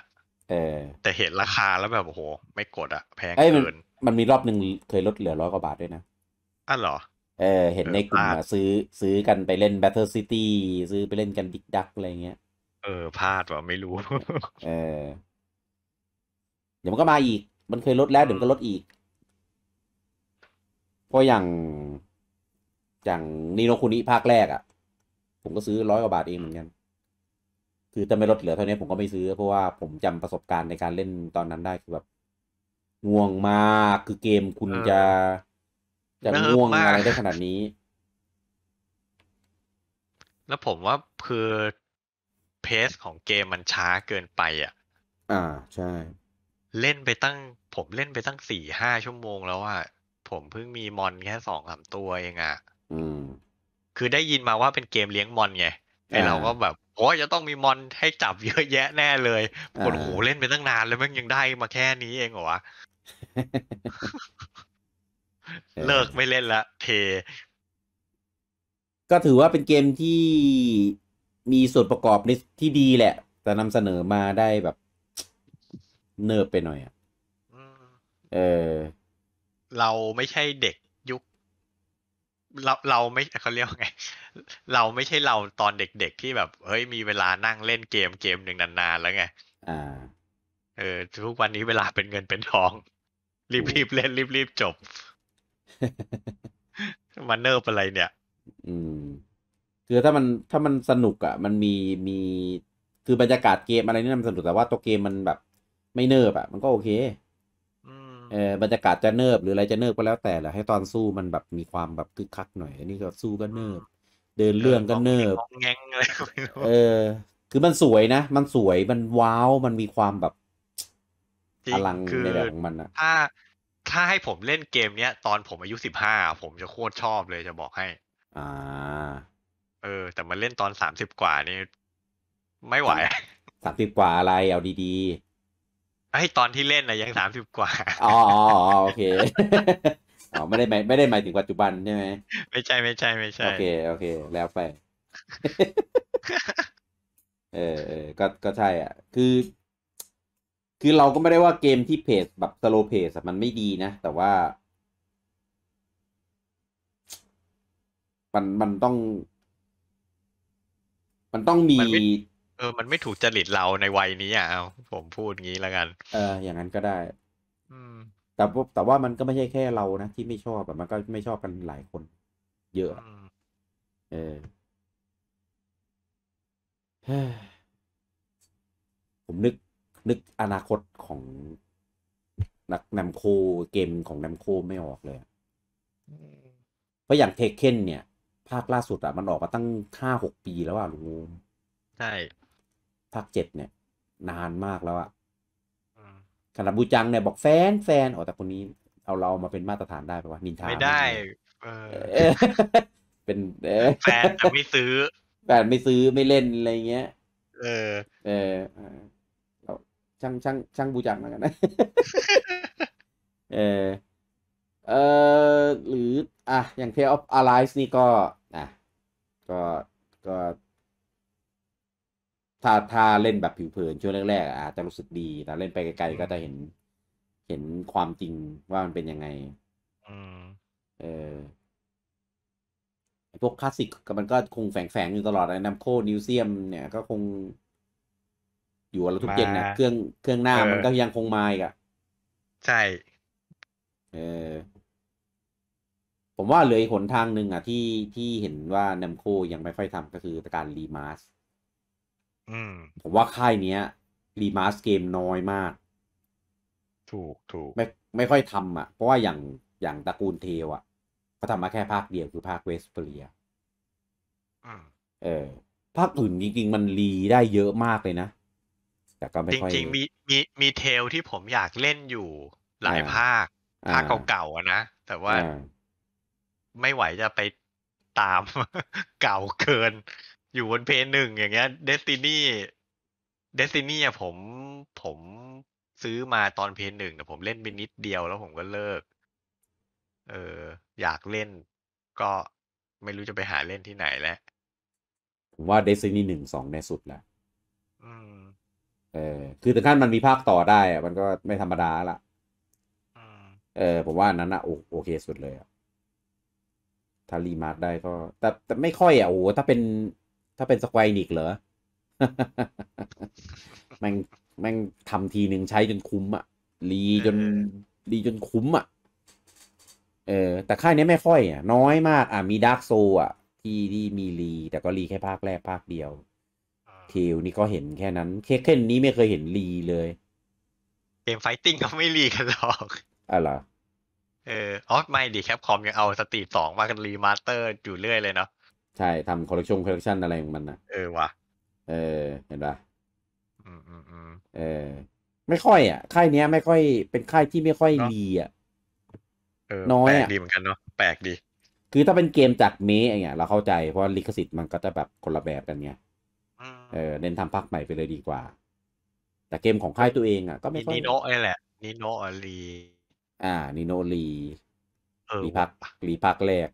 เออ แต่เห็นราคาแล้วแบบโอ้โห ไม่กดอ่ะ แพงเกิน มันมีรอบหนึ่งเคยลดเหลือร้อยกว่าบาทด้วยนะอ้าวเหรอเออ เห็นในกลุ่มอ่ะซื้อซื้อกันไปเล่น Battle City ซื้อไปเล่นกันดิกดักอะไรเงี้ย เออพลาดว่ะไม่รู้เออเดี๋ยวมันก็มาอีก มันเคยลดแล้ว เดี๋ยวมันก็ลดอีกเพราะอย่างอย่างนีโนคุนิภาคแรกอะ่ะ ผมก็ซื้อร้อยกว่าบาทเองเหมือนกันคือถ้าไม่ลดเหลือเท่านี้ผมก็ไม่ซื้อ เพราะว่าผมจำประสบการณ์ในการเล่นตอนนั้นได้คือแบบง่วงมากคือเกมคุณจะจะง่วงอะไรได้ขนาดนี้ แล้วผมว่าคือเพสของเกมมันช้าเกินไปอ่ะ อ่าใช่ เล่นไปตั้ง ผมเล่นไปตั้งสี่ห้าชั่วโมงแล้วอ่ะผมเพิ่งมีมอนแค่สองสามตัวเองอ่ะคือได้ยินมาว่าเป็นเกมเลี้ยงมอนไงไอเราก็แบบโอ้จะต้องมีมอนให้จับเยอะแยะแน่เลยปวดหูเล่นไปตั้งนานแล้วมันยังได้มาแค่นี้เองเหรอวะ เลิกไม่เล่นละเทก็ถือว่าเป็นเกมที่มีส่วนประกอบในที่ดีแหละ แต่นำเสนอมาได้แบบ เนิบไปหน่อยอ่ะเออเราไม่ใช่เด็กยุค เราเราไม่เขาเรียกไงเราไม่ใช่เราตอนเด็กๆที่แบบเฮ้ยมีเวลานั่งเล่นเกมเกมหนึ่งนานๆแล้วไงอ่า เออ ทุกวันนี้เวลาเป็นเงินเป็นทอง รีบๆ เล่นรีบๆจบมันเนิบอะไรเนี่ย อืมคือถ้ามันถ้ามันสนุกอ่ะ มันมีมี คือบรรยากาศเกมอะไรนี่มันสนุกแต่ว่าตัวเกมมันแบบ ไม่เนิบอ่ะมันก็โอเคเออบรรยากาศจะเนิบหรืออะไรจะเนิบก็แล้วแต่แหละ ให้ตอนสู้มันแบบมีความแบบคึกคักหน่อยอันนี้ก็สู้ก็เนิบ เดินเรื่องก็เนิบงงเออ คือมันสวยนะ มันสวยมันว้าวมันมีความแบบพลังในแบบของมันอะถ้าถ้าให้ผมเล่นเกมเนี้ย ตอนผมอายุสิบห้าผมจะโคตรชอบเลยจะบอกให้ อ่า เออ แต่มันเล่นตอนสามสิบกว่านี่ ไม่ไหวสามสิบกว่าอะไรเอาดีๆไอตอนที่เล่นนะยังสามสิบกว่า อ๋อโอเคอ๋อไม่ได้ไม่ได้หมายถึงปัจจุบันใช่ไหม ไม่ใช่ไม่ใช่ไม่ใช่ โอเคโอเค แล้วไปเออเออก็ก็ใช่ อ่ะ คือ คือเราก็ไม่ได้ว่าเกมที่เพจแบบสโลเพจมันไม่ดีนะ แต่ว่า มันมันต้อง มันต้องมีเออมันไม่ถูกจริตเราในวัยนี้อ่ะผมพูดงี้แล้วกัน เออ อย่างนั้นก็ได้ อืม แต่แต่ว่ามันก็ไม่ใช่แค่เรานะที่ไม่ชอบแบบมันก็ไม่ชอบกันหลายคนเยอะเออผมนึกนึกอนาคตของนักนำโคเกมของนำโคไม่ออกเลยเพราะอย่างเทคเคนเนี่ย ภาคล่าสุดอะมันออกมาตั้งห้าหกปีแล้วอะลุงใช่ภาคเจ็ดเนี่ย นานมากแล้วอะขนาดบูจังเนี่ยบอกแฟนแฟนโอ้แต่คนนี้เอาเรามาเป็นมาตรฐานได้ไหมวะนินทาไม่ได้ เออเป็นแฟนแต่ไม่ซื้อ แฟนไม่ซื้อไม่เล่นอะไรเงี้ย เออ เออเราช่างช่างช่างบูจังมือนกันนะเออ เออหรืออ่ะ อย่าง t a ออฟอ Arise นี่ก็ อ่ะ ก็ก็ถ้าถ้าเล่นแบบผิวเผินช่วงแรกๆอาจจะรู้สึกดี แต่เล่นไปไกลๆก็จะเห็น เห็นความจริงว่ามันเป็นยังไงเออพวกคลาสสิกมันก็คงแฝงๆอยู่ตลอดนะน้ำโคนิวเซียม เนี่ยก็คง อยู่แล้วทุกเย็นนะเครื่องเครื่องหน้ามันก็ยังคงมาอีกอะใช่ เออ ผมว่าเลยหนทางหนึ่งอ่ะที่ที่เห็นว่านัมโคยังไม่ค่อยทำก็คือการรีมาสผมว่าค่ายเนี้ยรีมาสเกมน้อยมาก ถูกถูก ไม่ ไม่ค่อยทำอ่ะ เพราะว่าอย่างอย่างตระกูลเทว อ่ะเขาทำมาแค่ภาคเดียวคือภาคเวสเปเรียเออ ภาคอื่นจริงๆ มันรีได้เยอะมากเลยนะ แต่ก็ไม่ค่อย จริงๆมีมีมีเทลที่ผมอยากเล่นอยู่หลายภาค ภาคเก่าๆนะ แต่ว่าไม่ไหวจะไปตามเก่าเกินอยู่บนเพย์หนึ่ง อย่างเงี้ยเดสตินีเดสตินีอะผมผมซื้อมาตอนเพย์หนึ่งแต่ผมเล่นไปนิดเดียวแล้วผมก็เลิก เออ อยากเล่นก็ไม่รู้จะไปหาเล่นที่ไหนแล้วผมว่าเดสตินีหนึ่งสองในสุดแหละเออ คือถึงขั้นมันมีภาคต่อได้อะมันก็ไม่ธรรมดาละเออผมว่านั้นอะโอเคสุดเลยอะถ้ารีมาร์ได้ก็แต่แต่ไม่ค่อยอะโอ้ถ้าเป็นถ้าเป็นสแควร์นิกเหรอ แม่ง แม่งทำทีหนึ่งใช้จนคุ้มอะ รีจนรีจนคุ้มอะเออ แต่ค่ายนี้ไม่ค่อยอะน้อยมาก อ่ะมีดาร์กโซ อ่ะ ที่ที่มีรีแต่ก็รีแค่ภาคแรกภาคเดียวเทลนี่ก็เห็นแค่นั้น เคเคนนี้ไม่เคยเห็นรีเลย เกมไฟติ้งก็ไม่รีกันหรอกอ่ะเหรอเอออออไม่ดิแคปคอมยังเอาสตรีทสองมากันรีมาสเตอร์อยู่เรื่อยเลยเนาะใช่ทำคอลเลกชันคอลเลกชันอะไรของมันนะเออว่ะเออ เห็นปะเออ ไม่ค่อยอ่ะค่ายเนี้ย ไม่ค่อย เป็นค่ายที่ไม่ค่อยดีอ่ะน้อยอ่ะดีเหมือนกันเนาะแปลกดี คือถ้าเป็นเกมจากเมย์อย่างเงี้ย เราเข้าใจเพราะลิขสิทธิ์มันก็จะแบบคนละแบบกัน้งเออเน้นทำภาคใหม่ไปเลยดีกว่า แต่เกมของค่ายตัวเองอ่ะก็ไม่ค่อยนิโนะไอแหละนิโนะลีอ่า นิโนลีรีพักรีพักแรก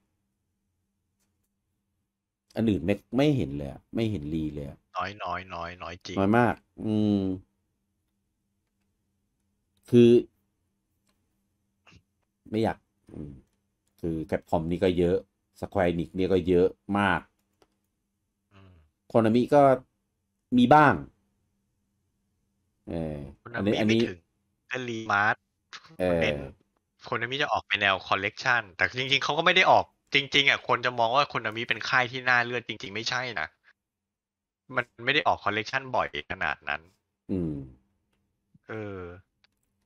อันอื่นไม่ไม่เห็นเลยไม่เห็นรีเลย น้อยน้อยน้อยน้อยจริงน้อยมาก อืม คือ ไม่อยากคือแคปคอมนี่ก็เยอะสแควร์นิกนี่ก็เยอะมากโคนามิก็มีบ้างเอออันนี้อันนี้เ็รีมาร์ทเออโคนามิจะออกไปนแนวคอลเลกชัน แต่จริงๆเขาก็ไม่ได้ออกจริงๆอ่ะคนจะมองว่าคุณนามิเป็นค่ายที่น่าเลือด จริงๆ ไม่ใช่นะ มันไม่ได้ออกคอลเลกชันบ่อยขนาดนั้น อืมเออ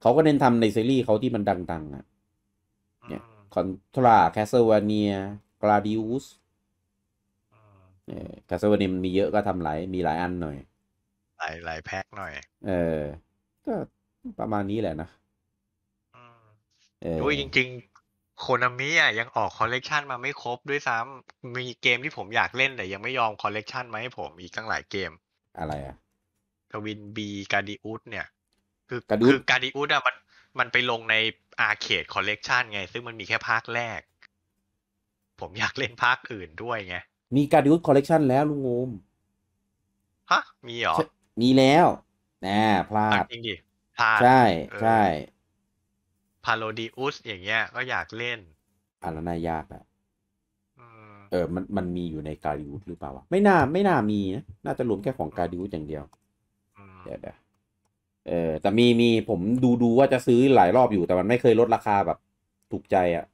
เขาก็เน้นทำในซีรีส์เขาที่มันดังๆอ่ะ เนี่ยคอนทราแคสเซวาเนียกราดิอุสเแคสเซวาเนียมันมีเยอะก็ทำหลาย มีหลายอันหน่อย หลายหลายแพ็คหน่อย เออก็ประมาณนี้แหละนะเออจริง ๆโคนามิอ่ะยังออกคอลเลกชันมาไม่ครบด้วยซ้ำมีเกมที่ผมอยากเล่นแต่ยังไม่ยอมคอลเลกชันมาให้ผมอีกตั้งหลายเกมอะไรอ่ะ ทวินบีกาดิอุสเนี่ยคือคือกาดิอุสอ่ะมันมันไปลงในอาร์เคดคอลเลกชันไง ซึ่งมันมีแค่ภาคแรก ผมอยากเล่นภาคอื่นด้วยไงมีกาดิอุสคอลเลกชันแล้วลุงงมฮะมีเหรอ มีแล้ว แนพลาดจริงดิพลาด ใช่ ใช่พาโลดีอุสอย่างเงี้ย ก็อยากเล่นอันนั้น่ายากอะเออ มันมันมีอยู่ในกาดิวุสหรือเปล่าวะ ไม่น่า ไม่น่ามีนะ น่าจะรวมแค่ของกาดิวุสอย่างเดียวเดี๋ยวเดี๋ยวเออแต่มีมีผมดูดูว่าจะซื้อหลายรอบอยู่แต่มันไม่เคยลดราคาแบบถูกใจอะ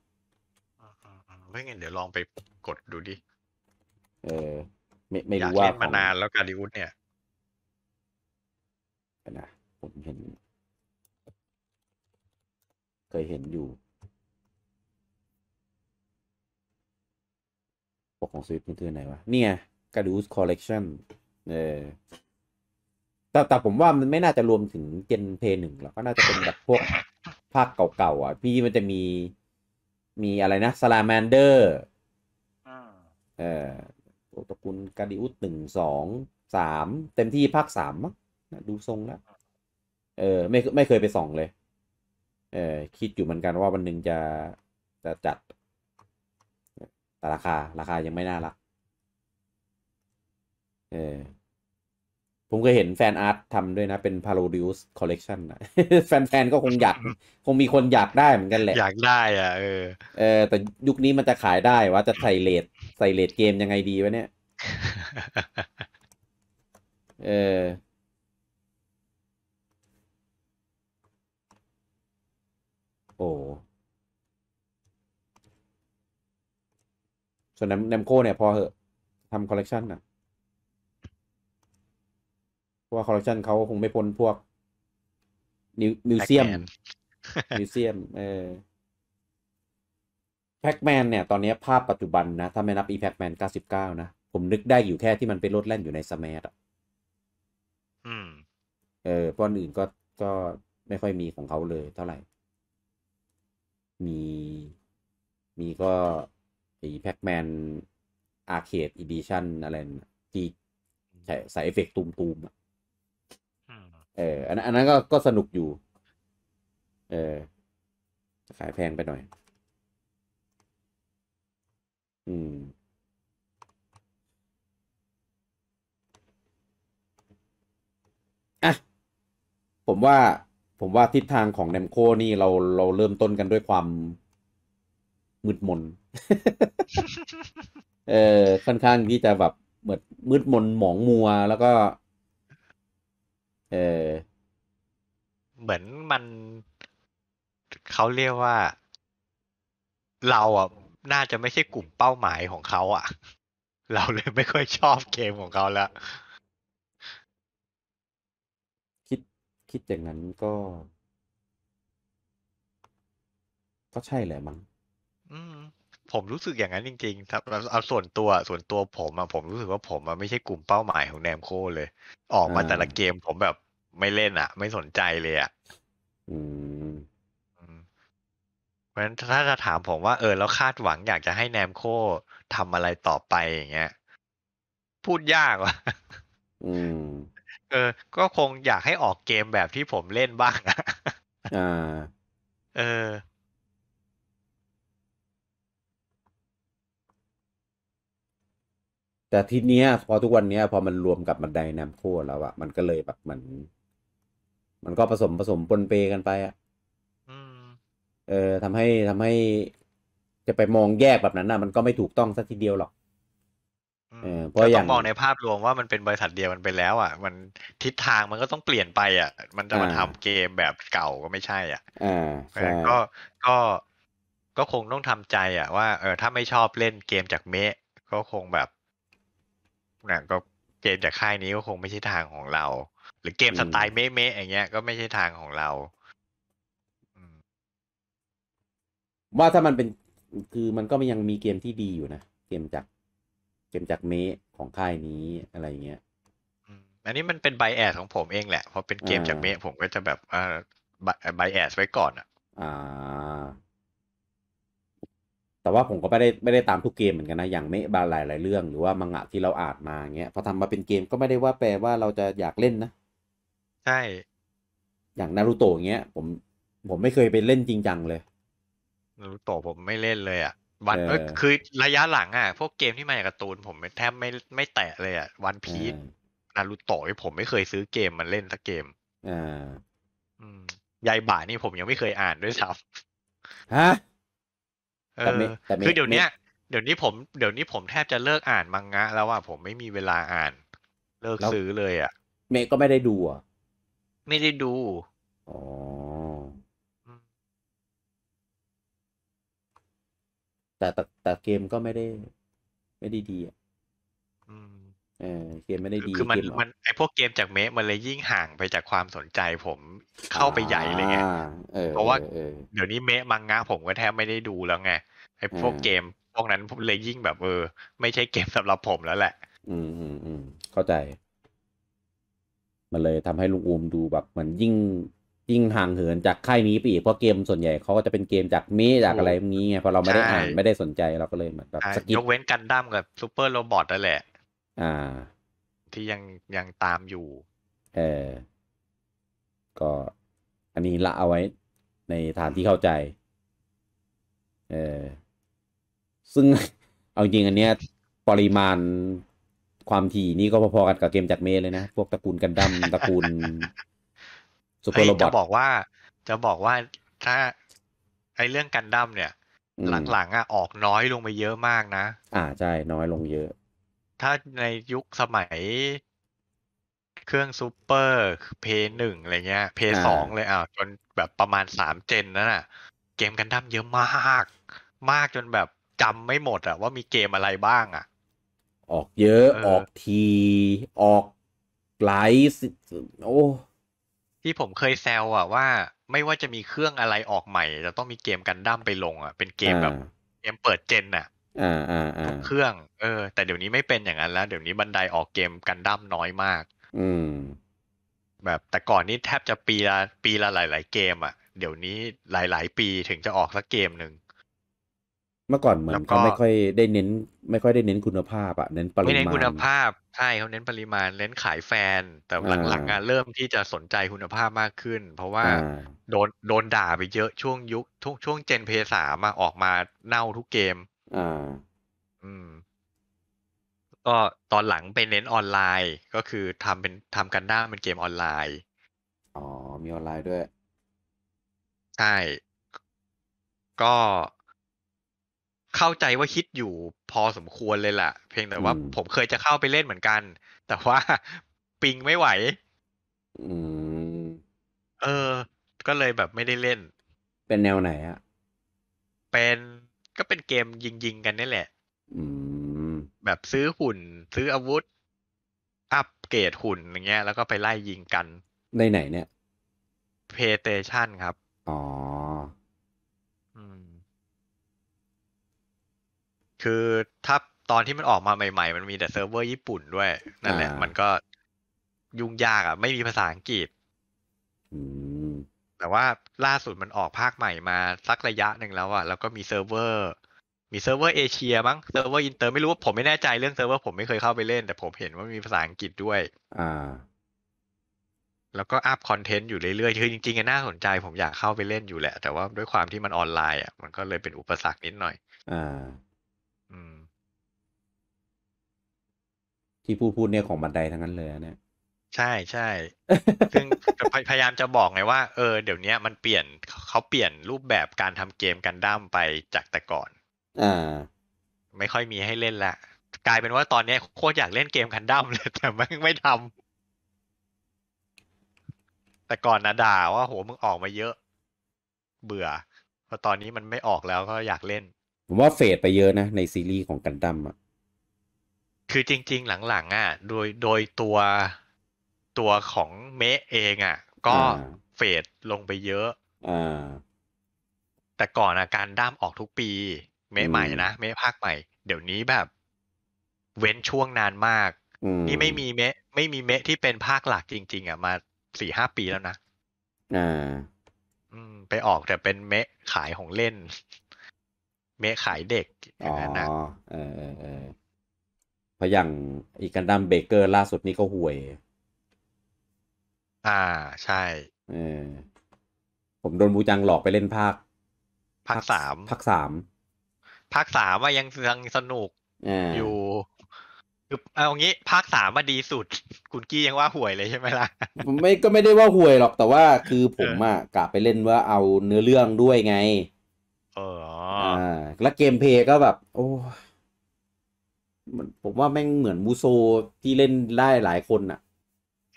ไม่งั้นเดี๋ยวลองไปกดดูดิ เออ ไม่ไม่รู้ว่าอยากเล่นมานานแล้วกาดิวุสเนี่ยนะผมเห็นเคยเห็นอยู่ ปก ของสวิตมันคือไหน วะเนี่ยกาดูสคอลเลกชันเออแต่ แต่ผมว่า มัน ไม่น่าจะรวมถึงเจนเพย์หนึ่งหรอกก็ น่าจะ เป็น แบบพวก ภาคเก่าๆอ่ะ พี่มันจะมีมีอะไรนะ สลาแมนเดอร์เออตระกูลกาดิอุสหนึ่งสอง สาม เต็มที่ภาคสามมั้งดูทรงแล้ว เออไม่ไม่เคยไปส่องเลยเออคิดอยู่เหมือนกันว่าวันหนึ่งจะจะจัดแต่ราคา ราคายังไม่น่ารักเออผมเคยเห็นแฟนอาร์ตทำด้วยนะเป็นพาโรดิวส์คอลเลกชันนะแฟนๆก็คงอยาก คงมีคนอยากได้เหมือนกันแหละอยากได้อ่ะเออ เออ แต่ยุคนี้มันจะขายได้ว่าจะใส่เลทใส่เลทเกมยังไงดีวะเนี่ยเออโอ้ ส่วนแนมโก้เนี่ย พอเหอะทำคอลเลกชันนะเพราะว่าคอลเลกชันเขาคงไม่พ้นพวกนิวมิวเซียม มิวเซียม เออแพ็กแมน เนี่ย ตอนนี้ ภาพปัจจุบัน นะ ถ้าไม่ นับอีแพ็กแมนเก้าสิบเก้านะ ผมนึก ได้ อยู่แค่ ที่ มันไปลดแล่นอยู่ในสมาร์ทอ่ะเออป้อนอื่นก็ ก็ไม่ค่อยมีของเขาเลยเท่าไหร่มีมีก็ไอ้แพ็กแมน อาร์เคดอีดิชั่น อะไรที่ใส่สเอฟเฟกตูมตูมเอออันนั้นอันนั้นก็ก็สนุกอยู่ เออจะขายแพงไปหน่อย อืม อ่ะ ผมว่าผมว่าทิศทางของแนมโคนี่เราเราเริ่มต้นกันด้วยความมืดมน เออค่อนข้างที่จะแบบเหมือนมืดมนหมองมัวแล้วก็ เออเหมือนมันเขาเรียกว่าเราอ่ะน่าจะไม่ใช่กลุ่มเป้าหมายของเขาอ่ะ เราเลยไม่ค่อยชอบเกมของเขาแล้วคิดอย่างนั้นก็ ก็ใช่แหละมั้งผมรู้สึกอย่างนั้นจริง ๆ ครัาเอาส่วนตัวส่วนตัวผมอะผมรู้สึกว่าผมอะไม่ใช่กลุ่มเป้าหมายของแนมโคเลย ออกมาแต่ละเกม ผมแบบไม่เล่นอะไม่สนใจเลยอะเพราะฉะนั้นถ้าจะถามผมว่าเออ แล้วคาดหวังอยากจะให้แนมโคทำอะไรต่อไปอย่างเงี้ยพูดยากว่ะอืมเออ ก็คงอยากให้ออกเกมแบบที่ผมเล่นบ้างอ่า เออ แต่ทีเนี้ย พอทุกวันเนี้ย พอมันรวมกับมันไดนามโคแล้วอะมันก็เลยแบบเหมือนมันก็ผสมผสมปนเปกันไปอะเออทำให้ทำให้จะไปมองแยกแบบนั้นอะมันก็ไม่ถูกต้องสักทีเดียวหรอกเออพราะอต้อย่างมองในภาพรวมว่ามันเป็นบริษัทเดียวมันไปแล้วอ่ะมันทิศทางมันก็ต้องเปลี่ยนไป อ่ะ มันจะมาทำทำเกมแบบเก่าก็ไม่ใช่ อ่ะอ่าก็ก็ก็คงต้องทำใจ อ่ะว่าเออถ้าไม่ชอบเล่นเกมจากเมะก็คงแบบน่ะก็เกมจากค่ายนี้ก็คงไม่ใช่ทางของเรา หรือเกมสไตล์เมะเมะอย่างเงี้ยก็ไม่ใช่ทางของเราว่าถ้ามันเป็น คือมันก็ยังมีเกมที่ดีอยู่นะเกมจากมจากเมะของค่ายนี้อะไรเงี้ยอันนี้มันเป็นไบแอดของผมเองแหละ พอเป็นเกมจากเมะผมก็จะแบบอ่าไบแอดไว้ก่อนอ่ะ อ่า แต่ว่าผมก็ไม่ได้ไม่ได้ตามทุกเกมเหมือนกันนะ อย่างเมะบาหลายหลายเรื่องหรือว่ามังงะที่เราอ่านมาเงี้ยพอทำมาเป็นเกมก็ไม่ได้ว่าแปลว่าเราจะอยากเล่นนะ ใช่ อย่างนารูโตะเงี้ย ผมผมไม่เคยไปเล่นจริงจังเลย นารูโตะผมไม่เล่นเลยอ่ะวันคือระยะหลังอ่ะพวกเกมที่มาจากการ์ตูน ผมแทบไม่ไม่แตะเลย อ่ะ วันพีชนารูโตะผมไม่เคยซื้อเกมมันเล่นสักเกมอ่ายายบ่านี่ผมยังไม่เคยอ่านด้วยซ้ำฮะเออคือเดี๋ยวนี้เดี๋ยวนี้ผมเดี๋ยวนี้ผมแทบจะเลิกอ่านมังงะ แล้วอ่ะผมไม่มีเวลาอ่าน เลิกซื้อเลย อ่ะเมก็ไม่ได้ดูอ่ะ ไม่ได้ดูอ๋อแต่แต่แต่เกมก็ไม่ได้ ไม่ได้ดีอ่ะเออเกมไม่ได้ดีคือมันมัน ไอพวกเกมจากเมะมันเลยยิ่งห่างไปจากความสนใจผมเข้าไปใหญ่เลยไงเพราะว่าเดี๋ยวนี้เมะมังงะผมก็แทบไม่ได้ดูแล้วไงไอพวกเกมพวกนั้นเลยยิ่งแบบเออไม่ใช่เกมสำหรับผมแล้ว แหละ อืมอืมอืมเข้าใจ มันเลยทำให้ลุงอูมดูแบบมันยิ่งยิ่งห่างเหินจากค่ายนี้ไปอีก เพราะเกมส่วนใหญ่ เขาก็จะเป็นเกมจากมีจากอะไรพวกนี้ไงพอเราไม่ได้อ่านไม่ได้สนใจเราก็เลยแบบสกิปยกเว้นกันดั้มกับซูเปอร์โรบอทนั่นแหละ อ่า ที่ยังยังตามอยู่เออก็ อันนี้ละเอาไว้ในฐานที่เข้าใจ เออซึ่งเอาจริงอันเนี้ย ปริมาณความถี่นี่ก็พอๆกันกับเกมจากเมเลยนะ พวกตระกูลกันดั้มตระกูลซูเปอร์โรบอทจะบอกว่าจะบอกว่าถ้า ไอเรื่องกันดั้มเนี่ย หลัง ๆอ่ะออกน้อยลงไปเยอะมากนะ อ่า ใช่ น้อยลงเยอะ ถ้าในยุคสมัยเครื่องซูเปอร์เพย์หนึ่งอะไรเงี้ยเพย์สองเลยอ่ะจนแบบประมาณสามเจนนั่นน่ะ เกมกันดั้มเยอะมาก มากจนแบบจำไม่หมดอ่ะว่ามีเกมอะไรบ้างอ่ะ ออกเยอะออกทีออกหลายโอ้ที่ผมเคยแซวอ่ะว่าไม่ว่าจะมีเครื่องอะไรออกใหม่ จะต้องมีเกมกันดั้มไปลงอ่ะ เป็นเกมแบบเกมเปิดเจนอ่ะทุกเครื่องเออ แต่เดี๋ยวนี้ไม่เป็นอย่างนั้นแล้วเดี๋ยวนี้บันไดออกเกมกันดั้มน้อยมาก อืมแบบแต่ก่อนนี้แทบจะปีละปีละหลายๆเกม อ่ะเดี๋ยวนี้หลายๆปีถึงจะออกสักเกมหนึ่งเมื่อก่อนเหมือนเขาไม่ค่อยได้เน้น ไม่ค่อยได้เน้นคุณภาพอะเน้นปริมาณไม่เน้นคุณภาพ ใช่เขาเน้นปริมาณ เน้นขายแฟน แต่หลังๆอ่ะเริ่มที่จะสนใจคุณภาพมากขึ้น เพราะว่าโดนโดนด่าไปเยอะ ช่วงยุคช่วงเจนเพสามาออกมาเน่าทุกเกม อ่าอืมก็ตอนหลังไปเน้นออนไลน์ก็คือทำเป็นทำากันด้าเป็นเกมออนไลน์อ๋อมีออนไลน์ด้วย ใช่ ก็เข้าใจว่าฮิตอยู่พอสมควรเลยแหละเพียงแต่ว่าผมเคยจะเข้าไปเล่นเหมือนกัน แต่ว่า ปิงไม่ไหวเออ ก็เลยแบบไม่ได้เล่น เป็นแนวไหนอะ เป็นก็เป็นเกมยิงยิงกันนี่แหละแบบซื้อหุ่น ซื้ออาวุธ อัปเกรดหุ่นอย่างเงี้ย แล้วก็ไปไล่ยิงกัน ในไหนเนี่ย PlayStation ครับ อ๋ออืมคือถ้าตอนที่มันออกมาใหม่ ๆ มันมีแต่เซิร์ฟเวอร์ญี่ปุ่นด้วย นั่นแหละ มันก็ยุ่งยากอ่ะ ไม่มีภาษาอังกฤษแต่ว่าล่าสุดมันออกภาคใหม่มาสักระยะหนึ่งแล้วอ่ะแล้วก็มีเซิร์ฟเวอร์ มีเซิร์ฟเวอร์เอเชียมั้งเซิร์ฟเวอร์อินเตอร์ไม่รู้ว่าผมไม่แน่ใจเรื่องเซิร์ฟเวอร์ ผมไม่เคยเข้าไปเล่น แต่ผมเห็นว่ามีภาษาอังกฤษด้วยอ่าแล้วก็อัพคอนเทนต์อยู่เรื่อยๆคือ จริงๆน่าสนใจผมอยากเข้าไปเล่นอยู่แหละ แต่ว่าด้วยความที่มันออนไลน์ อ่ะมันก็เลยเป็นอุปสรรคนิดหน่อยอ่าที่พูดพูดเนี่ย ของบันไดทั้งนั้นเลยเนี่ยใช่ใช่ซึ่งพยายามจะบอกไงว่าเออเดี๋ยวนี้มันเปลี่ยนเขาเปลี่ยนรูปแบบการทำเกมกันดั้มไปจากแต่ก่อนอ่าไม่ค่อยมีให้เล่นละ กลายเป็นว่าตอนนี้โคตรอยากเล่นเกมกันดั้มเลย แต่ไม่ไม่ทำแต่ก่อนนะด่าว่าโหมึงออกมาเยอะ เบื่อ พอตอนนี้มันไม่ออกแล้วก็อยากเล่นผมว่าเฟดไปเยอะนะในซีรีส์ของกันดั้มอะคือจริง ๆ หลังๆอ่ะ โดยโดยตัวตัวของเมะเองอ่ะ ก็เฟดลงไปเยอะอแต่ก่อนอาการด้ามออกทุกปีเมฆใหม่นะเมฆภาคใหม่ เดี๋ยวนี้แบบ เว้นช่วงนานมากนี่ไม่มีเมฆไม่มีเมฆที่เป็นภาคหลักจริง ๆอ่ะมาสี่ห้าปีแล้วนะอ่าไปออกแต่เป็นเมฆขายของเล่นเมฆขายเด็กอย่างนั้นนะเออพราะอย่างอีกันดัมเบเกอร์ล่าสุดนี่ก็ห่วย อ่าใช่เออผมโดนบูจังหลอกไปเล่นภาค ภาคสามภาคสามภาคสามว่ายังยังสนุกอยู่คือเอางี้ ภาคสามมาดีสุด คุณกี้ยังว่าห่วยเลยใช่ไหมล่ะไม่ก็ไม่ได้ว่าห่วยหรอกแต่ว่าคือผมอะกะไปเล่นว่าเอาเนื้อเรื่องด้วยไงเอออ่าแล้วเกมเพย์ก็แบบ โอ้ผมว่าแม่งเหมือนมูโซที่เล่นได้หลายคนน่ะ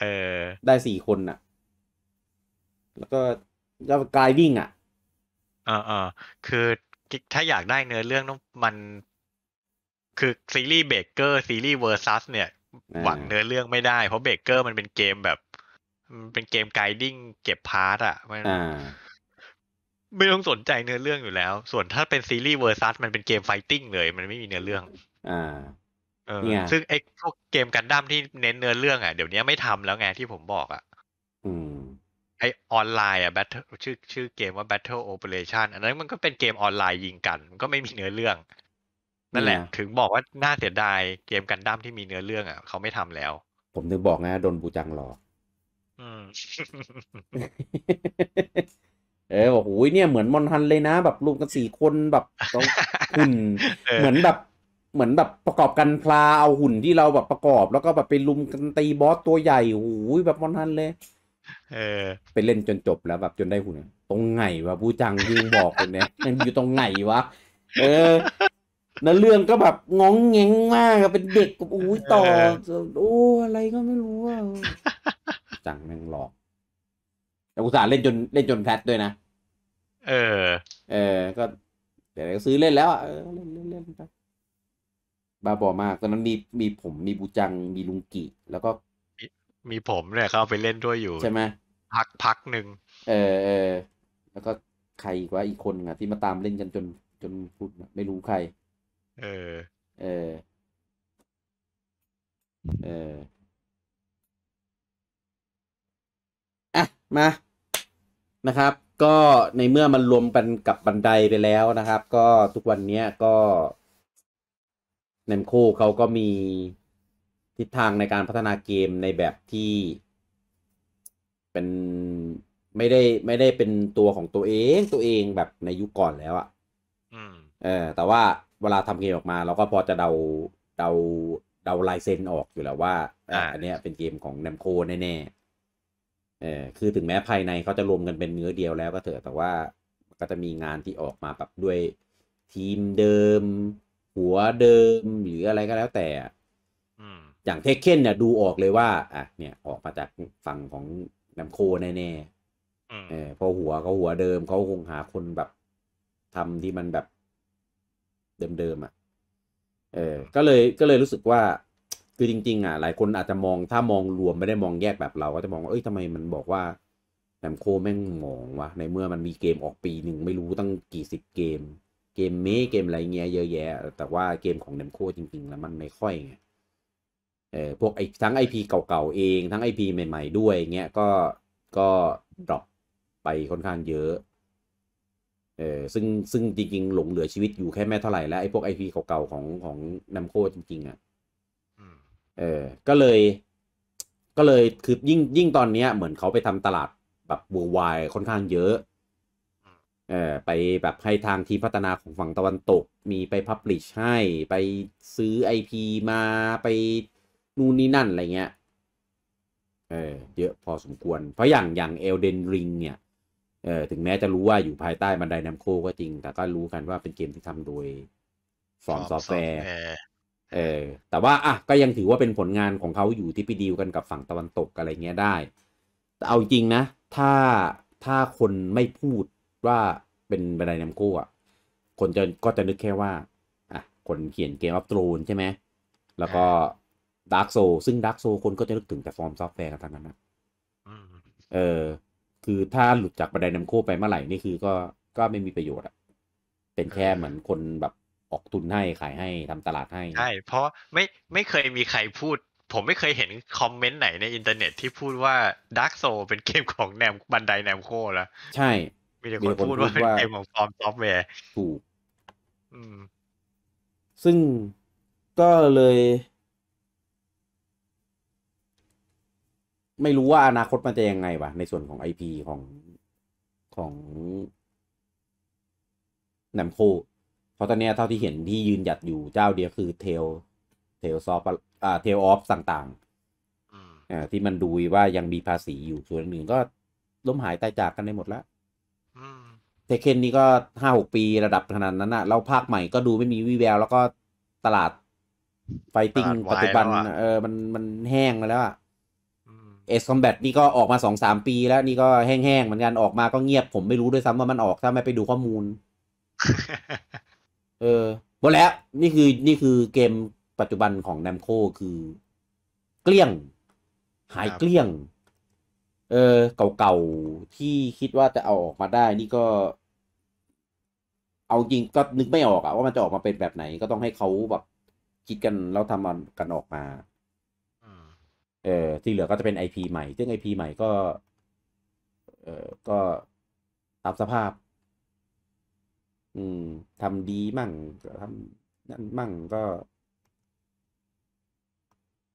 เออได้สี่คนน่ะ แล้วก็ก็กายวิ่งอ่ะอ่าอคือถ้าอยากได้เนื้อเรื่องต้องมันคือซีรีส์เบเกอร์ซีรีส์เวอร์ซัสเนี่ย หวังเนื้อเรื่องไม่ได้เพราะเบเกอร์มันเป็นเกมแบบ มันเป็นเกมไกดิ้งเก็บพาร์ตอ่ะมันไม่ต้องสนใจเนื้อเรื่องอยู่แล้ว ส่วนถ้าเป็นซีรีส์เวอร์ซัสมันเป็นเกมไฟติ้งเลย มันไม่มีเนื้อเรื่อง อ่าเนี่ยซึ่งไอ้พวกเกมกันดั้มที่เน้นเนื้อเรื่อง อ่ะเดี๋ยวนี้ไม่ทำแล้วไงที่ผมบอกอ่ะไอออนไลน์อ่ะแบทชื่อ ชื่อเกมว่า Battle Operation อันนั้นมันก็เป็นเกมออนไลน์ยิงกันมันก็ไม่มีเนื้อเรื่อง นั่นแหละถึงบอกว่าน่าเสียดายเกมกันดั้มที่มีเนื้อเรื่องอ่ะ เขาไม่ทำแล้ว ผมถึงบอกไงโดนบูจังหลอกเออบอกโอ้ยเนี่ยเหมือนมอนทันเลยนะ แบบรวมกันสี่คนแบบต้องหุ่นเหมือนแบบเหมือนแบบประกอบกันพลา เอาหุ่นที่เราแบบประกอบ แล้วก็แบบไปลุมกันตีบอสตัวใหญ่โอ้ยแบบมันทันเลย เออไปเล่นจนจบแล้ว แบบจนได้หุ่น ตรงไหนวะผู้จังยิงบอกคนเนี้ยมันอยู่ตรงไหนวะ เออนล้เรื่องก็แบบงงเงงมากเป็นเด็กกับอู้ยต่อโอ้อะไรก็ไม่รู้่จังแม่งหลอกแต่อุตส่าห์เล่นจนเล่นจนแพทด้วยนะ เออ เออ ก็เดี๋ยวซื้อเล่นแล้วอ่ะเล่นเล่นเล่นไปบ้าบอมาก ตอนนั้นมีมีผมมีบูจังมีลุงกิ แล้วก็ มีผมเนี่ยเข้าไปเล่นด้วยอยู่ ใช่ไหมพักพักหนึ่ง เออเออแล้วก็ใครอีกว่าอีกคนอ่ะ ที่มาตามเล่นกันจนจนพูดไม่รู้ใคร เออเออเอออะมา นะครับ ก็ในเมื่อมันรวมกันกับบันไดไปแล้วนะครับ ก็ทุกวันนี้ก็เนมโคเขาก็มีทิศทางในการพัฒนาเกมในแบบที่ เป็นไม่ได้ไม่ได้เป็นตัวของตัวเองตัวเองแบบในยุคก่อนแล้วอะ่ะเออ แต่ว่าเวลาทำเกมออกมาเราก็พอจะเดาเดาเดาลายเซ็นออกอยู่แล้วว่าออันนี้เป็นเกมของแนมโคแน่ๆเออคือถึงแม้ภายในเขาจะรวมกันเป็นเนื้อเดียวแล้วก็เถอะแต่ว่าก็จะมีงานที่ออกมาแบบด้วยทีมเดิมหัวเดิม หรืออะไรก็แล้วแต่อย่างเทคเคนเนี่ยดูออกเลยว่า อ่ะ เนี่ยออกมาจากฝั่งของนัมโคแน่ๆเออพอหัวเขาหัวเดิม เขาคงหาคนแบบทำที่มันแบบเดิม ๆ อ่ะเออก็เลยก็เลยรู้สึกว่า คือจริง ๆ อ่ะ หลายคนอาจจะมองถ้ามองรวมไม่ได้มองแยกแบบเราก็จะมองว่าเอ้ยทำไมมันบอกว่าแหมโคแม่งหมองวะในเมื่อมันมีเกมออกปีหนึ่งไม่รู้ตั้งกี่สิบเกมกมเมเกมอะไรเงี้ยเยอะแยะแต่ว่าเกมของเดมโคจริง ๆ แล้วมันไม่ค่อยไงเออพวกไอทั้ง IP เก่าๆเอง ทั้ง IP ใหม่ ๆด้วยเงี้ยก็ก็ดรอปไปค่อนข้างเยอะเออซึ่งซึ่งจริงๆหลงเหลือชีวิตอยู่แค่ไม่เท่าไหร่แล้วไอ้พวก IP เก่าๆของของนัมโคจริงๆอะ่ะเออก็เลย ก็เลยคือยิ่งยิ่งตอนเนี้ยเหมือนเขาไปทำตลาดแบบบัววายค่อนข้างเยอะเออไปแบบให้ทางทีมพัฒนาของฝั่งตะวันตก มีไป พับลิช ให้ ไปซื้อไพีมาไป นู่นนี่นั่น อะไร เงี้ย เออเยอะพอสมควรเพราะอย่างอย่างเอลเดนริงเนี่ย เออถึงแม้จะรู้ว่าอยู่ภายใต้ บันไดนัมโคก็จริง แต่ก็รู้กันว่าเป็นเกมที่ทำโดยฟอร์มซอฟต์แวร์ เออแต่ว่าอ่ะก็ยังถือว่าเป็นผลงานของเขาอยู่ที่ไปดีลกันกับฝั่งตะวันตกอะไรเงี้ยได้แต่เอาจริงนะ ถ้าถ้าคนไม่พูดว่าเป็นบันไดนำคู่อ่ะคนจะก็จะนึกแค่ว่าอ่ะคนเขียนเกมอัพตรูนใช่ไหมแล้วก็ดาร์กโซซึ่งดาร์กโซคนก็จะนึกถึงแต่ฟอร์มซอฟต์แวร์กันทั้งนั้นนะเออคือถ้าหลุดจากบันไดนำคู่ไปเมื่อไหร่นี่คือก็ก็ไม่มีประโยชน์อะเป็นแค่เหมือนคนแบบออกทุนให้ขายให้ทำตลาดให้ ใช่ เพราะไม่ไม่เคยมีใครพูด ผมไม่เคยเห็นคอมเมนต์ไหนในอินเทอร์เน็ตที่พูดว่าดาร์กโซเป็นเกมของแนมบันไดแนมโคแล้วใช่มีแต่คนพูดว่าเป็นเกมของฟอร์มซอฟต์แวร์ถูกซึ่งก็เลย ไม่รู้ว่าอนาคตมันจะยังไงวะในส่วนของไอพีของของแหนมโค เพราะตอนนี้เท่าที่เห็นที่ยืนหยัดอยู่เจ้าเดียวคือเทล เทลซอฟอ่าเทลออฟต่างๆอ่าที่มันดูว่ายังมีภาษีอยู่ส่วนหนึ่งก็ล้มหายตายจากกันได้หมดแล้วเทเคนนี่ก็ห้าหกปีระดับขนาดนั้นอะแล้วภาคใหม่ก็ดูไม่มีวี่แววแล้วก็ตลาดไฟติ้งปัจจุบันเออมันมันแห้งมาแล้วอะเอสคอมแบทนี่ก็ออกมาสองสามปีแล้ว นี่ก็แห้งๆเหมือนกัน ออกมาก็เงียบผมไม่รู้ด้วยซ้ำว่ามันออกถ้าไม่ไปดูข้อมูล เออหมดแล้วนี่คือนี่คือเกมปัจจุบันของแนมโคคือ เกลี้ยง หายเกลี้ยงเออเก่าๆ ที่คิดว่าจะเอาออกมาได้ นี่ก็ เอาจริงก็นึกไม่ออกอะว่ามันจะออกมาเป็นแบบไหนก็ต้องให้เขาแบบคิดกันแล้วทำกันออกมาเออที่เหลือก็จะเป็นไอพีใหม่ ซึ่งไอพีใหม่ก็ เออก็ตามสภาพ อืมทำดีมั่งทำนั่นมั่งก็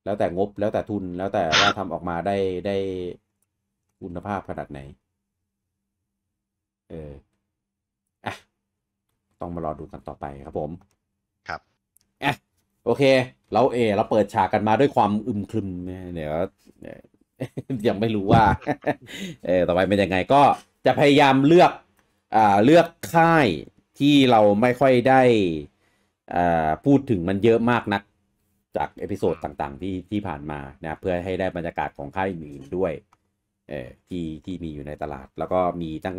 แล้วแต่งบแล้วแต่ทุน แล้วแต่ว่าทำออกมาได้ได้คุณภาพขนาดไหน เออ อ่ะ ต้องมารอดูกันต่อไปครับผม ครับ อ่ะ โอเค เราเอ เราเปิดฉากกันมาด้วยความอึมครึมเดี๋ยว ยังไม่รู้ว่า เออต่อไปเป็นยังไงก็จะพยายามเลือกอ่าเลือกค่ายที่เราไม่ค่อยได้อ่าพูดถึงมันเยอะมากนัก จากเอพิโซดต่าง ๆ ที่ที่ผ่านมานะเพื่อให้ได้บรรยากาศของค่ายอื่นด้วยเออที่ที่มีอยู่ในตลาด แล้วก็มีตั้ง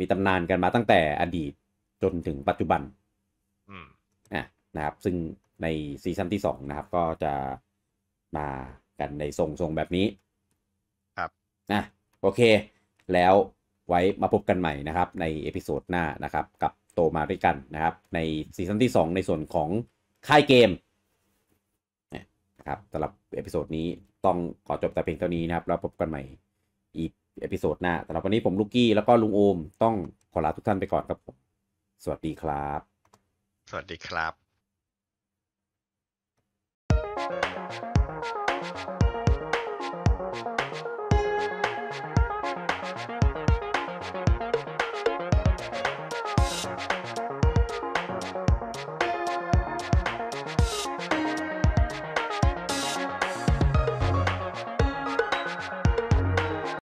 มีตำนานกันมาตั้งแต่อดีต จนถึงปัจจุบันอ่ะนะครับ ซึ่งในซีซั่นที่สองนะครับก็จะมากันในทรงทรงแบบนี้ครับนะโอเค แล้วไว้มาพบกันใหม่นะครับ ในเอพิโซดหน้านะครับกับโตมาด้วยกันนะครับ ในซีซั่นที่สองในส่วนของค่ายเกมนะครับสำหรับเอพิโซดนี้ต้องขอจบแต่เพียงเท่านี้นะครับ แล้วพบกันใหม่อีกเอพิโซดหน้าสำหรับวันนี้ผมลูกกี้ แล้วก็ลุงโอม ต้องขอลาทุกท่านไปก่อนครับผมสวัสดีครับ สวัสดีครับ